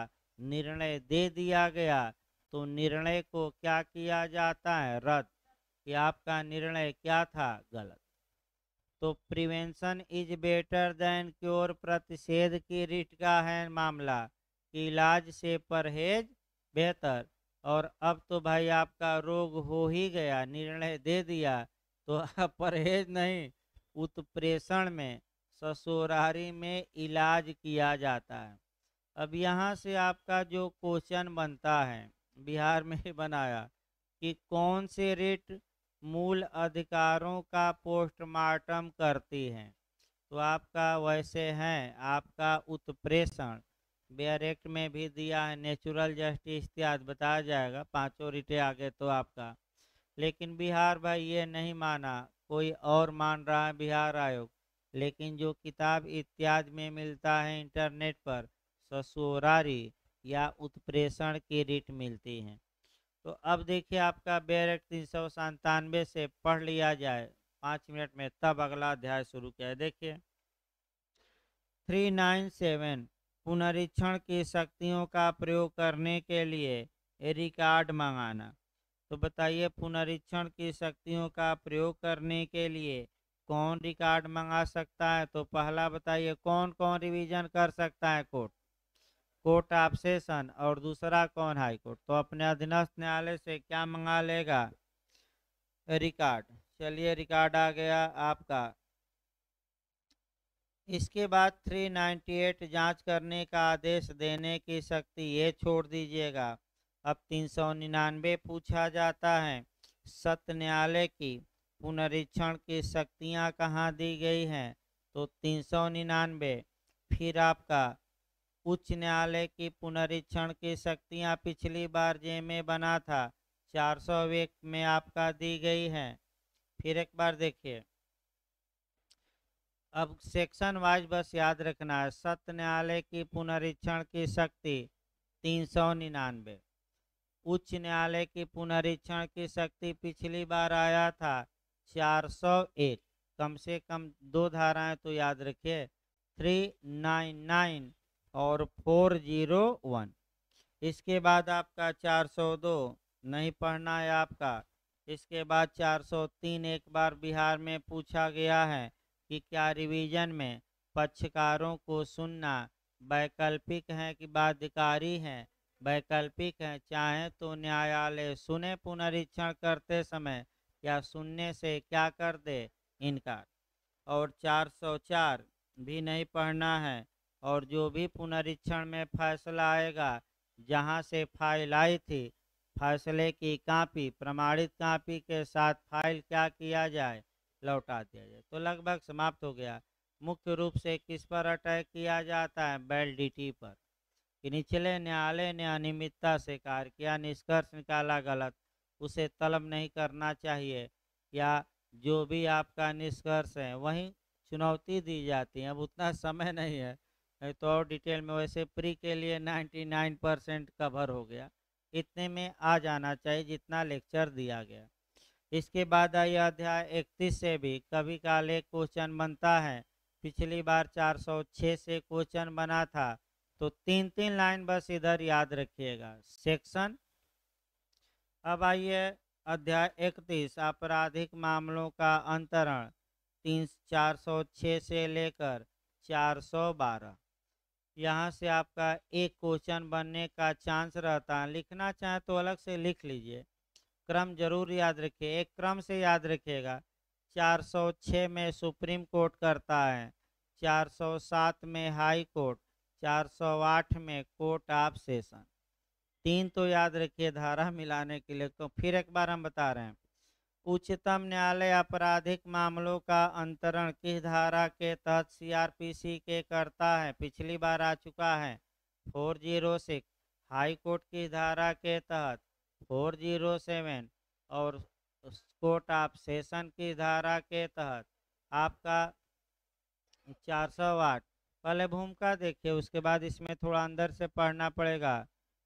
निर्णय दे दिया गया तो निर्णय को क्या किया जाता है रद्द कि आपका निर्णय क्या था गलत तो prevention is better than cure प्रतिषेध की रिट का है मामला कि इलाज से परहेज बेहतर और अब तो भाई आपका रोग हो ही गया निर्णय दे दिया तो परहेज नहीं उत्प्रेषण में ससुरारी में इलाज किया जाता है अब यहाँ से आपका जो क्वेश्चन बनता है बिहार में ही बनाया कि कौन से रेट मूल अधिकारों का पोस्टमार्टम करती हैं तो आपका वैसे है आपका उत्प्रेषण बेयर एक्ट में भी दिया है नेचुरल जस्टिस इत्यादि बताया जाएगा पांचों रिटे आगे तो आपका लेकिन बिहार भाई ये नहीं माना कोई और मान रहा है बिहार आयोग लेकिन जो किताब इत्यादि में मिलता है इंटरनेट पर ससुरारी या उत्प्रेषण की रिट मिलती हैं तो अब देखिए आपका बैरक तीन सौ संतानवे से पढ़ लिया जाए पाँच मिनट में तब अगला अध्याय शुरू किया देखिए थ्री नाइन सेवन पुनरीक्षण की शक्तियों का प्रयोग करने के लिए रिकॉर्ड मंगाना तो बताइए पुनरीक्षण की शक्तियों का प्रयोग करने के लिए कौन रिकॉर्ड मंगा सकता है तो पहला बताइए कौन कौन रिवीजन कर सकता है कोर्ट कोर्ट ऑफ सेशन और दूसरा कौन हाई कोर्ट तो अपने अधीनस्थ न्यायालय से क्या मंगा लेगा रिकॉर्ड चलिए रिकॉर्ड आ गया आपका इसके बाद 398 जांच करने का आदेश देने की शक्ति ये छोड़ दीजिएगा अब तीन सौ निन्यानवे पूछा जाता है सत्य न्यायालय की पुनरीक्षण की शक्तियाँ कहाँ दी गई हैं तो तीन सौ फिर आपका उच्च न्यायालय की पुनरीक्षण की शक्तियां पिछली बार जे में बना था चार सौ में आपका दी गई है फिर एक बार देखिए अब सेक्शन वाइज बस याद रखना है सत्य न्यायालय की पुनरीक्षण की शक्ति तीन सौ निन्यानवे उच्च न्यायालय की पुनरीक्षण की शक्ति पिछली बार आया था चार सौ एक कम से कम दो धाराएं तो याद रखिए थ्री नाइन नाइन और फोर जीरो वन इसके बाद आपका चार सौ दो नहीं पढ़ना है आपका इसके बाद चार सौ तीन एक बार बिहार में पूछा गया है कि क्या रिवीजन में पक्षकारों को सुनना वैकल्पिक है कि बाध्यकारी है वैकल्पिक है चाहे तो न्यायालय सुने पुनरीक्षण करते समय या सुनने से क्या कर दे इनकार और 404 भी नहीं पढ़ना है और जो भी पुनरीक्षण में फैसला आएगा जहां से फाइल आई थी फैसले की कापी प्रमाणित कापी के साथ फाइल क्या किया जाए लौटा दिया जाए तो लगभग समाप्त हो गया मुख्य रूप से किस पर अटैक किया जाता है बैलडीटी पर कि निचले न्यायालय ने अनियमितता से कार्य किया निष्कर्ष निकाला गलत उसे तलब नहीं करना चाहिए या जो भी आपका निष्कर्ष है वहीं चुनौती दी जाती है अब उतना समय नहीं है नहीं तो और डिटेल में वैसे प्री के लिए 99 परसेंट कवर हो गया इतने में आ जाना चाहिए जितना लेक्चर दिया गया इसके बाद आई अध्याय 31 से भी कभी काल एक क्वेश्चन बनता है पिछली बार 406 से क्वेश्चन बना था तो तीन तीन लाइन बस इधर याद रखिएगा सेक्शन अब आइए अध्याय 31 आपराधिक मामलों का अंतरण तीन चार सौ छः से लेकर चार सौ बारह यहाँ से आपका एक क्वेश्चन बनने का चांस रहता है लिखना चाहे तो अलग से लिख लीजिए क्रम जरूर याद रखिए एक क्रम से याद रखिएगा 406 में सुप्रीम कोर्ट करता है 407 में हाई कोर्ट 408 में कोर्ट ऑफ सेशन तीन तो याद रखिए धारा मिलाने के लिए तो फिर एक बार हम बता रहे हैं उच्चतम न्यायालय आपराधिक मामलों का अंतरण किस धारा के तहत सीआरपीसी के करता है पिछली बार आ चुका है फोर जीरो सिक्स हाईकोर्ट किस धारा के तहत फोर जीरो सेवन और कोर्ट ऑफ सेशन किस धारा के तहत आपका चार सौ आठ पहले भूमिका देखिए उसके बाद इसमें थोड़ा अंदर से पढ़ना पड़ेगा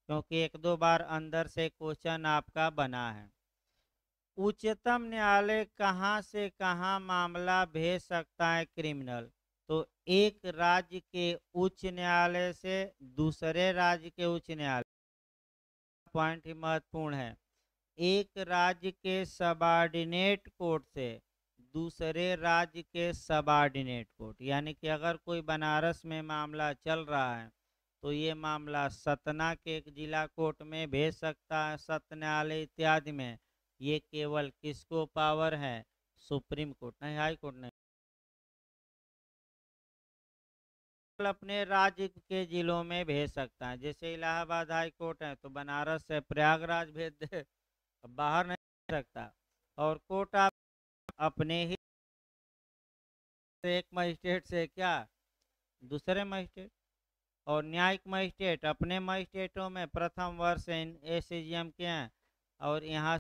क्योंकि एक दो बार अंदर से क्वेश्चन आपका बना है उच्चतम न्यायालय कहाँ से कहाँ मामला भेज सकता है क्रिमिनल तो एक राज्य के उच्च न्यायालय से दूसरे राज्य के उच्च न्यायालय पॉइंट ही महत्वपूर्ण है एक राज्य के सबॉर्डिनेट कोर्ट से दूसरे राज्य के सबॉर्डिनेट कोर्ट यानी कि अगर कोई बनारस में मामला चल रहा है तो ये मामला सतना के एक जिला कोर्ट में भेज सकता है सत्य न्यायालय इत्यादि में ये केवल किसको पावर है सुप्रीम कोर्ट नहीं हाई कोर्ट नहीं अपने राज्य के जिलों में भेज सकता है जैसे इलाहाबाद हाई कोर्ट है तो बनारस से प्रयागराज भेज दे बाहर नहीं भेज सकता और कोर्ट आप अपने ही एक मजिस्ट्रेट से क्या दूसरे मजिस्ट्रेट और न्यायिक मजिस्ट्रेट अपने मजिस्ट्रेटों में प्रथम वर्ष एस सी के हैं और यहाँ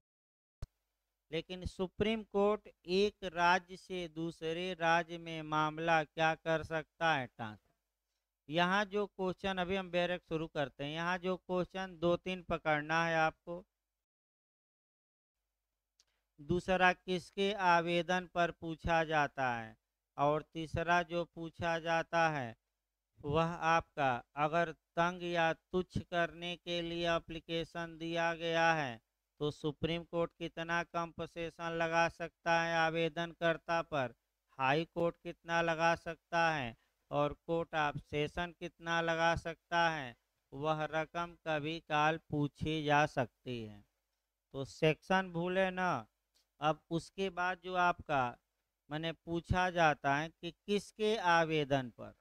लेकिन सुप्रीम कोर्ट एक राज्य से दूसरे राज्य में मामला क्या कर सकता है ट्रांसफर यहाँ जो क्वेश्चन अभी हम बैरक शुरू करते हैं यहाँ जो क्वेश्चन दो तीन पकड़ना है आपको दूसरा किसके आवेदन पर पूछा जाता है और तीसरा जो पूछा जाता है वह आपका अगर तंग या तुच्छ करने के लिए अप्लीकेशन दिया गया है तो सुप्रीम कोर्ट कितना कंपसेशन लगा सकता है आवेदनकर्ता पर हाई कोर्ट कितना लगा सकता है और कोर्ट ऑफ सेशन कितना लगा सकता है वह रकम कभी काल पूछी जा सकती है तो सेक्शन भूले ना अब उसके बाद जो आपका मैंने पूछा जाता है कि किसके आवेदन पर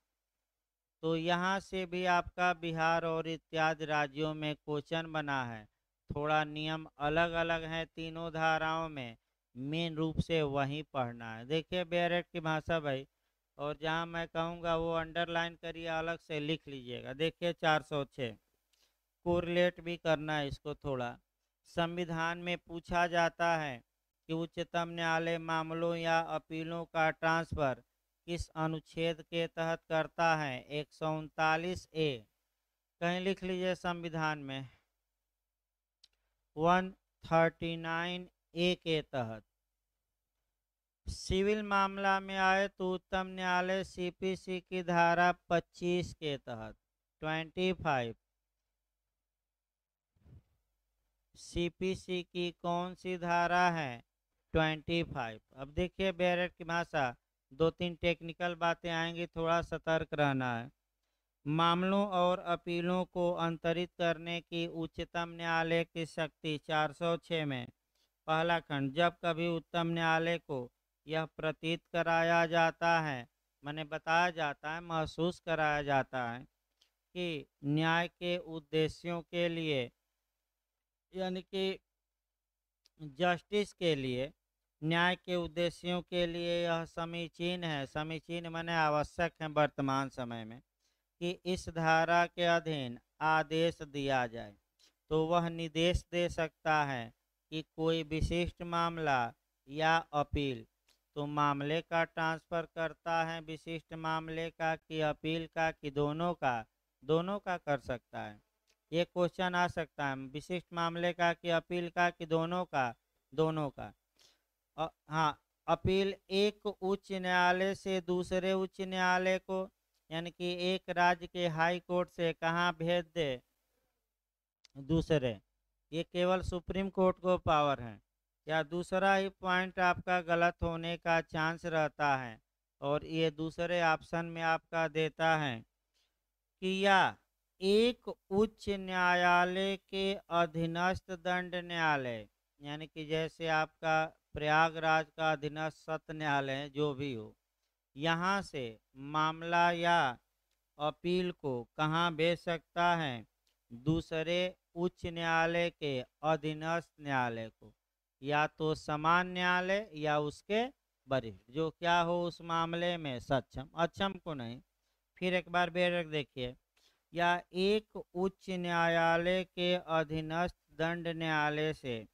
तो यहाँ से भी आपका बिहार और इत्यादि राज्यों में क्वेश्चन बना है थोड़ा नियम अलग अलग है तीनों धाराओं में मेन रूप से वहीं पढ़ना है देखिए बेरेट की भाषा भाई और जहाँ मैं कहूँगा वो अंडरलाइन करिए अलग से लिख लीजिएगा देखिए चार सौ छः कोरिलेट भी करना है इसको थोड़ा संविधान में पूछा जाता है कि उच्चतम न्यायालय मामलों या अपीलों का ट्रांसफ़र किस अनुच्छेद के तहत करता है एक सौ उनतालीस ए कहीं लिख लीजिए संविधान में 139 ए के तहत सिविल मामला में आए तो उच्चतम न्यायालय सीपीसी की धारा 25 के तहत 25 सीपीसी की कौन सी धारा है 25 अब देखिए बैरेट की भाषा दो तीन टेक्निकल बातें आएंगी थोड़ा सतर्क रहना है मामलों और अपीलों को अंतरित करने की उच्चतम न्यायालय की शक्ति 406 में पहला खंड जब कभी उच्चतम न्यायालय को यह प्रतीत कराया जाता है मैंने बताया जाता है महसूस कराया जाता है कि न्याय के उद्देश्यों के लिए यानी कि जस्टिस के लिए न्याय के उद्देश्यों के लिए यह समीचीन है समीचीन मैंने आवश्यक है वर्तमान समय में कि इस धारा के अधीन आदेश दिया जाए तो वह निर्देश दे सकता है कि कोई विशिष्ट मामला या अपील तो मामले का ट्रांसफ़र करता है विशिष्ट मामले का कि अपील का कि दोनों का दोनों का कर सकता है ये क्वेश्चन आ सकता है विशिष्ट मामले का कि अपील का कि दोनों का दोनों का हाँ अपील एक उच्च न्यायालय से दूसरे उच्च न्यायालय को यानी कि एक राज्य के हाई कोर्ट से कहाँ भेज दे दूसरे ये केवल सुप्रीम कोर्ट को पावर है या दूसरा ही पॉइंट आपका गलत होने का चांस रहता है और ये दूसरे ऑप्शन में आपका देता है कि या एक उच्च न्यायालय के अधीनस्थ दंड न्यायालय यानी कि जैसे आपका प्रयागराज का अधीनस्थ सत्य न्यायालय जो भी हो यहाँ से मामला या अपील को कहाँ भेज सकता है दूसरे उच्च न्यायालय के अधीनस्थ न्यायालय को या तो समान न्यायालय या उसके वरिष्ठ जो क्या हो उस मामले में सक्षम अक्षम को नहीं फिर एक बार बेरक देखिए या एक उच्च न्यायालय के अधीनस्थ दंड न्यायालय से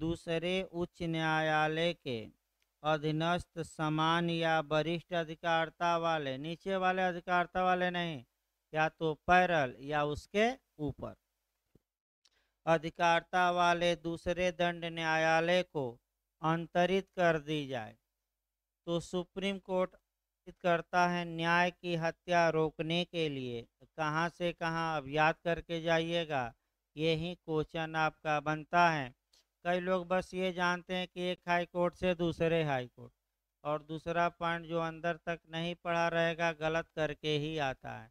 दूसरे उच्च न्यायालय के अधीनस्थ समान या वरिष्ठ अधिकारता वाले नीचे वाले अधिकारता वाले नहीं या तो पैरल या उसके ऊपर अधिकारता वाले दूसरे दंड न्यायालय को अंतरित कर दी जाए तो सुप्रीम कोर्ट करता है न्याय की हत्या रोकने के लिए कहाँ से कहाँ अब याद करके जाइएगा यही क्वेश्चन आपका बनता है कई लोग बस ये जानते हैं कि एक हाई कोर्ट से दूसरे हाई कोर्ट और दूसरा पॉइंट जो अंदर तक नहीं पढ़ा रहेगा गलत करके ही आता है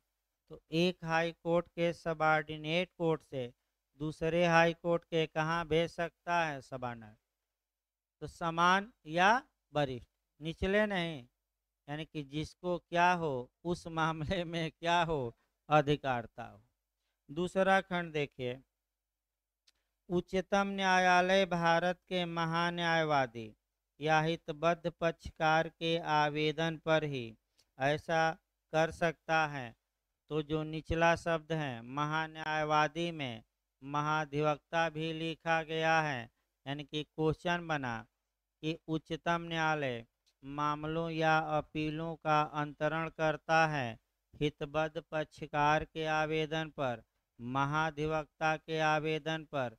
तो एक हाई कोर्ट के सबॉर्डिनेट कोर्ट से दूसरे हाई कोर्ट के कहाँ भेज सकता है सबानर तो समान या वरिष्ठ निचले नहीं यानी कि जिसको क्या हो उस मामले में क्या हो अधिकारता हो दूसरा खंड देखिए उच्चतम न्यायालय भारत के महान्यायवादी या हितबद्ध पक्षकार के आवेदन पर ही ऐसा कर सकता है तो जो निचला शब्द है महान्यायवादी में महाधिवक्ता भी लिखा गया है यानी कि क्वेश्चन बना कि उच्चतम न्यायालय मामलों या अपीलों का अंतरण करता है हितबद्ध पक्षकार के आवेदन पर महाधिवक्ता के आवेदन पर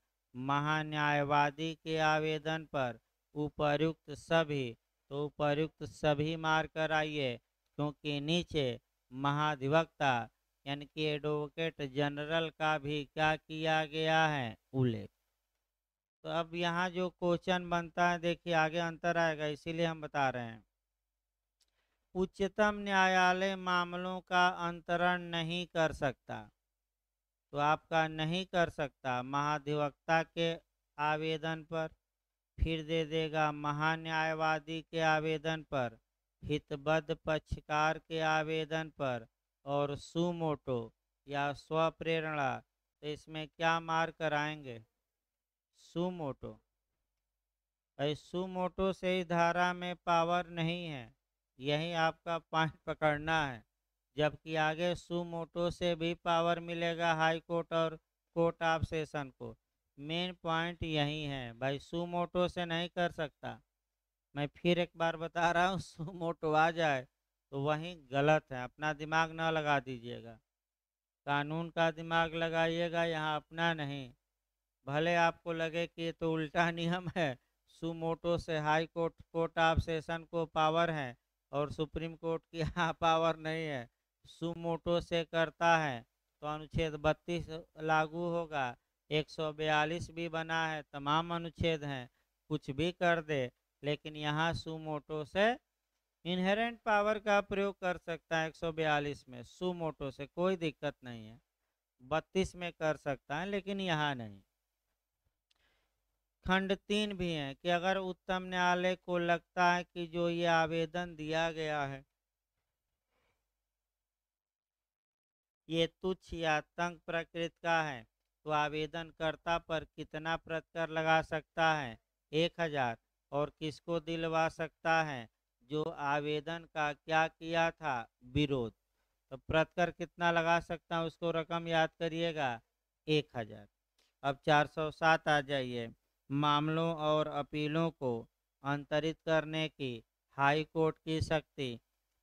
महान्यायवादी के आवेदन पर उपर्युक्त सभी तो उपर्युक्त सभी मार कर आइए क्योंकि नीचे महाधिवक्ता यानी कि एडवोकेट जनरल का भी क्या किया गया है उल्लेख तो अब यहाँ जो क्वेश्चन बनता है देखिए आगे अंतर आएगा इसीलिए हम बता रहे हैं उच्चतम न्यायालय मामलों का अंतरण नहीं कर सकता तो आपका नहीं कर सकता महाधिवक्ता के आवेदन पर फिर दे देगा महान्यायवादी के आवेदन पर हितबद्ध पक्षकार के आवेदन पर और सुमोटो या स्वप्रेरणा तो इसमें क्या मार कराएंगे सुमोटो सुमोटो से ही धारा में पावर नहीं है यही आपका पॉइंट पकड़ना है जबकि आगे सुमोटो से भी पावर मिलेगा हाई कोर्ट और कोर्ट ऑफ सेशन को मेन पॉइंट यही है भाई सुमोटो से नहीं कर सकता मैं फिर एक बार बता रहा हूँ सुमोटो आ जाए तो वही गलत है अपना दिमाग ना लगा दीजिएगा कानून का दिमाग लगाइएगा यहाँ अपना नहीं भले आपको लगे कि ये तो उल्टा नियम है सुमोटो से high court court of session को पावर है और सुप्रीम कोर्ट की यहाँ पावर नहीं है सुमोटो से करता है तो अनुच्छेद बत्तीस लागू होगा एक सौ बयालीस भी बना है तमाम अनुच्छेद हैं कुछ भी कर दे लेकिन यहाँ सुमोटो से इनहेरेंट पावर का प्रयोग कर सकता है 142 में सुमोटो से कोई दिक्कत नहीं है 32 में कर सकता है लेकिन यहाँ नहीं खंड तीन भी है कि अगर उत्तम न्यायालय को लगता है कि जो ये आवेदन दिया गया है ये तुच्छ या तंग प्रकृत का है तो आवेदनकर्ता पर कितना प्रतिकर लगा सकता है एक हजार और किसको दिलवा सकता है जो आवेदन का क्या किया था विरोध तो प्रतिकर कितना लगा सकता है उसको रकम याद करिएगा एक हजार अब चार सौ सात आ जाइए मामलों और अपीलों को अंतरित करने की हाई कोर्ट की शक्ति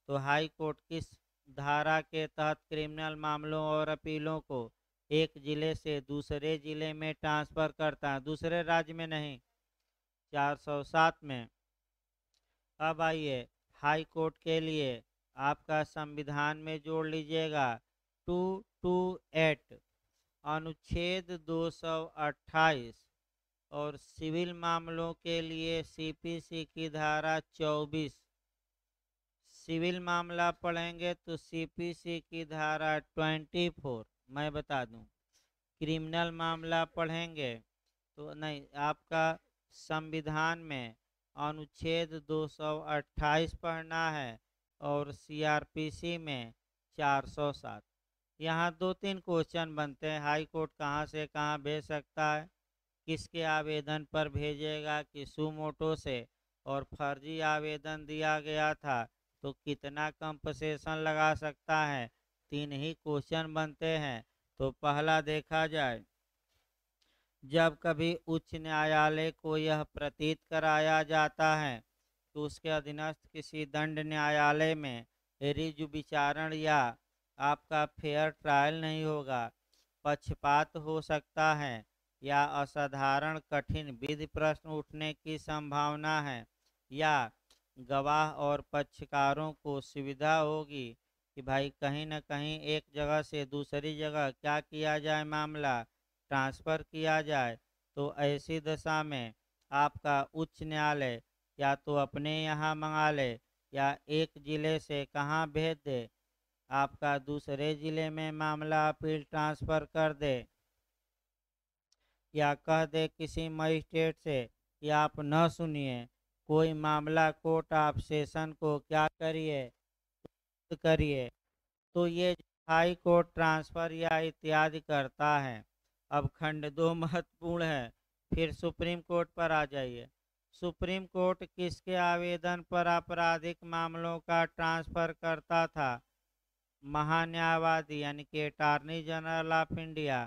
तो हाई कोर्ट किस धारा के तहत क्रिमिनल मामलों और अपीलों को एक जिले से दूसरे जिले में ट्रांसफर करता दूसरे राज्य में नहीं 407 में अब आइए हाई कोर्ट के लिए आपका संविधान में जोड़ लीजिएगा टू टू एट अनुच्छेद 228 और सिविल मामलों के लिए सीपीसी की धारा सिविल मामला पढ़ेंगे तो सीपीसी की धारा 24 मैं बता दूं क्रिमिनल मामला पढ़ेंगे तो नहीं आपका संविधान में अनुच्छेद 228 पढ़ना है और सीआरपीसी में 407 यहाँ दो तीन क्वेश्चन बनते हैं हाई कोर्ट कहाँ से कहाँ भेज सकता है किसके आवेदन पर भेजेगा कि सुमोटो से और फर्जी आवेदन दिया गया था तो कितना कंपसेशन लगा सकता है तीन ही क्वेश्चन बनते हैं तो पहला देखा जाए जब कभी उच्च न्यायालय को यह प्रतीत कराया जाता है कि तो उसके अधीनस्थ किसी दंड न्यायालय में रिज विचारण या आपका फेयर ट्रायल नहीं होगा पक्षपात हो सकता है या असाधारण कठिन विधि प्रश्न उठने की संभावना है या गवाह और पक्षकारों को सुविधा होगी कि भाई कहीं ना कहीं एक जगह से दूसरी जगह क्या किया जाए मामला ट्रांसफ़र किया जाए तो ऐसी दशा में आपका उच्च न्यायालय या तो अपने यहाँ मंगा ले या एक ज़िले से कहाँ भेज दे आपका दूसरे ज़िले में मामला अपील ट्रांसफ़र कर दे या कह दे किसी मजिस्ट्रेट से कि आप न सुनिए कोई मामला कोर्ट ऑफ सेशन को क्या करिए करिए तो ये हाई कोर्ट ट्रांसफ़र या इत्यादि करता है अब खंड दो महत्वपूर्ण है फिर सुप्रीम कोर्ट पर आ जाइए सुप्रीम कोर्ट किसके आवेदन पर आपराधिक मामलों का ट्रांसफ़र करता था महान्यायवादी यानी कि attorney general of India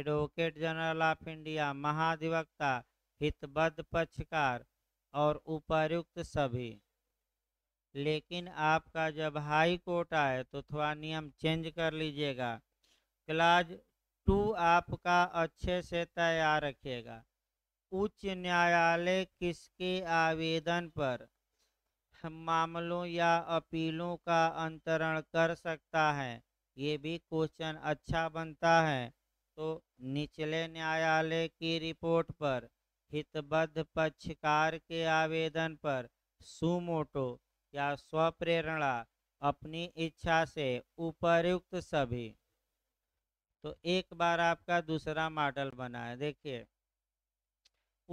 advocate general of India महाधिवक्ता हितबद्ध पक्षकार और उपायुक्त सभी लेकिन आपका जब हाई कोर्ट आए तो थोड़ा नियम चेंज कर लीजिएगा क्लाज टू आपका अच्छे से तैयार रखिएगा उच्च न्यायालय किसके आवेदन पर मामलों या अपीलों का अंतरण कर सकता है ये भी क्वेश्चन अच्छा बनता है तो निचले न्यायालय की रिपोर्ट पर हितबद्ध पक्षकार के आवेदन पर सुमोटो या स्वप्रेरणा अपनी इच्छा से उपर्युक्त सभी तो एक बार आपका दूसरा मॉडल बना है देखिए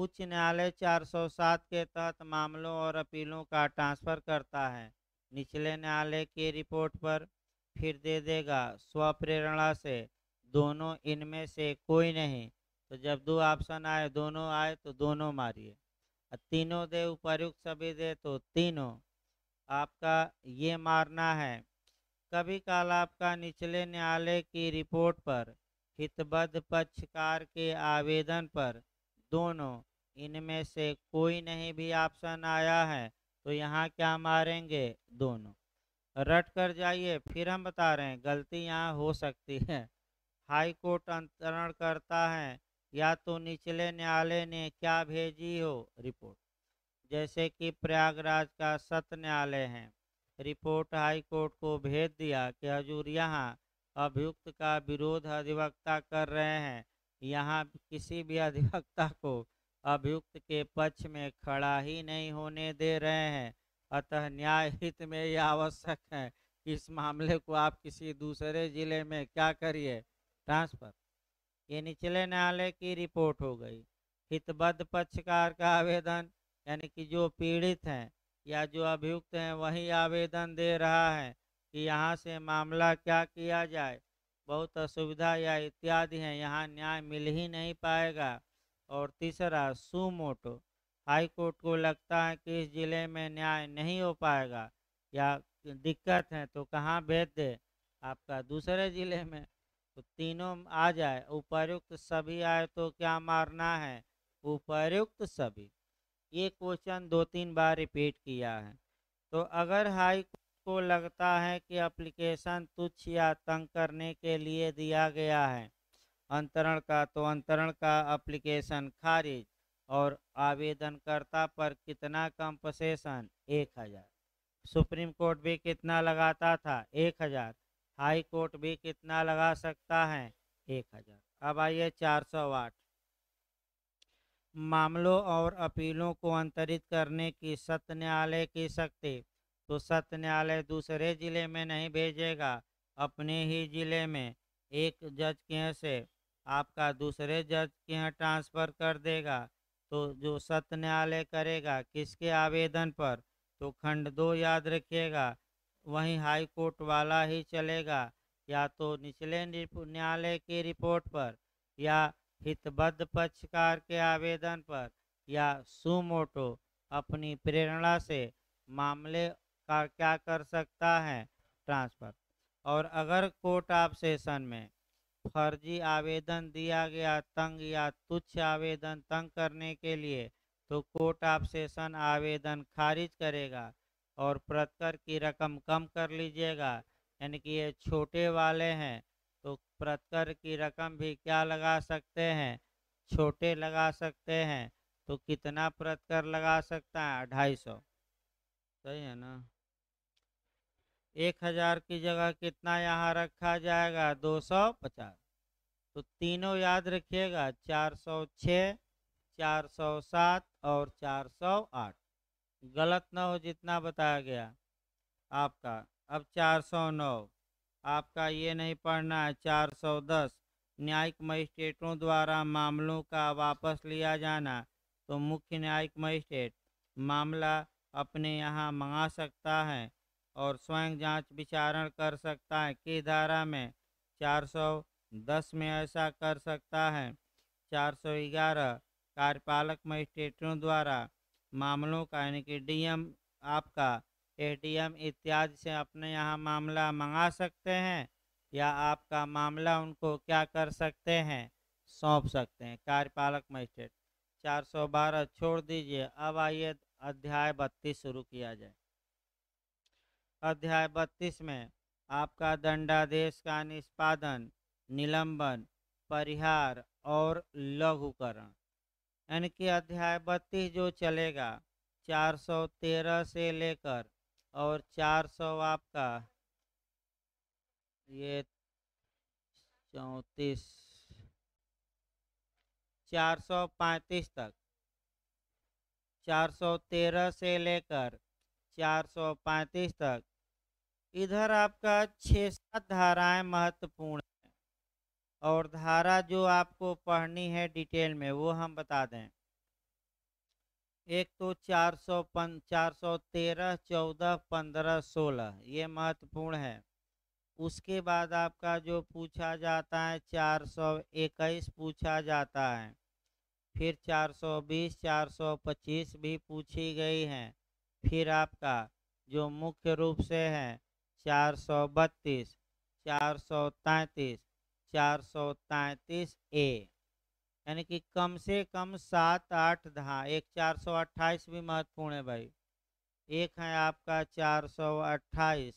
उच्च न्यायालय 407 के तहत मामलों और अपीलों का ट्रांसफर करता है निचले न्यायालय की रिपोर्ट पर फिर दे देगा स्वप्रेरणा से दोनों इनमें से कोई नहीं तो जब दो ऑप्शन आए दोनों आए तो दोनों मारिए तीनों दे उपरुक्त सभी दे तो तीनों आपका ये मारना है कभी काल आपका निचले न्यायालय की रिपोर्ट पर हितबद्ध पक्षकार के आवेदन पर दोनों इनमें से कोई नहीं भी ऑप्शन आया है तो यहाँ क्या मारेंगे दोनों रट कर जाइए फिर हम बता रहे हैं गलती यहाँ हो सकती है हाई कोर्ट अंतरण करता है या तो निचले न्यायालय ने क्या भेजी हो रिपोर्ट जैसे कि प्रयागराज का सत्य न्यायालय है रिपोर्ट हाई कोर्ट को भेज दिया कि हजूर यहाँ अभियुक्त का विरोध अधिवक्ता कर रहे हैं यहाँ किसी भी अधिवक्ता को अभियुक्त के पक्ष में खड़ा ही नहीं होने दे रहे हैं अतः न्याय हित में यह आवश्यक है कि इस मामले को आप किसी दूसरे जिले में क्या करिए ट्रांसफर ये निचले न्यायालय की रिपोर्ट हो गई हितबद्ध पक्षकार का आवेदन यानी कि जो पीड़ित हैं या जो अभियुक्त हैं वही आवेदन दे रहा है कि यहाँ से मामला क्या किया जाए बहुत असुविधा या इत्यादि है यहाँ न्याय मिल ही नहीं पाएगा और तीसरा सुमोटो हाई कोर्ट को लगता है कि इस जिले में न्याय नहीं हो पाएगा या दिक्कत है तो कहाँ भेज दे आपका दूसरे जिले में तो तीनों आ जाए उपरुक्त सभी आए तो क्या मारना है उपरुक्त सभी ये क्वेश्चन दो तीन बार रिपीट किया है तो अगर हाई को लगता है कि एप्लीकेशन तुच्छ या तंग करने के लिए दिया गया है अंतरण का तो अंतरण का एप्लीकेशन खारिज और आवेदनकर्ता पर कितना कंपसेशन एक हज़ार सुप्रीम कोर्ट भी कितना लगाता था एक हज़ार हाई कोर्ट भी कितना लगा सकता है एक हजार अब आइए चार सौ आठ मामलों और अपीलों को अंतरित करने की सत्य न्यायालय की शक्ति तो सत्य न्यायालय दूसरे जिले में नहीं भेजेगा अपने ही जिले में एक जज के यहाँ से आपका दूसरे जज के यहाँ ट्रांसफ़र कर देगा तो जो सत्य न्यायालय करेगा किसके आवेदन पर तो खंड दो याद रखिएगा वहीं हाई कोर्ट वाला ही चलेगा या तो निचले न्यायालय की रिपोर्ट पर या हितबद्ध पक्षकार के आवेदन पर या सुमोटो अपनी प्रेरणा से मामले का क्या कर सकता है ट्रांसफर और अगर कोर्ट ऑफ सेशन में फर्जी आवेदन दिया गया तंग या तुच्छ आवेदन तंग करने के लिए तो कोर्ट ऑफ सेशन आवेदन खारिज करेगा और प्रतकर की रकम कम कर लीजिएगा यानी कि ये छोटे वाले हैं तो प्रतकर की रकम भी क्या लगा सकते हैं छोटे लगा सकते हैं तो कितना प्रत्यय लगा सकता है ढाई सौ सही है ना एक हजार की जगह कितना यहाँ रखा जाएगा दो सौ पचास तो तीनों याद रखिएगा चार सौ छ चार सौ सात और चार सौ आठ गलत ना हो जितना बताया गया आपका अब 409 आपका ये नहीं पढ़ना है 410 न्यायिक मजिस्ट्रेटों द्वारा मामलों का वापस लिया जाना तो मुख्य न्यायिक मजिस्ट्रेट मामला अपने यहाँ मंगा सकता है और स्वयं जांच विचारण कर सकता है किस धारा में 410 में ऐसा कर सकता है 411 कार्यपालक मजिस्ट्रेटों द्वारा मामलों का यानी कि डीएम आपका एडीएम इत्यादि से अपने यहाँ मामला मंगा सकते हैं या आपका मामला उनको क्या कर सकते हैं सौंप सकते हैं कार्यपालक मजिस्ट्रेट 412 छोड़ दीजिए अब आइए अध्याय बत्तीस शुरू किया जाए अध्याय बत्तीस में आपका दंडादेश का निष्पादन निलंबन परिहार और लघुकरण यानी कि अध्याय बत्तीस जो चलेगा 413 से लेकर और 400 आपका ये चौंतीस 435 तक 413 से लेकर 435 तक इधर आपका छः सात धाराएं महत्वपूर्ण और धारा जो आपको पढ़नी है डिटेल में वो हम बता दें एक तो चार सौ पन चार सौ तेरह चौदह पंद्रह सोलह ये महत्वपूर्ण है उसके बाद आपका जो पूछा जाता है चार सौ इक्कीस पूछा जाता है फिर चार सौ बीस चार सौ पच्चीस भी पूछी गई है फिर आपका जो मुख्य रूप से है चार सौ बत्तीस चार सौ तैंतीस चार सौ तैंतीस ए यानी कि कम से कम सात आठ धा एक चार सौ अट्ठाईस भी महत्वपूर्ण है भाई एक है आपका चार सौ अट्ठाईस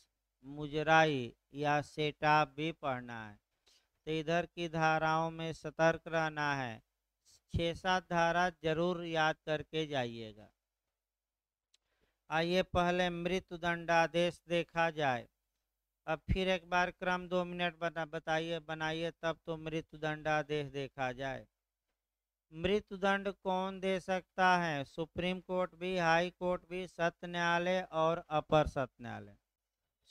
मुजराई या सेटाप भी पढ़ना है तो इधर की धाराओं में सतर्क रहना है छः सात धारा जरूर याद करके जाइएगा आइए पहले मृत्युदंडादेश देखा जाए अब फिर एक बार क्रम दो मिनट बना बताइए बनाइए तब तो मृत्युदंडादेश देखा जाए मृत्युदंड कौन दे सकता है सुप्रीम कोर्ट भी हाई कोर्ट भी सत्य न्यायालय और अपर सत्य न्यायालय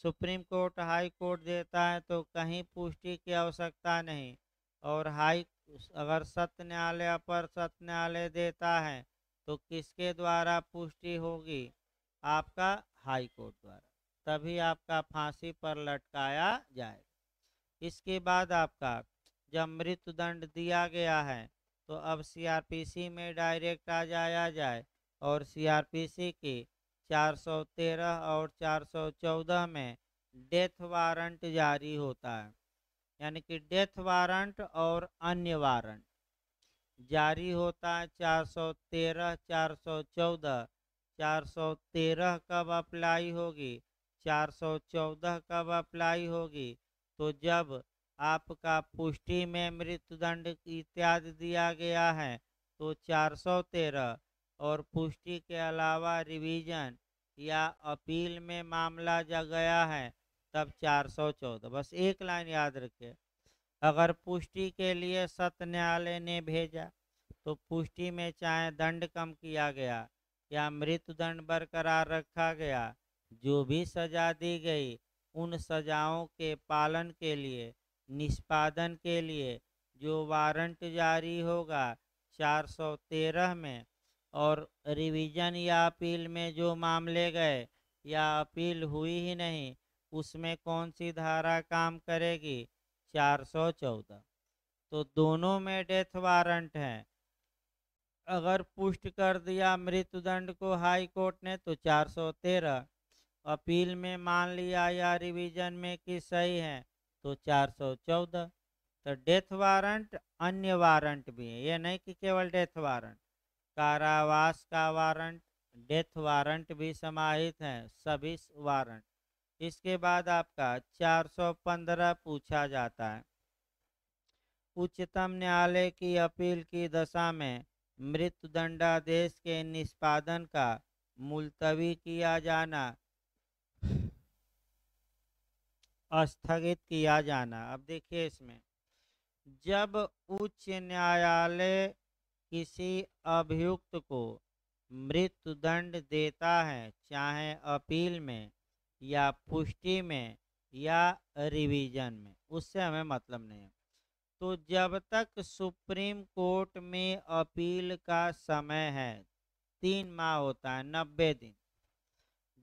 सुप्रीम कोर्ट हाई कोर्ट देता है तो कहीं पुष्टि की आवश्यकता नहीं और हाई अगर सत्य न्यायालय अपर सत्य न्यायालय देता है तो किसके द्वारा पुष्टि होगी आपका हाई कोर्ट द्वारा तभी आपका फांसी पर लटकाया जाए इसके बाद आपका जब मृत्युदंड दिया गया है तो अब सीआरपीसी में डायरेक्ट आ जाया जाए और सीआरपीसी की 413 और 414 में डेथ वारंट जारी होता है यानी कि डेथ वारंट और अन्य वारंट जारी होता है 413, 414, 413 कब अप्लाई होगी 414 कब अप्लाई होगी तो जब आपका पुष्टि में मृत्युदंड इत्यादि दिया गया है तो 413 और पुष्टि के अलावा रिवीजन या अपील में मामला जा गया है तब 414 बस एक लाइन याद रखें अगर पुष्टि के लिए सत्य न्यायालय ने भेजा तो पुष्टि में चाहे दंड कम किया गया या मृत्युदंड बरकरार रखा गया जो भी सजा दी गई उन सजाओं के पालन के लिए निष्पादन के लिए जो वारंट जारी होगा 413 में और रिवीजन या अपील में जो मामले गए या अपील हुई ही नहीं उसमें कौन सी धारा काम करेगी 414 तो दोनों में डेथ वारंट है अगर पुष्ट कर दिया मृत्युदंड को हाई कोर्ट ने तो 413 अपील में मान लिया या रिवीजन में कि सही है तो 414 तो डेथ वारंट अन्य वारंट भी है ये नहीं कि केवल डेथ वारंट कारावास का वारंट डेथ वारंट भी समाहित है सभी वारंट इसके बाद आपका 415 पूछा जाता है उच्चतम न्यायालय की अपील की दशा में मृत्युदंडादेश के निष्पादन का मुलतवी किया जाना स्थगित किया जाना अब देखिए इसमें जब उच्च न्यायालय किसी अभियुक्त को मृत्युदंड देता है चाहे अपील में या पुष्टि में या रिवीजन में उससे हमें मतलब नहीं है तो जब तक सुप्रीम कोर्ट में अपील का समय है तीन माह होता है नब्बे दिन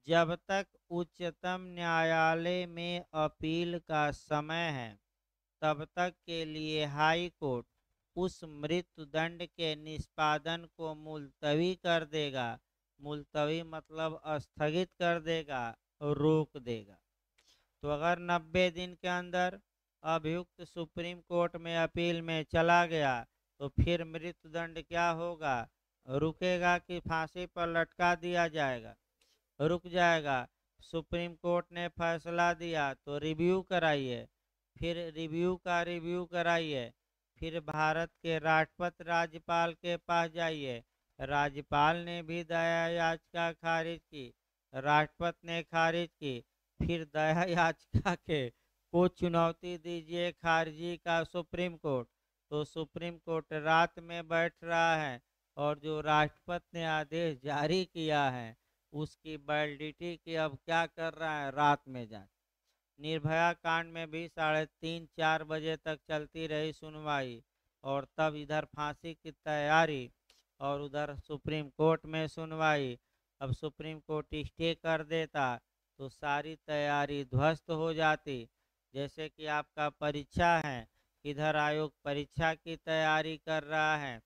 जब तक उच्चतम न्यायालय में अपील का समय है तब तक के लिए हाई कोर्ट उस मृत्युदंड के निष्पादन को मुलतवी कर देगा मुलतवी मतलब स्थगित कर देगा रोक देगा तो अगर 90 दिन के अंदर अभियुक्त सुप्रीम कोर्ट में अपील में चला गया तो फिर मृत्युदंड क्या होगा रुकेगा कि फांसी पर लटका दिया जाएगा रुक जाएगा सुप्रीम कोर्ट ने फैसला दिया तो रिव्यू कराइए फिर रिव्यू का रिव्यू कराइए फिर भारत के राष्ट्रपति राज्यपाल के पास जाइए राज्यपाल ने भी दया याचिका खारिज की राष्ट्रपति ने खारिज की फिर दया याचिका के को चुनौती दीजिए खारजी का सुप्रीम कोर्ट तो सुप्रीम कोर्ट रात में बैठ रहा है और जो राष्ट्रपति ने आदेश जारी किया है उसकी वैलिडिटी की अब क्या कर रहा है रात में जांच निर्भया कांड में भी साढ़े तीन चार बजे तक चलती रही सुनवाई और तब इधर फांसी की तैयारी और उधर सुप्रीम कोर्ट में सुनवाई अब सुप्रीम कोर्ट स्टे कर देता तो सारी तैयारी ध्वस्त हो जाती जैसे कि आपका परीक्षा है इधर आयोग परीक्षा की तैयारी कर रहा है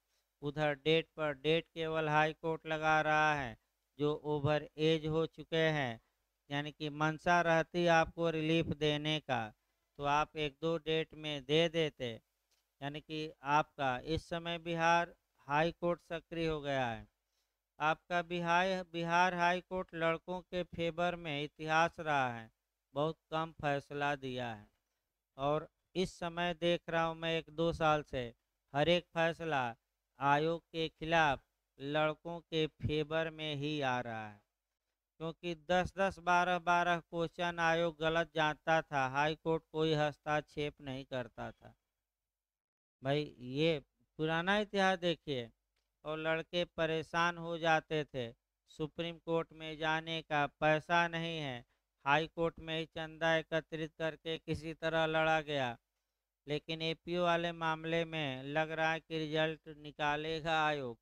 उधर डेट पर डेट केवल हाई कोर्ट लगा रहा है जो ओवर एज हो चुके हैं यानी कि मनसा रहती आपको रिलीफ देने का तो आप एक दो डेट में दे देते यानी कि आपका इस समय बिहार हाई कोर्ट सक्रिय हो गया है आपका बिहार बिहार हाई कोर्ट लड़कों के फेवर में इतिहास रहा है बहुत कम फैसला दिया है और इस समय देख रहा हूँ मैं एक दो साल से हर एक फैसला आयोग के खिलाफ लड़कों के फेवर में ही आ रहा है क्योंकि 10-10 12-12 क्वेश्चन आयोग गलत जानता था हाई कोर्ट कोई हस्ताक्षेप नहीं करता था भाई ये पुराना इतिहास देखिए और लड़के परेशान हो जाते थे सुप्रीम कोर्ट में जाने का पैसा नहीं है हाई कोर्ट में ही चंदा एकत्रित करके किसी तरह लड़ा गया लेकिन एपीओ वाले मामले में लग रहा है कि रिजल्ट निकालेगा आयोग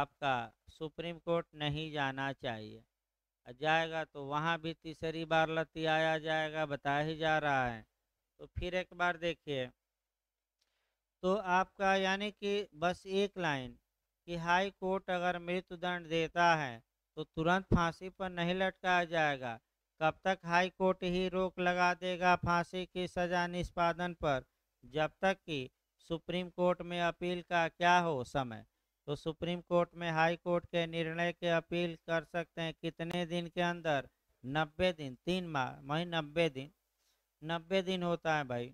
आपका सुप्रीम कोर्ट नहीं जाना चाहिए जाएगा तो वहाँ भी तीसरी बार लतियाया जाएगा बताया ही जा रहा है तो फिर एक बार देखिए तो आपका यानी कि बस एक लाइन कि हाई कोर्ट अगर मृत्युदंड देता है तो तुरंत फांसी पर नहीं लटकाया जाएगा कब तक हाई कोर्ट ही रोक लगा देगा फांसी की सजा निष्पादन पर जब तक कि सुप्रीम कोर्ट में अपील का क्या हो समय तो सुप्रीम कोर्ट में हाई कोर्ट के निर्णय के अपील कर सकते हैं कितने दिन के अंदर नब्बे दिन तीन माह वही नब्बे दिन नब्बे दिन होता है भाई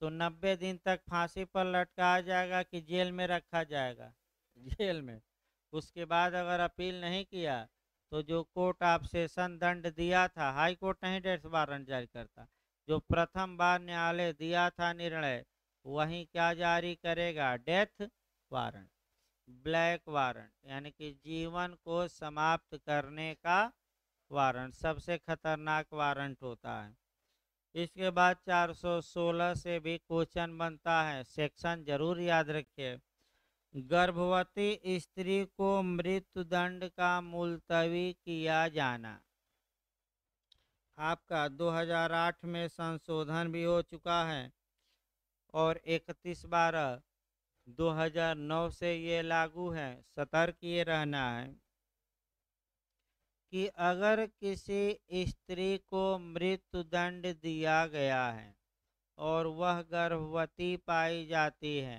तो नब्बे दिन तक फांसी पर लटकाया जाएगा कि जेल में रखा जाएगा जेल में उसके बाद अगर अपील नहीं किया तो जो कोर्ट आप सेशन दंड दिया था हाई कोर्ट नहीं डेथ वारंट जारी करता जो प्रथम बार न्यायालय दिया था निर्णय वहीं क्या जारी करेगा डेथ वारंट ब्लैक वारंट यानी कि जीवन को समाप्त करने का वारंट सबसे खतरनाक वारंट होता है इसके बाद 416 से भी क्वेश्चन बनता है सेक्शन जरूर याद रखिए गर्भवती स्त्री को मृत्युदंड का मुलतवी किया जाना आपका 2008 में संशोधन भी हो चुका है और इकतीस बारह 2009 से ये लागू है सतर्क ये रहना है कि अगर किसी स्त्री को मृत्युदंड दिया गया है और वह गर्भवती पाई जाती है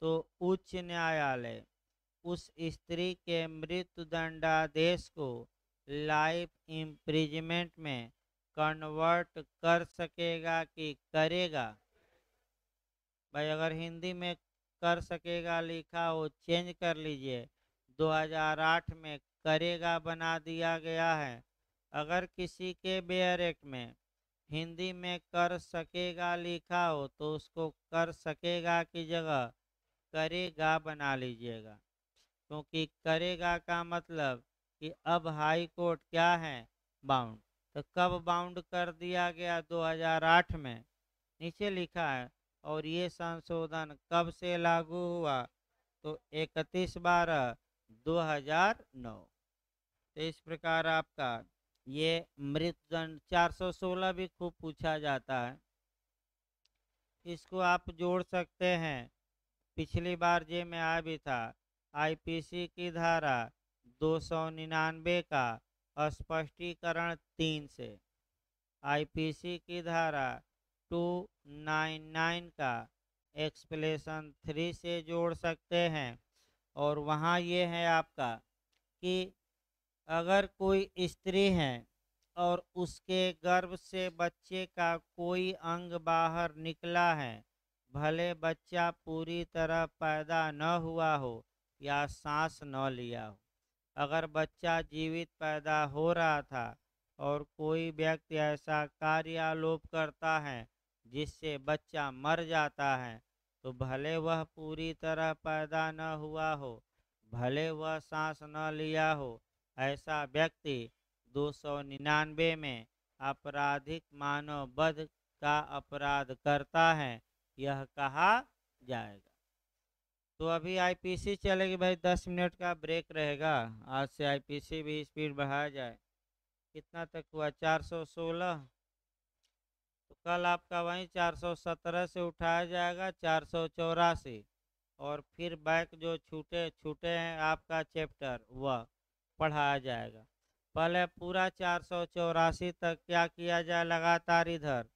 तो उच्च न्यायालय उस स्त्री के मृत्युदंडादेश को लाइफ इम्प्रिजमेंट में कन्वर्ट कर सकेगा कि करेगा भाई अगर हिंदी में कर सकेगा लिखा हो चेंज कर लीजिए 2008 में करेगा बना दिया गया है अगर किसी के बेयर एक्ट में हिंदी में कर सकेगा लिखा हो तो उसको कर सकेगा की जगह करेगा बना लीजिएगा क्योंकि करेगा का मतलब कि अब हाई कोर्ट क्या है बाउंड तो कब बाउंड कर दिया गया 2008 में नीचे लिखा है और ये संशोधन कब से लागू हुआ तो इकतीस बारह 2009 तो इस प्रकार आपका ये मृतदंड 416 भी खूब पूछा जाता है इसको आप जोड़ सकते हैं पिछली बार जे में आया भी था आईपीसी की धारा दो सौ निन्यानवे का स्पष्टीकरण तीन से आईपीसी की धारा टू नाइन नाइन का एक्सप्लेसन थ्री से जोड़ सकते हैं और वहाँ ये है आपका कि अगर कोई स्त्री है और उसके गर्भ से बच्चे का कोई अंग बाहर निकला है भले बच्चा पूरी तरह पैदा न हुआ हो या सांस न लिया हो अगर बच्चा जीवित पैदा हो रहा था और कोई व्यक्ति ऐसा कार्यालोप करता है जिससे बच्चा मर जाता है तो भले वह पूरी तरह पैदा न हुआ हो भले वह सांस न लिया हो ऐसा व्यक्ति दो सौ निन्यानवे में आपराधिक मानव बध का अपराध करता है यह कहा जाएगा तो अभी आईपीसी चलेगी भाई दस मिनट का ब्रेक रहेगा आज से आईपीसी भी स्पीड बढ़ाया जाए कितना तक हुआ चार सौ सोलह कल आपका वहीं 417 से उठाया जाएगा चार और फिर बैक जो छूटे छूटे हैं आपका चैप्टर वह पढ़ाया जाएगा पहले पूरा चार तक क्या किया जाए लगातार इधर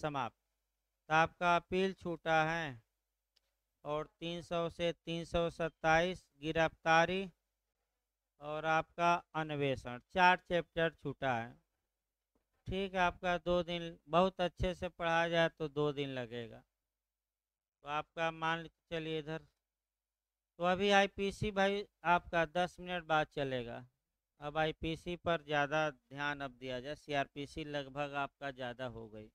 समाप्त तो आपका अपील छूटा है और 300 से 327 गिरफ्तारी और आपका अन्वेषण चार चैप्टर छूटा है ठीक है आपका दो दिन बहुत अच्छे से पढ़ाया जाए तो दो दिन लगेगा तो आपका मान चलिए इधर तो अभी आईपीसी भाई आपका दस मिनट बाद चलेगा अब आईपीसी पर ज़्यादा ध्यान अब दिया जाए सीआरपीसी लगभग आपका ज़्यादा हो गई